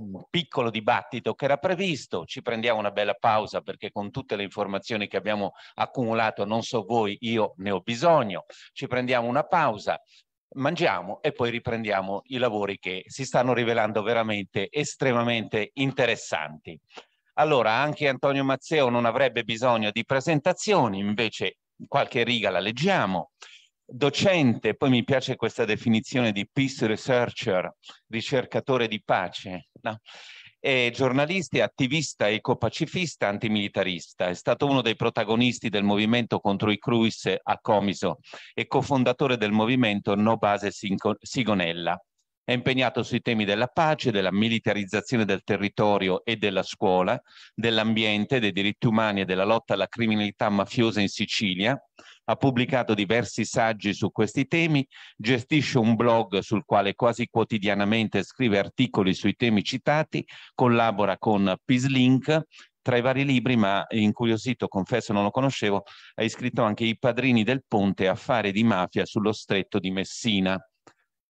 mm, piccolo dibattito che era previsto, ci prendiamo una bella pausa perché con tutte le informazioni che abbiamo accumulato, non so voi, io ne ho bisogno, ci prendiamo una pausa, mangiamo e poi riprendiamo i lavori che si stanno rivelando veramente estremamente interessanti. Allora, anche Antonio Mazzeo non avrebbe bisogno di presentazioni, invece qualche riga la leggiamo. Docente, poi mi piace questa definizione di peace researcher, ricercatore di pace, no? È giornalista, attivista, ecopacifista, antimilitarista. È stato uno dei protagonisti del movimento contro i Cruis a Comiso e cofondatore del movimento No Base Sigonella. È impegnato sui temi della pace, della militarizzazione del territorio e della scuola, dell'ambiente, dei diritti umani e della lotta alla criminalità mafiosa in Sicilia. Ha pubblicato diversi saggi su questi temi, gestisce un blog sul quale quasi quotidianamente scrive articoli sui temi citati, collabora con Peace Link, tra i vari libri, ma incuriosito, confesso non lo conoscevo, ha iscritto anche I padrini del ponte affare di mafia sullo stretto di Messina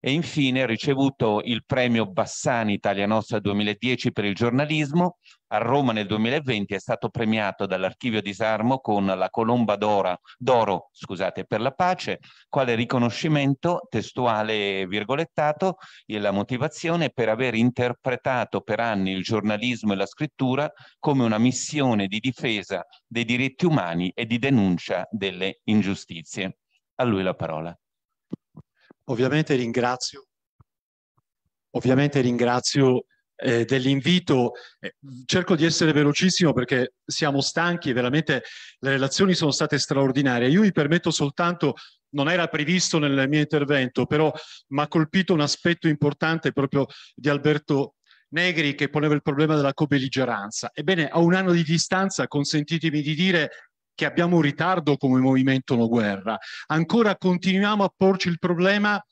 e infine ha ricevuto il premio Bassani Italia Nostra 2010 per il giornalismo. A Roma nel 2020 è stato premiato dall'Archivio Disarmo con la Colomba d'Oro scusate, per la pace, quale riconoscimento testuale virgolettato e la motivazione per aver interpretato per anni il giornalismo e la scrittura come una missione di difesa dei diritti umani e di denuncia delle ingiustizie. A lui la parola.
Ovviamente ringrazio, ovviamente ringrazio eh, dell'invito. Eh, cerco di essere velocissimo perché siamo stanchi veramente le relazioni sono state straordinarie. Io mi permetto soltanto, non era previsto nel mio intervento, però mi ha colpito un aspetto importante proprio di Alberto Negri che poneva il problema della cobelligeranza. Ebbene, a un anno di distanza, consentitemi di dire, che abbiamo un ritardo come movimento no guerra, ancora continuiamo a porci il problema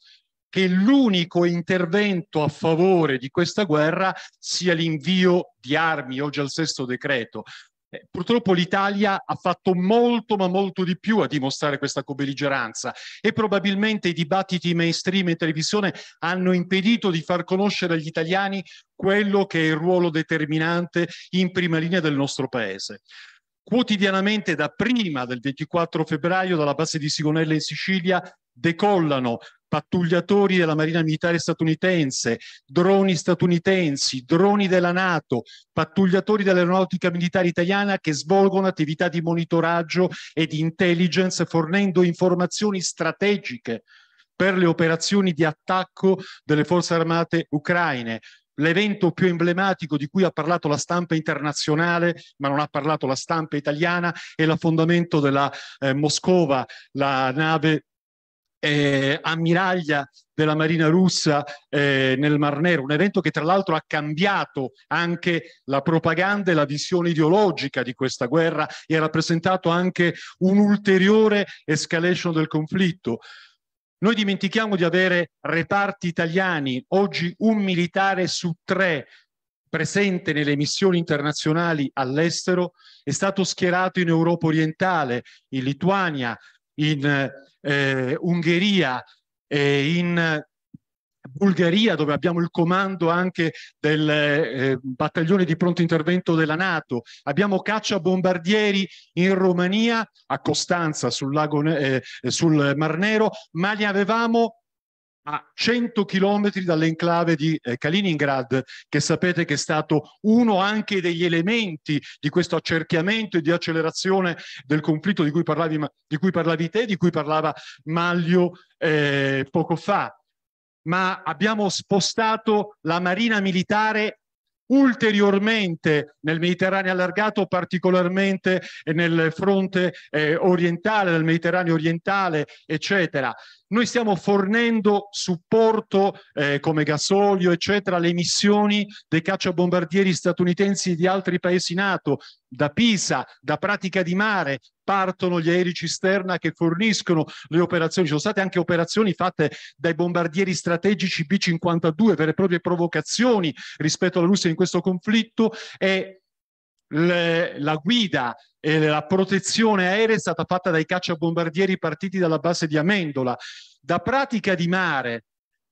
che l'unico intervento a favore di questa guerra sia l'invio di armi, oggi al sesto decreto. Eh, purtroppo l'Italia ha fatto molto ma molto di più a dimostrare questa cobelligeranza e probabilmente i dibattiti mainstream e televisione hanno impedito di far conoscere agli italiani quello che è il ruolo determinante in prima linea del nostro paese quotidianamente da prima del 24 febbraio dalla base di Sigonella in Sicilia decollano pattugliatori della Marina Militare statunitense, droni statunitensi, droni della Nato, pattugliatori dell'aeronautica militare italiana che svolgono attività di monitoraggio e di intelligence fornendo informazioni strategiche per le operazioni di attacco delle forze armate ucraine l'evento più emblematico di cui ha parlato la stampa internazionale, ma non ha parlato la stampa italiana, è l'affondamento della eh, Moscova, la nave eh, ammiraglia della Marina russa eh, nel Mar Nero, un evento che tra l'altro ha cambiato anche la propaganda e la visione ideologica di questa guerra e ha rappresentato anche un'ulteriore escalation del conflitto. Noi dimentichiamo di avere reparti italiani, oggi un militare su tre presente nelle missioni internazionali all'estero è stato schierato in Europa orientale, in Lituania, in eh, Ungheria, eh, in Bulgaria, dove abbiamo il comando anche del eh, battaglione di pronto intervento della Nato, abbiamo cacciabombardieri in Romania, a Costanza, sul, lago, eh, sul Mar Nero, ma li avevamo a 100 chilometri dall'enclave di eh, Kaliningrad, che sapete che è stato uno anche degli elementi di questo accerchiamento e di accelerazione del conflitto di cui parlavi, di cui parlavi te, di cui parlava Maglio eh, poco fa ma abbiamo spostato la Marina Militare ulteriormente nel Mediterraneo allargato, particolarmente nel fronte eh, orientale, nel Mediterraneo orientale, eccetera. Noi stiamo fornendo supporto eh, come gasolio, eccetera, alle missioni dei cacciabombardieri statunitensi di altri paesi NATO, da Pisa, da Pratica di Mare, partono gli aerei cisterna che forniscono le operazioni. Ci sono state anche operazioni fatte dai bombardieri strategici B-52, vere e proprie provocazioni rispetto alla Russia in questo conflitto e le, la guida e la protezione aerea è stata fatta dai cacciabombardieri partiti dalla base di Amendola. Da pratica di mare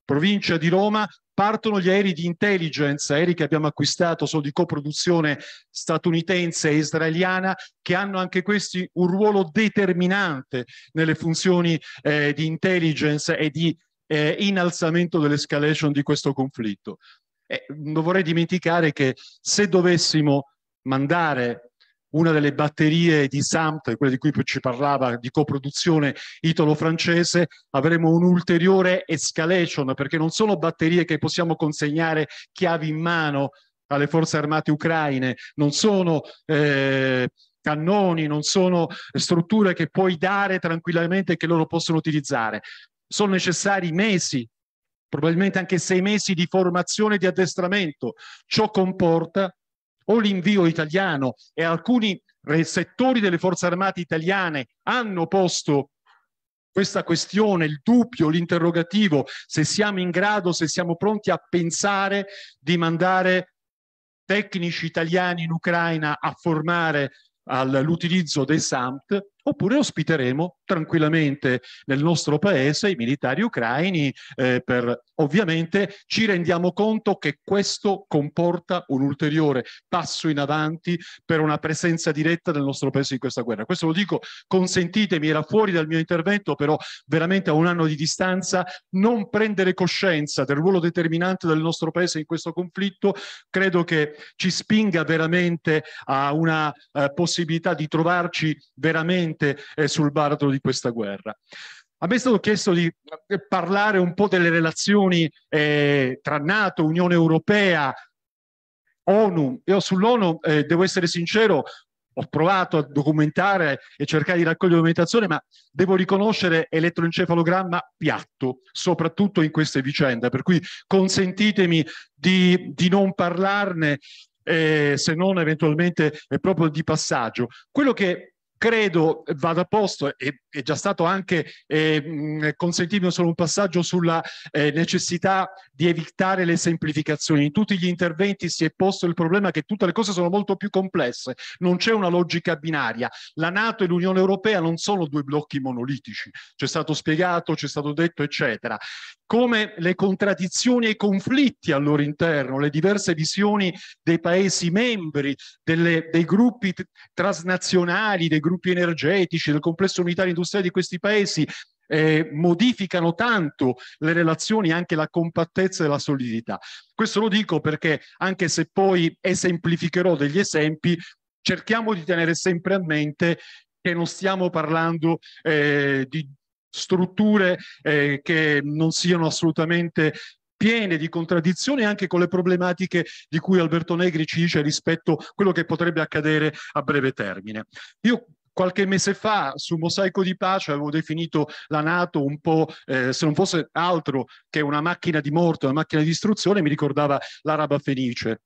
provincia di Roma, partono gli aerei di intelligence, aerei che abbiamo acquistato, sono di coproduzione statunitense e israeliana, che hanno anche questi un ruolo determinante nelle funzioni eh, di intelligence e di eh, innalzamento dell'escalation di questo conflitto. Eh, non vorrei dimenticare che se dovessimo mandare una delle batterie di Samt, quella di cui ci parlava, di coproduzione italo-francese, avremo un'ulteriore escalation, perché non sono batterie che possiamo consegnare chiavi in mano alle forze armate ucraine, non sono... Eh, cannoni, non sono strutture che puoi dare tranquillamente e che loro possono utilizzare. Sono necessari mesi, probabilmente anche sei mesi di formazione e di addestramento. Ciò comporta o l'invio italiano e alcuni settori delle forze armate italiane hanno posto questa questione, il dubbio, l'interrogativo, se siamo in grado, se siamo pronti a pensare di mandare tecnici italiani in Ucraina a formare all'utilizzo dei SAMT, oppure ospiteremo tranquillamente nel nostro paese i militari ucraini, eh, per, ovviamente ci rendiamo conto che questo comporta un ulteriore passo in avanti per una presenza diretta del nostro paese in questa guerra. Questo lo dico, consentitemi, era fuori dal mio intervento, però veramente a un anno di distanza, non prendere coscienza del ruolo determinante del nostro paese in questo conflitto, credo che ci spinga veramente a una eh, possibilità di trovarci veramente eh, sul baratro di di questa guerra. A me è stato chiesto di parlare un po' delle relazioni eh, tra Nato, Unione Europea, ONU. Io sull'ONU, eh, devo essere sincero, ho provato a documentare e cercare di raccogliere documentazione, ma devo riconoscere elettroencefalogramma piatto, soprattutto in queste vicende. Per cui consentitemi di, di non parlarne eh, se non eventualmente eh, proprio di passaggio. Quello che credo vada posto, e, è già stato anche, eh, consentitemi solo un passaggio sulla eh, necessità di evitare le semplificazioni. In tutti gli interventi si è posto il problema che tutte le cose sono molto più complesse, non c'è una logica binaria. La Nato e l'Unione Europea non sono due blocchi monolitici, c'è stato spiegato, c'è stato detto, eccetera come le contraddizioni e i conflitti al loro interno, le diverse visioni dei paesi membri, delle, dei gruppi transnazionali, dei gruppi energetici, del complesso unitario industriale di questi paesi eh, modificano tanto le relazioni, anche la compattezza e la solidità. Questo lo dico perché, anche se poi esemplificherò degli esempi, cerchiamo di tenere sempre a mente che non stiamo parlando eh, di strutture eh, che non siano assolutamente piene di contraddizioni anche con le problematiche di cui Alberto Negri ci dice rispetto a quello che potrebbe accadere a breve termine. Io qualche mese fa su Mosaico di Pace avevo definito la Nato un po', eh, se non fosse altro che una macchina di morte, una macchina di distruzione, mi ricordava l'araba fenice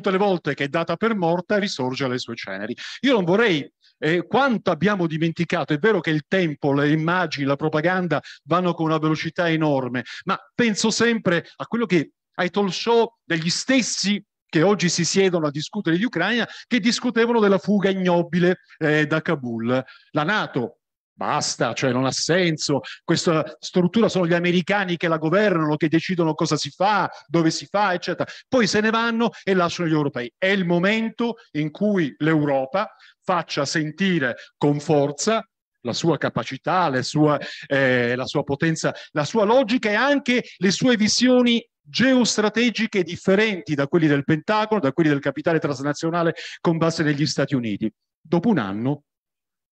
tutte le volte che è data per morta risorge alle sue ceneri. Io non vorrei eh, quanto abbiamo dimenticato, è vero che il tempo, le immagini, la propaganda vanno con una velocità enorme, ma penso sempre a quello che ai talk show degli stessi che oggi si siedono a discutere di Ucraina, che discutevano della fuga ignobile eh, da Kabul. La Nato Basta, cioè non ha senso. Questa struttura sono gli americani che la governano, che decidono cosa si fa, dove si fa, eccetera. Poi se ne vanno e lasciano gli europei. È il momento in cui l'Europa faccia sentire con forza la sua capacità, sue, eh, la sua potenza, la sua logica e anche le sue visioni geostrategiche differenti da quelli del Pentagono, da quelli del capitale transnazionale con base negli Stati Uniti. Dopo un anno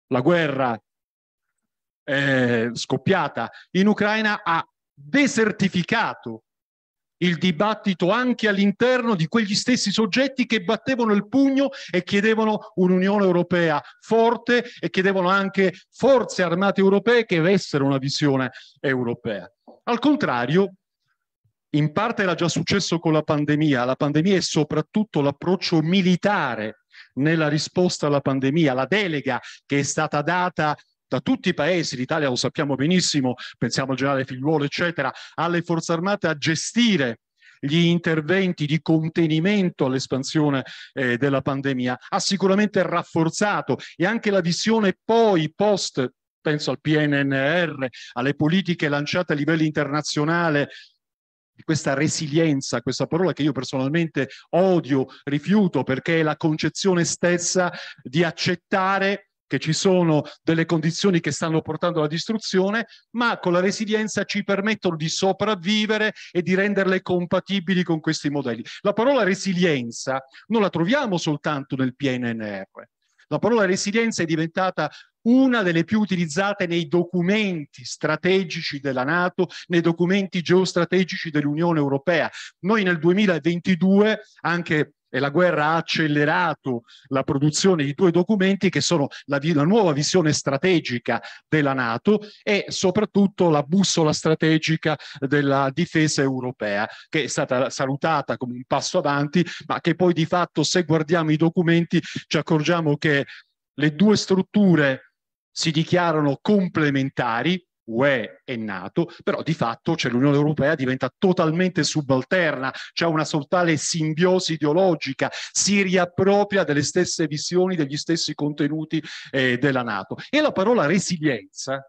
la guerra eh, scoppiata in Ucraina ha desertificato il dibattito anche all'interno di quegli stessi soggetti che battevano il pugno e chiedevano un'Unione Europea forte e chiedevano anche forze armate europee che avessero una visione europea. Al contrario, in parte era già successo con la pandemia, la pandemia e soprattutto l'approccio militare nella risposta alla pandemia, la delega che è stata data da tutti i paesi, l'Italia lo sappiamo benissimo, pensiamo al generale Figliuolo, eccetera, alle forze armate a gestire gli interventi di contenimento all'espansione eh, della pandemia, ha sicuramente rafforzato e anche la visione poi post penso al PNNR, alle politiche lanciate a livello internazionale questa resilienza, questa parola che io personalmente odio, rifiuto, perché è la concezione stessa di accettare che ci sono delle condizioni che stanno portando alla distruzione, ma con la resilienza ci permettono di sopravvivere e di renderle compatibili con questi modelli. La parola resilienza non la troviamo soltanto nel PNR. La parola resilienza è diventata una delle più utilizzate nei documenti strategici della Nato, nei documenti geostrategici dell'Unione Europea. Noi nel 2022, anche e la guerra ha accelerato la produzione di due documenti che sono la, la nuova visione strategica della Nato e soprattutto la bussola strategica della difesa europea, che è stata salutata come un passo avanti, ma che poi di fatto se guardiamo i documenti ci accorgiamo che le due strutture si dichiarano complementari, UE e NATO, però di fatto cioè, l'Unione Europea diventa totalmente subalterna, c'è cioè una soltale simbiosi ideologica, si riappropria delle stesse visioni, degli stessi contenuti eh, della NATO. E la parola resilienza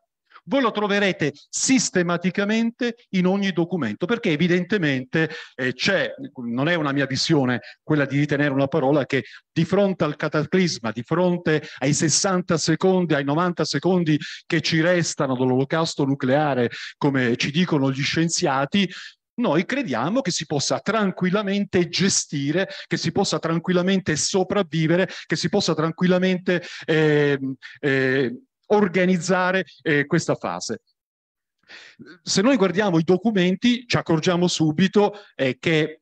voi lo troverete sistematicamente in ogni documento, perché evidentemente eh, c'è, non è una mia visione quella di ritenere una parola che di fronte al cataclisma, di fronte ai 60 secondi, ai 90 secondi che ci restano dell'olocausto nucleare, come ci dicono gli scienziati, noi crediamo che si possa tranquillamente gestire, che si possa tranquillamente sopravvivere, che si possa tranquillamente ehm, eh, eh, organizzare eh, questa fase. Se noi guardiamo i documenti ci accorgiamo subito eh, che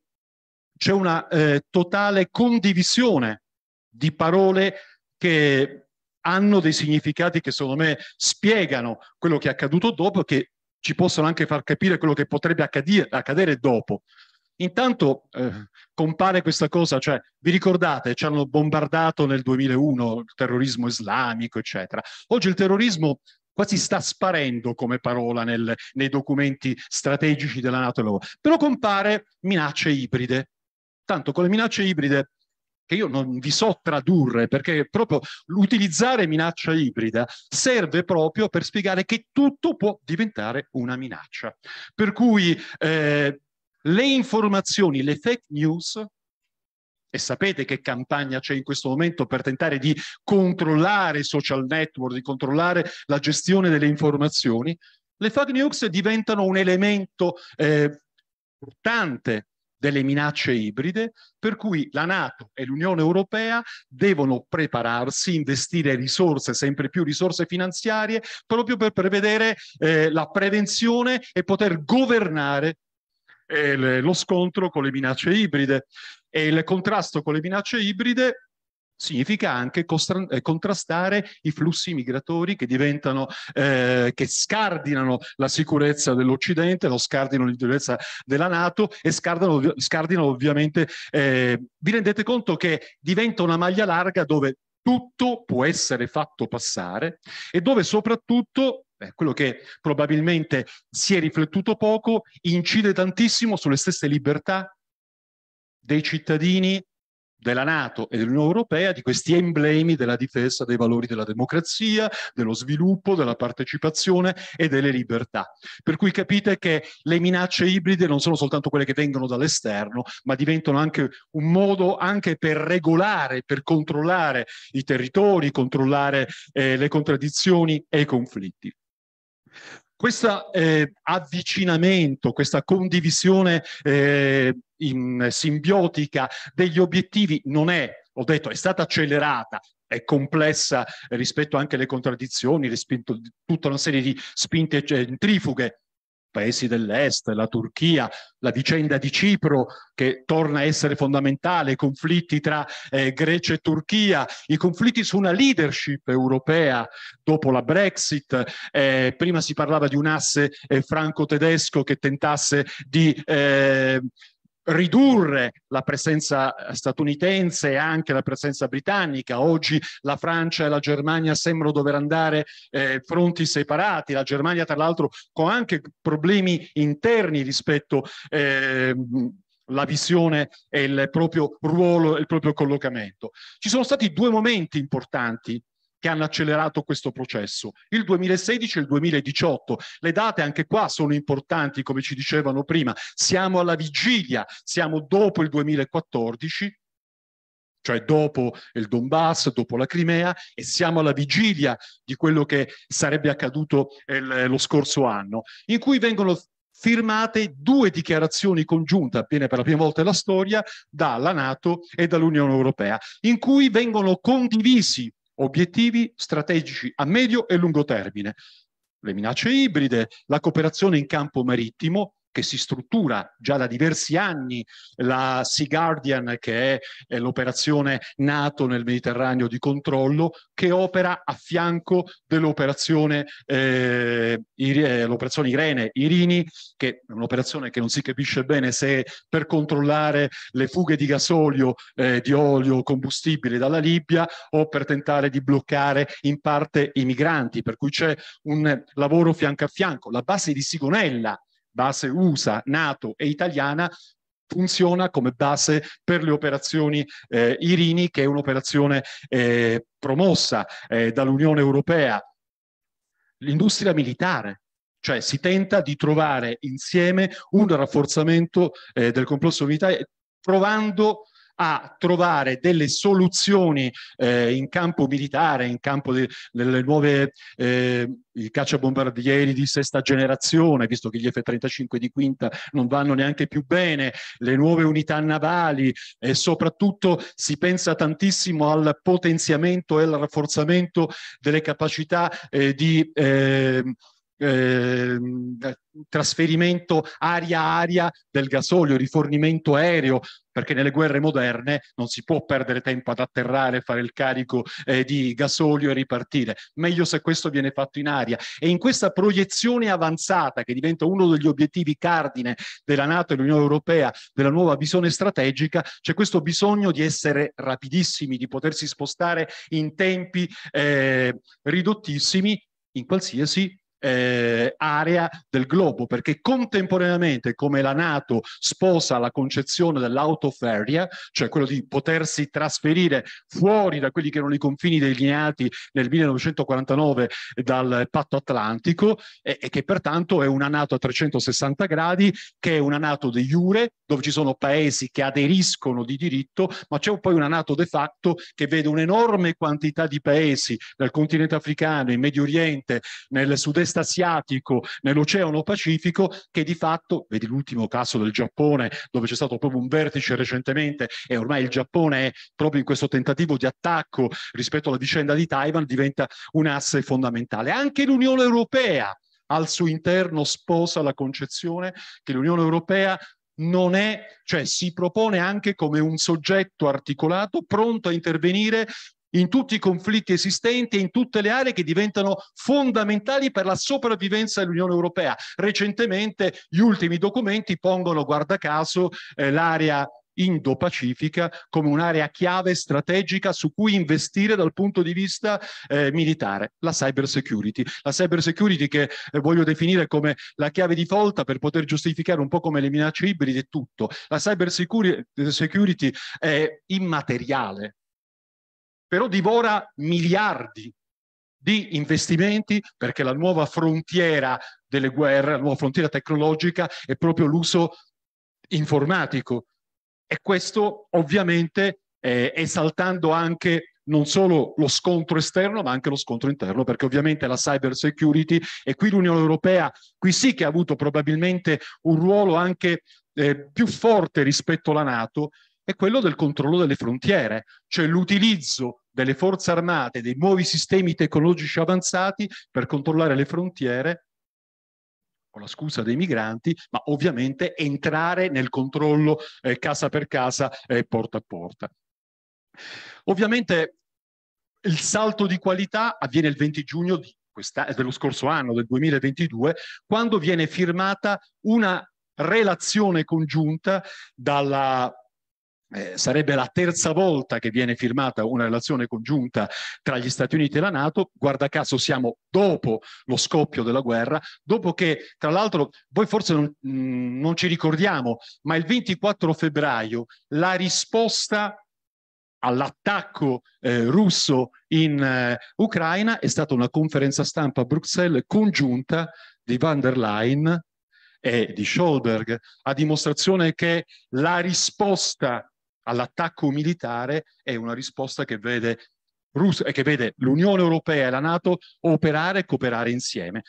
c'è una eh, totale condivisione di parole che hanno dei significati che secondo me spiegano quello che è accaduto dopo, che ci possono anche far capire quello che potrebbe accadere, accadere dopo. Intanto eh, compare questa cosa, cioè vi ricordate, ci hanno bombardato nel 2001 il terrorismo islamico, eccetera. Oggi il terrorismo quasi sta sparendo come parola nel, nei documenti strategici della Nato e dell'Europa, però compare minacce ibride. Tanto con le minacce ibride che io non vi so tradurre, perché proprio l'utilizzare minaccia ibrida serve proprio per spiegare che tutto può diventare una minaccia. Per cui eh, le informazioni, le fake news, e sapete che campagna c'è in questo momento per tentare di controllare i social network, di controllare la gestione delle informazioni, le fake news diventano un elemento eh, importante delle minacce ibride, per cui la Nato e l'Unione Europea devono prepararsi, investire risorse, sempre più risorse finanziarie, proprio per prevedere eh, la prevenzione e poter governare le, lo scontro con le minacce ibride e il contrasto con le minacce ibride significa anche eh, contrastare i flussi migratori che diventano, eh, che scardinano la sicurezza dell'Occidente, lo scardinano l'indipendenza della Nato e scardinano, scardinano ovviamente, eh, vi rendete conto che diventa una maglia larga dove tutto può essere fatto passare e dove soprattutto eh, quello che probabilmente si è riflettuto poco incide tantissimo sulle stesse libertà dei cittadini della Nato e dell'Unione Europea, di questi emblemi della difesa dei valori della democrazia, dello sviluppo, della partecipazione e delle libertà. Per cui capite che le minacce ibride non sono soltanto quelle che vengono dall'esterno, ma diventano anche un modo anche per regolare, per controllare i territori, controllare eh, le contraddizioni e i conflitti. Questo eh, avvicinamento, questa condivisione eh, in, simbiotica degli obiettivi non è, ho detto, è stata accelerata, è complessa rispetto anche alle contraddizioni, rispetto a tutta una serie di spinte centrifughe paesi dell'est, la Turchia, la vicenda di Cipro che torna a essere fondamentale, i conflitti tra eh, Grecia e Turchia, i conflitti su una leadership europea dopo la Brexit, eh, prima si parlava di un asse eh, franco-tedesco che tentasse di Eh, ridurre la presenza statunitense e anche la presenza britannica. Oggi la Francia e la Germania sembrano dover andare eh, fronti separati, la Germania tra l'altro con anche problemi interni rispetto eh, visione e il proprio ruolo e il proprio collocamento. Ci sono stati due momenti importanti che hanno accelerato questo processo. Il 2016 e il 2018, le date anche qua sono importanti, come ci dicevano prima, siamo alla vigilia, siamo dopo il 2014, cioè dopo il Donbass, dopo la Crimea, e siamo alla vigilia di quello che sarebbe accaduto el, lo scorso anno, in cui vengono firmate due dichiarazioni congiunte, appena per la prima volta nella storia, dalla Nato e dall'Unione Europea, in cui vengono condivisi obiettivi strategici a medio e lungo termine, le minacce ibride, la cooperazione in campo marittimo, che si struttura già da diversi anni, la Sea Guardian, che è, l'operazione NATO nel Mediterraneo di controllo, che opera a fianco dell'operazione eh, eh Irene, Irini, che è un'operazione che non si capisce bene se per controllare le fughe di gasolio, eh, di olio, combustibile dalla Libia o per tentare di bloccare in parte i migranti, per cui c'è un lavoro fianco a fianco. La base di Sigonella, base USA, NATO e italiana, funziona come base per le operazioni eh, Irini, che è un'operazione eh, promossa eh, dall'Unione Europea. L'industria militare, cioè si tenta di trovare insieme un rafforzamento eh, del complesso militare, provando a trovare delle soluzioni eh, in campo militare, in campo de, delle nuove eh, cacciabombardieri di sesta generazione, visto che gli F-35 di quinta non vanno neanche più bene, le nuove unità navali e soprattutto si pensa tantissimo al potenziamento e al rafforzamento delle capacità eh, di... Eh, eh, trasferimento aria-aria del gasolio, rifornimento aereo, perché nelle guerre moderne non si può perdere tempo ad atterrare, fare il carico eh, di gasolio e ripartire. Meglio se questo viene fatto in aria. E in questa proiezione avanzata, che diventa uno degli obiettivi cardine della Nato e dell'Unione Europea, della nuova visione strategica, c'è questo bisogno di essere rapidissimi, di potersi spostare in tempi eh, ridottissimi in qualsiasi eh, area del globo, perché contemporaneamente come la Nato sposa la concezione dell'out of area, cioè quello di potersi trasferire fuori da quelli che erano i confini delineati nel 1949 dal patto atlantico e, e che pertanto è una Nato a 360 gradi, che è una Nato de jure, dove ci sono paesi che aderiscono di diritto, ma c'è poi una Nato de facto che vede un'enorme quantità di paesi nel continente africano, in Medio Oriente, nel sud-est sud-est asiatico nell'Oceano Pacifico che di fatto, vedi l'ultimo caso del Giappone dove c'è stato proprio un vertice recentemente e ormai il Giappone è proprio in questo tentativo di attacco rispetto alla vicenda di Taiwan diventa un asse fondamentale. Anche l'Unione Europea al suo interno sposa la concezione che l'Unione Europea non è, cioè si propone anche come un soggetto articolato pronto a intervenire in tutti i conflitti esistenti e in tutte le aree che diventano fondamentali per la sopravvivenza dell'Unione Europea. Recentemente gli ultimi documenti pongono, guarda caso, eh, l'area Indo-Pacifica come un'area chiave strategica su cui investire dal punto di vista eh, militare, la cyber security. La cyber security che eh, voglio definire come la chiave di volta per poter giustificare un po' come le minacce ibride e tutto. La cyber security è immateriale, però divora miliardi di investimenti perché la nuova frontiera delle guerre, la nuova frontiera tecnologica è proprio l'uso informatico e questo ovviamente eh, esaltando anche non solo lo scontro esterno ma anche lo scontro interno perché ovviamente la cyber security e qui l'Unione Europea qui sì che ha avuto probabilmente un ruolo anche eh, più forte rispetto alla Nato è quello del controllo delle frontiere, cioè l'utilizzo delle forze armate, dei nuovi sistemi tecnologici avanzati per controllare le frontiere con la scusa dei migranti, ma ovviamente entrare nel controllo eh, casa per casa e eh, porta a porta. Ovviamente il salto di qualità avviene il 20 giugno questa, dello scorso anno, del 2022, quando viene firmata una relazione congiunta dalla eh, sarebbe la terza volta che viene firmata una relazione congiunta tra gli Stati Uniti e la Nato, guarda caso siamo dopo lo scoppio della guerra, dopo che tra l'altro voi forse non, mh, mm, non ci ricordiamo, ma il 24 febbraio la risposta all'attacco eh, russo in eh, Ucraina è stata una conferenza stampa a Bruxelles congiunta di van der Leyen e di Scholberg, a dimostrazione che la risposta all'attacco militare è una risposta che vede, Rus- che vede l'Unione Europea e la Nato operare e cooperare insieme.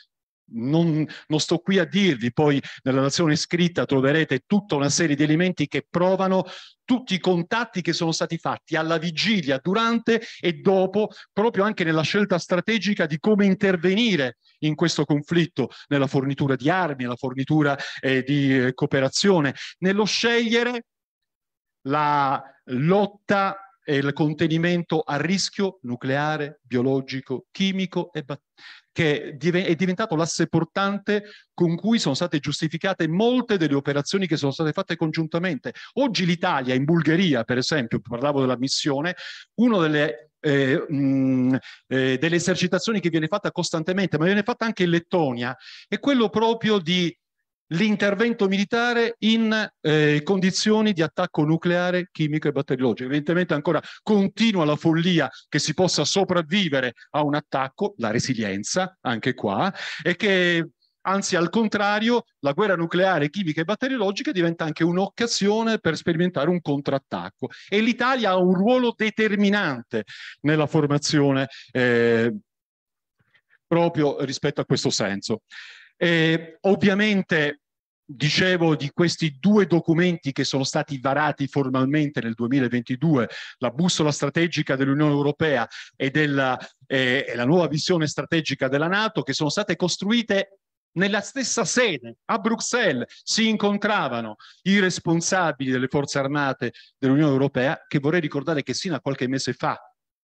Non, non, sto qui a dirvi, poi nella relazione scritta troverete tutta una serie di elementi che provano tutti i contatti che sono stati fatti alla vigilia, durante e dopo, proprio anche nella scelta strategica di come intervenire in questo conflitto, nella fornitura di armi, nella fornitura eh, di eh, cooperazione, nello scegliere la lotta e il contenimento a rischio nucleare, biologico, chimico e che è diventato l'asse portante con cui sono state giustificate molte delle operazioni che sono state fatte congiuntamente. Oggi l'Italia, in Bulgaria per esempio, parlavo della missione, una delle eh, mh, eh, delle esercitazioni che viene fatta costantemente, ma viene fatta anche in Lettonia, è quello proprio di l'intervento militare in eh, condizioni di attacco nucleare, chimico e batteriologico. Evidentemente ancora continua la follia che si possa sopravvivere a un attacco, la resilienza anche qua, e che anzi al contrario la guerra nucleare, chimica e batteriologica diventa anche un'occasione per sperimentare un contrattacco e l'Italia ha un ruolo determinante nella formazione eh, proprio rispetto a questo senso. Eh, ovviamente, dicevo, di questi due documenti che sono stati varati formalmente nel 2022, la bussola strategica dell'Unione Europea e, della, eh, e la nuova visione strategica della Nato, che sono state costruite nella stessa sede a Bruxelles si incontravano i responsabili delle forze armate dell'Unione Europea, che vorrei ricordare che sino a qualche mese fa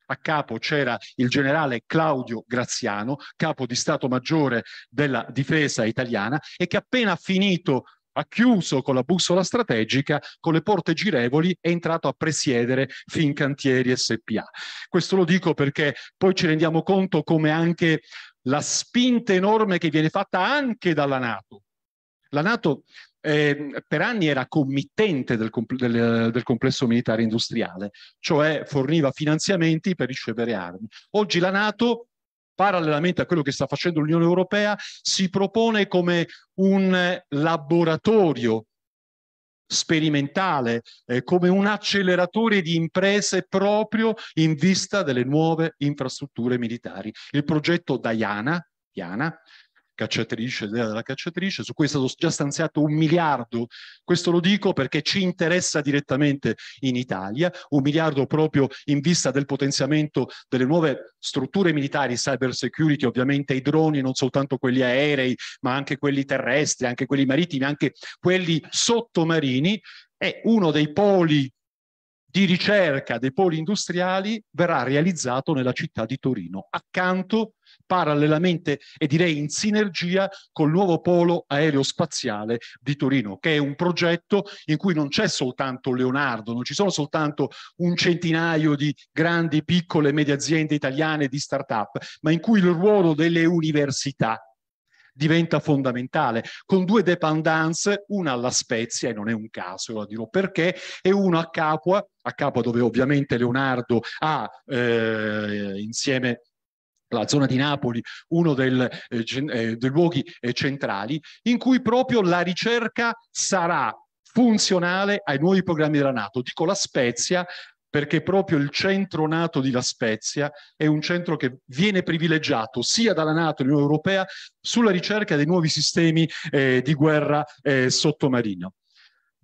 a capo c'era il generale Claudio Graziano, capo di Stato Maggiore della Difesa italiana, e che appena finito ha chiuso con la bussola strategica, con le porte girevoli, è entrato a presiedere Fincantieri SPA. Questo lo dico perché poi ci rendiamo conto come anche la spinta enorme che viene fatta anche dalla Nato. La Nato eh, per anni era committente del, del, del, complesso militare industriale, cioè forniva finanziamenti per ricevere armi. Oggi la Nato, parallelamente a quello che sta facendo l'Unione Europea, si propone come un laboratorio sperimentale, eh, come un acceleratore di imprese proprio in vista delle nuove infrastrutture militari. Il progetto Diana, Diana cacciatrice, l'idea della cacciatrice, su cui è stato già stanziato un miliardo, questo lo dico perché ci interessa direttamente in Italia, un miliardo proprio in vista del potenziamento delle nuove strutture militari, cyber security, ovviamente i droni, non soltanto quelli aerei, ma anche quelli terrestri, anche quelli marittimi, anche quelli sottomarini, è uno dei poli di ricerca dei poli industriali verrà realizzato nella città di Torino, accanto parallelamente e direi in sinergia col nuovo polo aerospaziale di Torino, che è un progetto in cui non c'è soltanto Leonardo, non ci sono soltanto un centinaio di grandi, piccole e medie aziende italiane di start-up, ma in cui il ruolo delle università diventa fondamentale, con due dependenze, una alla Spezia, e non è un caso, lo dirò perché, e una a Capua, a Capua dove ovviamente Leonardo ha eh, insieme la zona di Napoli, uno eh, eh, dei eh, luoghi eh, centrali, in cui proprio la ricerca sarà funzionale ai nuovi programmi della Nato. Dico la Spezia perché proprio il centro Nato di La Spezia è un centro che viene privilegiato sia dalla Nato e dall'Unione Europea sulla ricerca dei nuovi sistemi eh, di guerra eh, sottomarino.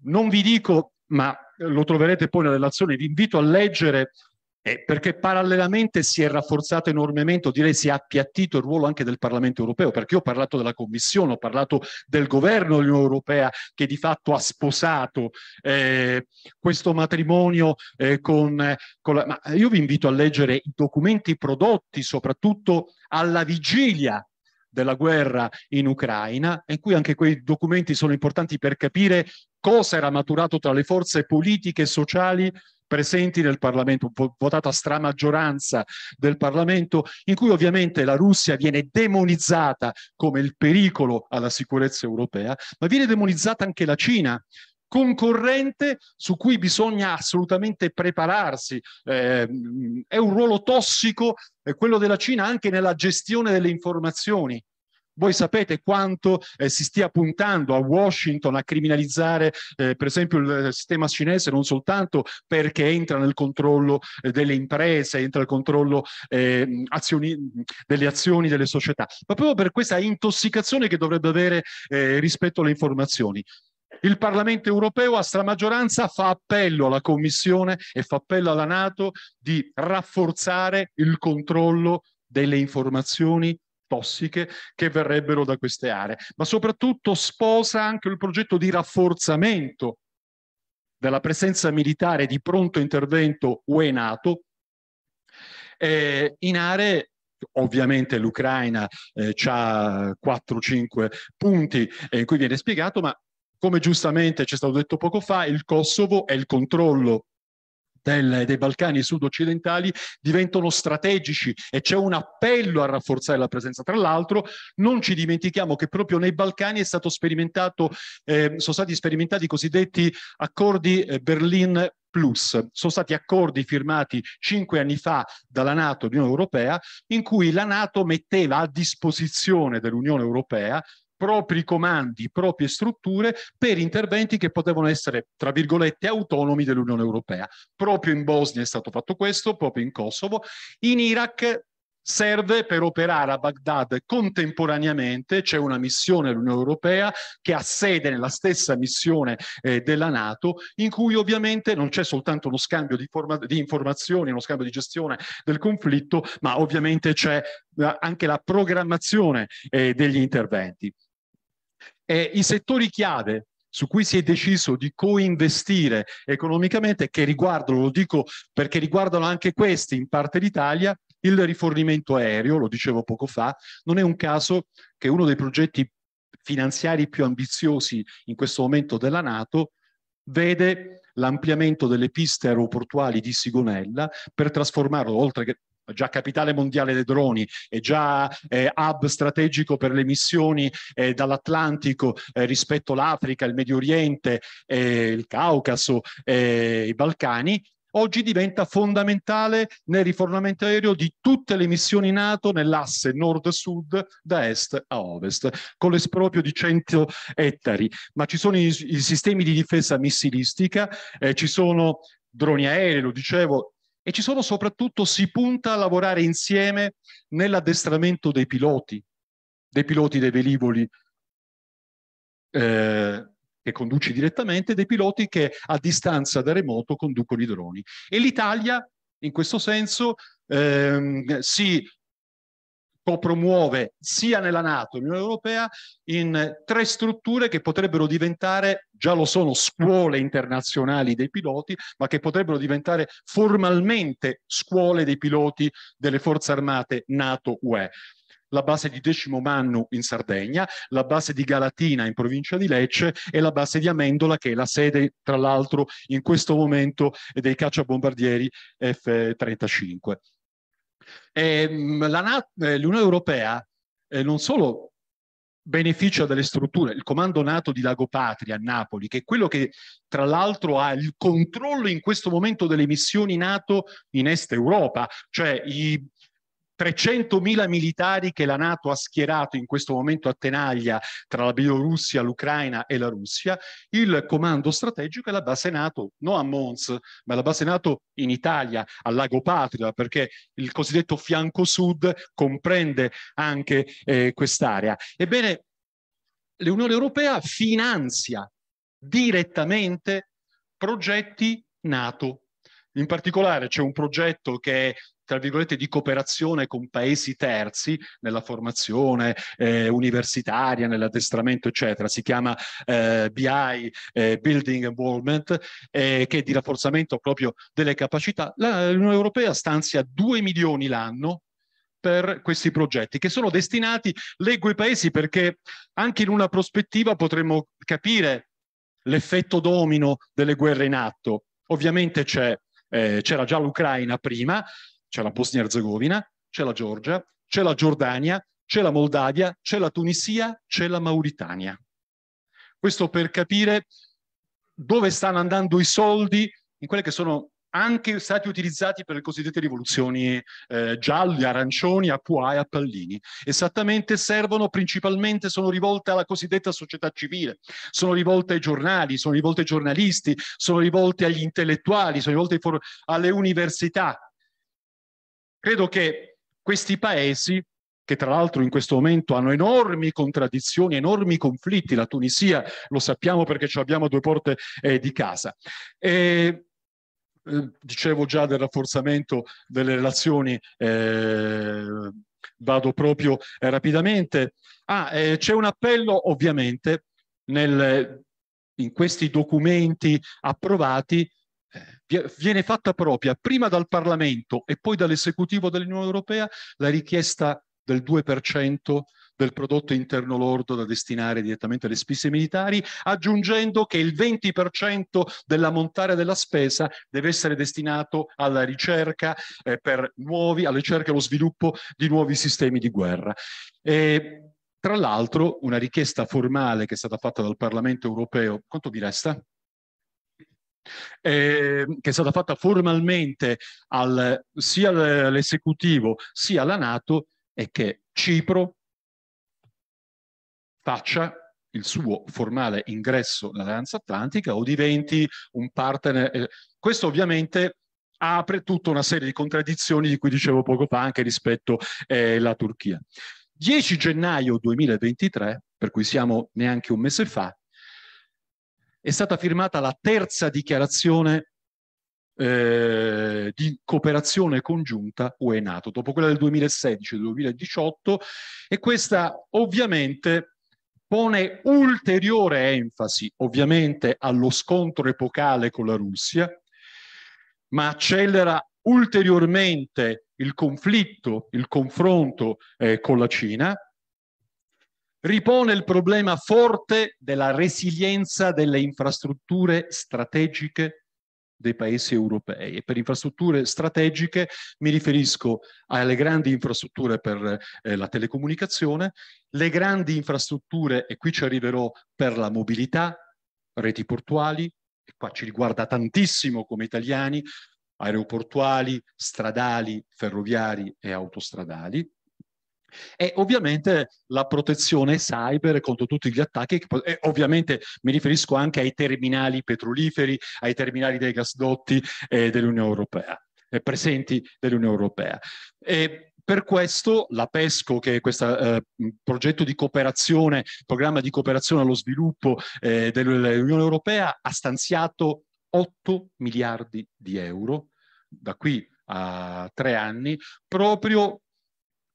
Non vi dico, ma lo troverete poi nella relazione, vi invito a leggere eh, perché parallelamente si è rafforzato enormemente, direi si è appiattito il ruolo anche del Parlamento europeo, perché io ho parlato della Commissione, ho parlato del governo dell'Unione europea che di fatto ha sposato eh, questo matrimonio eh, con, con la... Ma io vi invito a leggere i documenti prodotti soprattutto alla vigilia della guerra in Ucraina, in cui anche quei documenti sono importanti per capire cosa era maturato tra le forze politiche e sociali presenti nel Parlamento, votata a stramaggioranza del Parlamento, in cui ovviamente la Russia viene demonizzata come il pericolo alla sicurezza europea, ma viene demonizzata anche la Cina, concorrente su cui bisogna assolutamente prepararsi. Eh, è un ruolo tossico eh, quello della Cina anche nella gestione delle informazioni. Voi sapete quanto eh, si stia puntando a Washington a criminalizzare eh, per esempio il eh, sistema cinese non soltanto perché entra nel controllo eh, delle imprese, entra nel controllo ehm, azioni, delle azioni delle società, ma proprio per questa intossicazione che dovrebbe avere eh, rispetto alle informazioni. Il Parlamento europeo a stramaggioranza fa appello alla Commissione e fa appello alla Nato di rafforzare il controllo delle informazioni tossiche che verrebbero da queste aree, ma soprattutto sposa anche il progetto di rafforzamento della presenza militare di pronto intervento UE-NATO eh, in aree ovviamente l'Ucraina eh, ha 4-5 punti eh, in cui viene spiegato, ma come giustamente ci è stato detto poco fa, il Kosovo è il controllo del, dei Balcani sud-occidentali diventano strategici e c'è un appello a rafforzare la presenza. Tra l'altro non ci dimentichiamo che proprio nei Balcani ehm, sono stati sperimentati i cosiddetti accordi eh, Berlin Plus. Sono stati accordi firmati cinque anni fa dalla Nato e Europea in cui la Nato metteva a disposizione dell'Unione Europea propri comandi, proprie strutture per interventi che potevano essere, tra virgolette, autonomi dell'Unione Europea. Proprio in Bosnia è stato fatto questo, proprio in Kosovo. In Iraq serve per operare a Baghdad contemporaneamente, c'è una missione dell'Unione Europea che ha sede nella stessa missione eh, della Nato, in cui ovviamente non c'è soltanto uno scambio di, di, informazioni, uno scambio di gestione del conflitto, ma ovviamente c'è eh, anche la programmazione eh, degli interventi. E I settori chiave su cui si è deciso di coinvestire economicamente, che riguardano, lo dico perché riguardano anche questi in parte l'Italia, il rifornimento aereo, lo dicevo poco fa, non è un caso che uno dei progetti finanziari più ambiziosi in questo momento della Nato vede l'ampliamento delle piste aeroportuali di Sigonella per trasformarlo, oltre che già capitale mondiale dei droni, e già eh, hub strategico per le missioni eh, dall'Atlantico eh, rispetto all'Africa, il Medio Oriente, eh, il Caucaso, eh, i Balcani, oggi diventa fondamentale nel rifornimento aereo di tutte le missioni NATO nell'asse nord-sud da est a ovest, con l'esproprio di 100 ettari. Ma ci sono i, i sistemi di difesa missilistica, eh, ci sono droni aerei, lo dicevo, e ci sono soprattutto, si punta a lavorare insieme nell'addestramento dei piloti, dei piloti dei velivoli eh, che conduci direttamente, dei piloti che a distanza da remoto conducono i droni. E l'Italia, in questo senso, ehm, si copromuove sia nella Nato che nell'Unione Europea in tre strutture che potrebbero diventare, già lo sono, scuole internazionali dei piloti, ma che potrebbero diventare formalmente scuole dei piloti delle forze armate NATO-UE la base di Decimo Mannu in Sardegna, la base di Galatina in provincia di Lecce e la base di Amendola che è la sede tra l'altro in questo momento dei cacciabombardieri F-35. Ehm, eh, L'Unione Europea eh, non solo beneficia delle strutture, il comando nato di Lago Patria a Napoli, che è quello che tra l'altro ha il controllo in questo momento delle missioni nato in Est Europa, cioè i 300.000 militari che la Nato ha schierato in questo momento a tenaglia tra la Bielorussia, l'Ucraina e la Russia, il comando strategico è la base Nato, non a Mons, ma la base Nato in Italia, a Lago Patria, perché il cosiddetto fianco sud comprende anche eh, quest'area. Ebbene, l'Unione Europea finanzia direttamente progetti NATO in particolare c'è un progetto che è tra virgolette, di cooperazione con paesi terzi nella formazione eh, universitaria, nell'addestramento, eccetera. Si chiama eh, BI, eh, Building Involvement, eh, che è di rafforzamento proprio delle capacità. L'Unione Europea stanzia 2 milioni l'anno per questi progetti che sono destinati, leggo i paesi perché anche in una prospettiva potremmo capire l'effetto domino delle guerre in atto. Ovviamente c'è eh, c'era già l'Ucraina prima, c'è la Bosnia-Herzegovina, c'è la Georgia, c'è la Giordania, c'è la Moldavia, c'è la Tunisia, c'è la Mauritania. Questo per capire dove stanno andando i soldi in quelle che sono anche stati utilizzati per le cosiddette rivoluzioni eh, gialle, arancioni, a Pua e a Pallini. Esattamente servono principalmente, sono rivolte alla cosiddetta società civile, sono rivolte ai giornali, sono rivolte ai giornalisti, sono rivolte agli intellettuali, sono rivolte alle università. Credo che questi paesi, che tra l'altro in questo momento hanno enormi contraddizioni, enormi conflitti, la Tunisia lo sappiamo perché ci abbiamo a due porte eh, di casa. E, eh, dicevo già del rafforzamento delle relazioni, eh, vado proprio eh, rapidamente. Ah, eh, c'è un appello ovviamente nel, in questi documenti approvati viene fatta propria prima dal Parlamento e poi dall'esecutivo dell'Unione Europea la richiesta del 2% del prodotto interno lordo da destinare direttamente alle spese militari, aggiungendo che il 20% della montare della spesa deve essere destinato alla ricerca, eh, nuovi, alla ricerca e allo sviluppo di nuovi sistemi di guerra. E, tra l'altro, una richiesta formale che è stata fatta dal Parlamento europeo, quanto vi resta? eh, che è stata fatta formalmente al, sia all'esecutivo sia alla Nato è che Cipro faccia il suo formale ingresso nell'Alleanza Atlantica o diventi un partner. Eh, questo ovviamente apre tutta una serie di contraddizioni di cui dicevo poco fa anche rispetto alla eh, Turchia. 10 gennaio 2023, per cui siamo neanche un mese fa, è stata firmata la terza dichiarazione eh, di cooperazione congiunta UE-NATO, dopo quella del 2016 2018, e questa ovviamente pone ulteriore enfasi, ovviamente, allo scontro epocale con la Russia, ma accelera ulteriormente il conflitto, il confronto eh, con la Cina, ripone il problema forte della resilienza delle infrastrutture strategiche dei paesi europei. E per infrastrutture strategiche mi riferisco alle grandi infrastrutture per eh, la telecomunicazione, le grandi infrastrutture, e qui ci arriverò, per la mobilità, reti portuali, e qua ci riguarda tantissimo come italiani, aeroportuali, stradali, ferroviari e autostradali, e ovviamente la protezione cyber contro tutti gli attacchi, e ovviamente mi riferisco anche ai terminali petroliferi, ai terminali dei gasdotti eh, dell'Unione Europea, eh, presenti dell'Unione Europea. E, per questo la PESCO, che è questo eh, progetto di cooperazione, programma di cooperazione allo sviluppo eh, dell'Unione Europea, ha stanziato 8 miliardi di euro da qui a tre anni proprio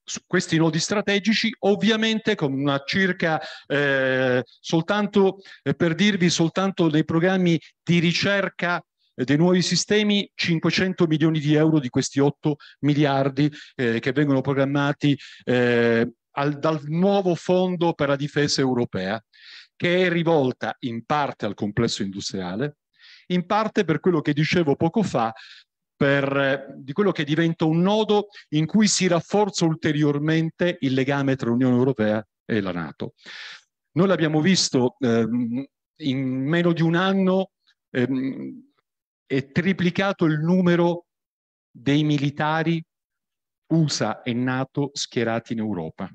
su questi nodi strategici, ovviamente con una circa eh, soltanto eh, per dirvi soltanto dei programmi di ricerca eh, dei nuovi sistemi 500 milioni di euro di questi 8 miliardi eh, che vengono programmati eh, al, dal nuovo fondo per la difesa europea che è rivolta in parte al complesso industriale in parte per quello che dicevo poco fa per, eh, di quello che diventa un nodo in cui si rafforza ulteriormente il legame tra l'Unione Europea e la Nato. Noi l'abbiamo visto ehm, in meno di un anno ehm, è triplicato il numero dei militari USA e NATO schierati in Europa,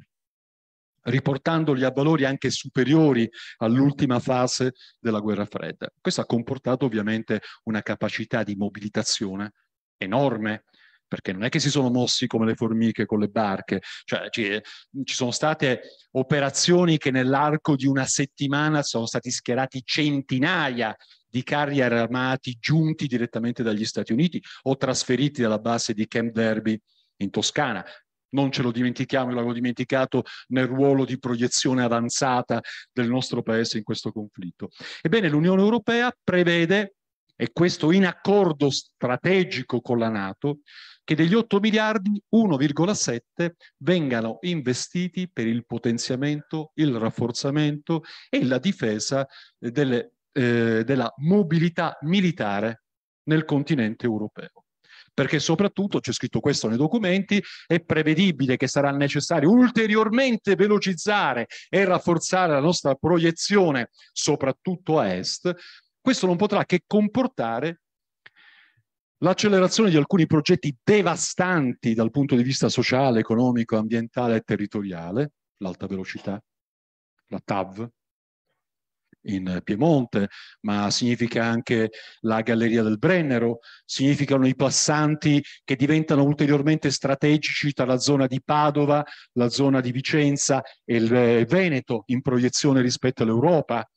riportandoli a valori anche superiori all'ultima fase della guerra fredda. Questo ha comportato ovviamente una capacità di mobilitazione enorme, perché non è che si sono mossi come le formiche con le barche, cioè ci, ci sono state operazioni che nell'arco di una settimana sono stati schierati centinaia di carri armati giunti direttamente dagli Stati Uniti o trasferiti dalla base di Camp Derby in Toscana. Non ce lo dimentichiamo, io l'avevo dimenticato nel ruolo di proiezione avanzata del nostro paese in questo conflitto. Ebbene, l'Unione Europea prevede e questo in accordo strategico con la Nato, che degli 8 miliardi 1,7 vengano investiti per il potenziamento, il rafforzamento e la difesa eh, delle, eh, della mobilità militare nel continente europeo. Perché soprattutto, c'è scritto questo nei documenti, è prevedibile che sarà necessario ulteriormente velocizzare e rafforzare la nostra proiezione, soprattutto a est, questo non potrà che comportare l'accelerazione di alcuni progetti devastanti dal punto di vista sociale, economico, ambientale e territoriale, l'alta velocità, la TAV in Piemonte, ma significa anche la galleria del Brennero, significano i passanti che diventano ulteriormente strategici tra la zona di Padova, la zona di Vicenza e il Veneto in proiezione rispetto all'Europa,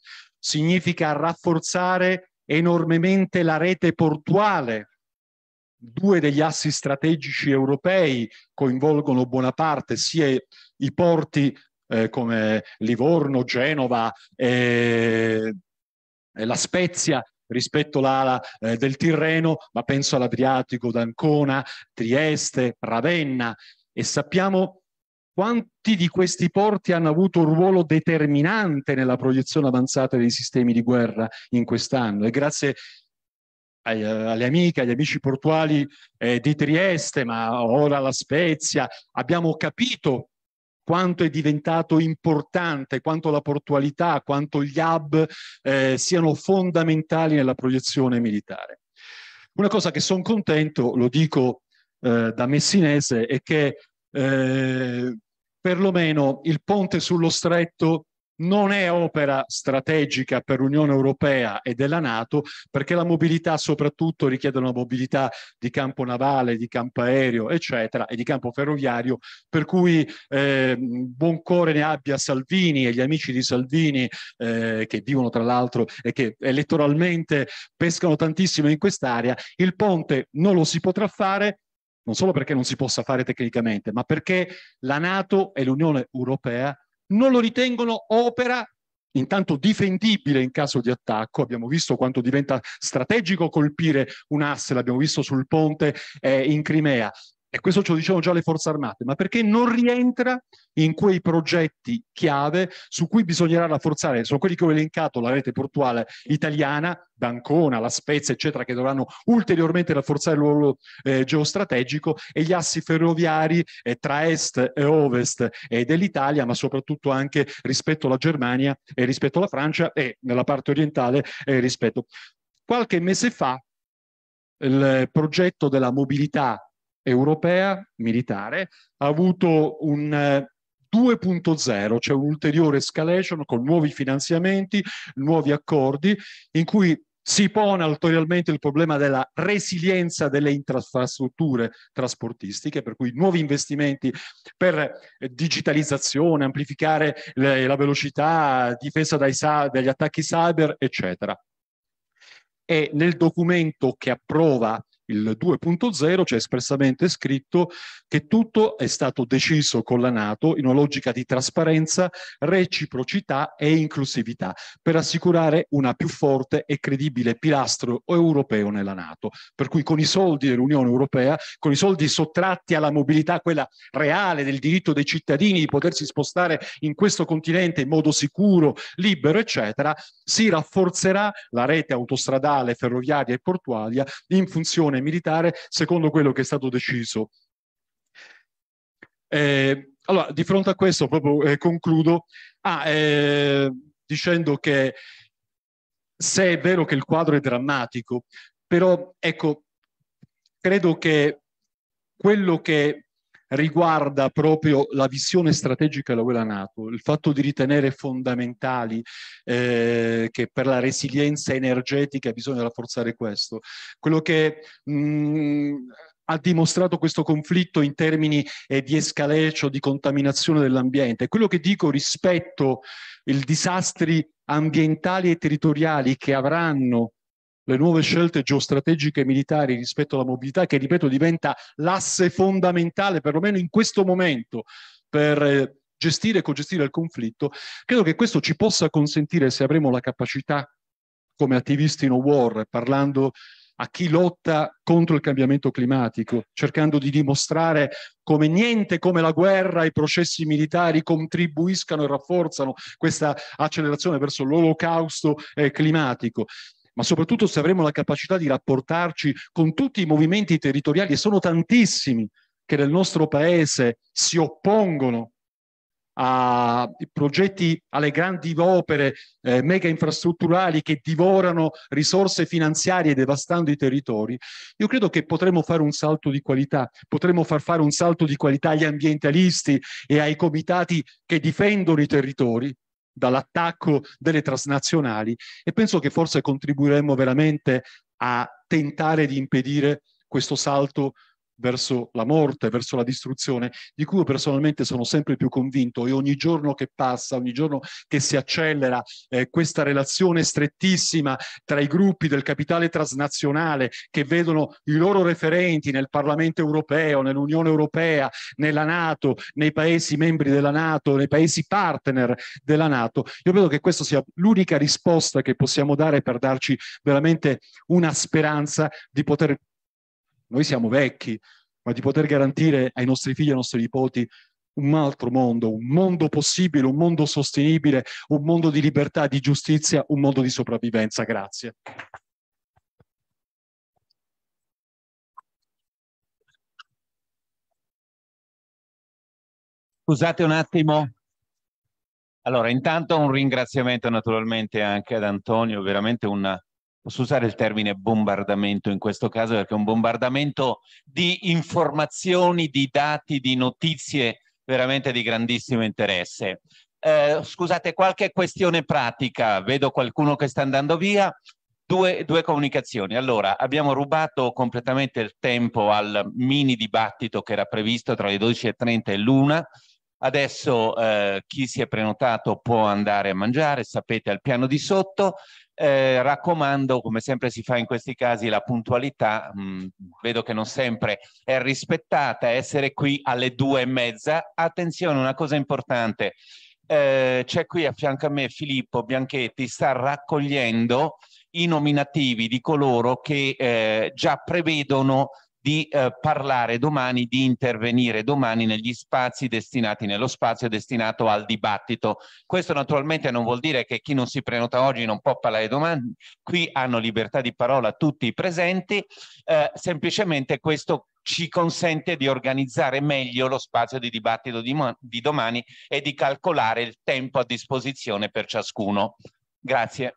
significa rafforzare enormemente la rete portuale. Due degli assi strategici europei coinvolgono buona parte sia i porti eh, come Livorno, Genova, eh, La Spezia rispetto all'ala eh, del Tirreno, ma penso all'Adriatico, D'Ancona, Trieste, Ravenna e sappiamo quanti di questi porti hanno avuto un ruolo determinante nella proiezione avanzata dei sistemi di guerra in quest'anno? E grazie eh, alle amiche, agli amici portuali eh, di Trieste, ma ora La Spezia, abbiamo capito quanto è diventato importante, quanto la portualità, quanto gli hub eh, siano fondamentali nella proiezione militare. Una cosa che sono contento, lo dico eh, da messinese, è che eh, perlomeno il ponte sullo stretto non è opera strategica per l'Unione Europea e della Nato perché la mobilità soprattutto richiede una mobilità di campo navale, di campo aereo, eccetera, e di campo ferroviario, per cui eh, buon cuore ne abbia Salvini e gli amici di Salvini eh, che vivono tra l'altro e che elettoralmente pescano tantissimo in quest'area, il ponte non lo si potrà fare non solo perché non si possa fare tecnicamente, ma perché la Nato e l'Unione Europea non lo ritengono opera intanto difendibile in caso di attacco, abbiamo visto quanto diventa strategico colpire un asse, l'abbiamo visto sul ponte eh, in Crimea, e questo ce lo dicevano già le forze armate, ma perché non rientra in quei progetti chiave su cui bisognerà rafforzare, sono quelli che ho elencato, la rete portuale italiana, D'Ancona, La Spezia, eccetera, che dovranno ulteriormente rafforzare il ruolo eh, geostrategico e gli assi ferroviari eh, tra est e ovest eh, dell'Italia, ma soprattutto anche rispetto alla Germania e eh, rispetto alla Francia e nella parte orientale eh, rispetto. Qualche mese fa il progetto della mobilità europea militare ha avuto un 2.0, eh, cioè un'ulteriore escalation con nuovi finanziamenti, nuovi accordi, in cui si pone autorialmente il problema della resilienza delle infrastrutture trasportistiche, per cui nuovi investimenti per eh, digitalizzazione, amplificare le, la velocità, difesa dai, dagli attacchi cyber, eccetera. E nel documento che approva il 2.0 c'è cioè espressamente scritto che tutto è stato deciso con la Nato in una logica di trasparenza, reciprocità e inclusività per assicurare una più forte e credibile pilastro europeo nella Nato. Per cui con i soldi dell'Unione Europea, con i soldi sottratti alla mobilità, quella reale del diritto dei cittadini di potersi spostare in questo continente in modo sicuro, libero, eccetera, si rafforzerà la rete autostradale, ferroviaria e portuaria in funzione operazione militare secondo quello che è stato deciso. Eh, allora, di fronte a questo proprio eh, concludo ah, eh, dicendo che se è vero che il quadro è drammatico, però ecco, credo che quello che riguarda proprio la visione strategica della Nato, il fatto di ritenere fondamentali eh, che per la resilienza energetica bisogna rafforzare questo. Quello che mh, mm, ha dimostrato questo conflitto in termini eh, di escalation, di contaminazione dell'ambiente. Quello che dico rispetto ai disastri ambientali e territoriali che avranno le nuove scelte geostrategiche e militari rispetto alla mobilità, che ripeto diventa l'asse fondamentale, perlomeno in questo momento, per eh, gestire e cogestire il conflitto, credo che questo ci possa consentire, se avremo la capacità, come attivisti no war, parlando a chi lotta contro il cambiamento climatico, cercando di dimostrare come niente come la guerra e i processi militari contribuiscano e rafforzano questa accelerazione verso l'olocausto eh, climatico ma soprattutto se avremo la capacità di rapportarci con tutti i movimenti territoriali, e sono tantissimi, che nel nostro paese si oppongono a progetti, alle grandi opere eh, mega infrastrutturali che divorano risorse finanziarie devastando i territori, io credo che potremmo fare un salto di qualità, potremmo far fare un salto di qualità agli ambientalisti e ai comitati che difendono i territori, dall'attacco delle transnazionali e penso che forse contribuiremmo veramente a tentare di impedire questo salto verso la morte, verso la distruzione, di cui personalmente sono sempre più convinto e ogni giorno che passa, ogni giorno che si accelera eh, questa relazione strettissima tra i gruppi del capitale transnazionale che vedono i loro referenti nel Parlamento europeo, nell'Unione europea, nella Nato, nei paesi membri della Nato, nei paesi partner della Nato. Io credo che questa sia l'unica risposta che possiamo dare per darci veramente una speranza di poter noi siamo vecchi, ma di poter garantire ai nostri figli e ai nostri nipoti un altro mondo, un mondo possibile, un mondo sostenibile, un mondo di libertà, di giustizia, un mondo di sopravvivenza. Grazie.
Scusate un attimo. Allora, intanto un ringraziamento naturalmente anche ad Antonio, veramente una posso usare il termine bombardamento in questo caso perché è un bombardamento di informazioni, di dati, di notizie veramente di grandissimo interesse. Eh, scusate, qualche questione pratica, vedo qualcuno che sta andando via. Due, due, comunicazioni. Allora, abbiamo rubato completamente il tempo al mini dibattito che era previsto tra le 12.30 e l'una. Adesso eh, chi si è prenotato può andare a mangiare, sapete, al piano di sotto. Eh, raccomando, come sempre si fa in questi casi, la puntualità, mh, mm, vedo che non sempre è rispettata, essere qui alle due e mezza. Attenzione, una cosa importante, eh, c'è qui a fianco a me Filippo Bianchetti, sta raccogliendo i nominativi di coloro che eh, già prevedono di eh, parlare domani, di intervenire domani negli spazi destinati, nello spazio destinato al dibattito. Questo naturalmente non vuol dire che chi non si prenota oggi non può parlare domani, qui hanno libertà di parola tutti i presenti, eh, semplicemente questo ci consente di organizzare meglio lo spazio di dibattito di, di domani e di calcolare il tempo a disposizione per ciascuno. Grazie.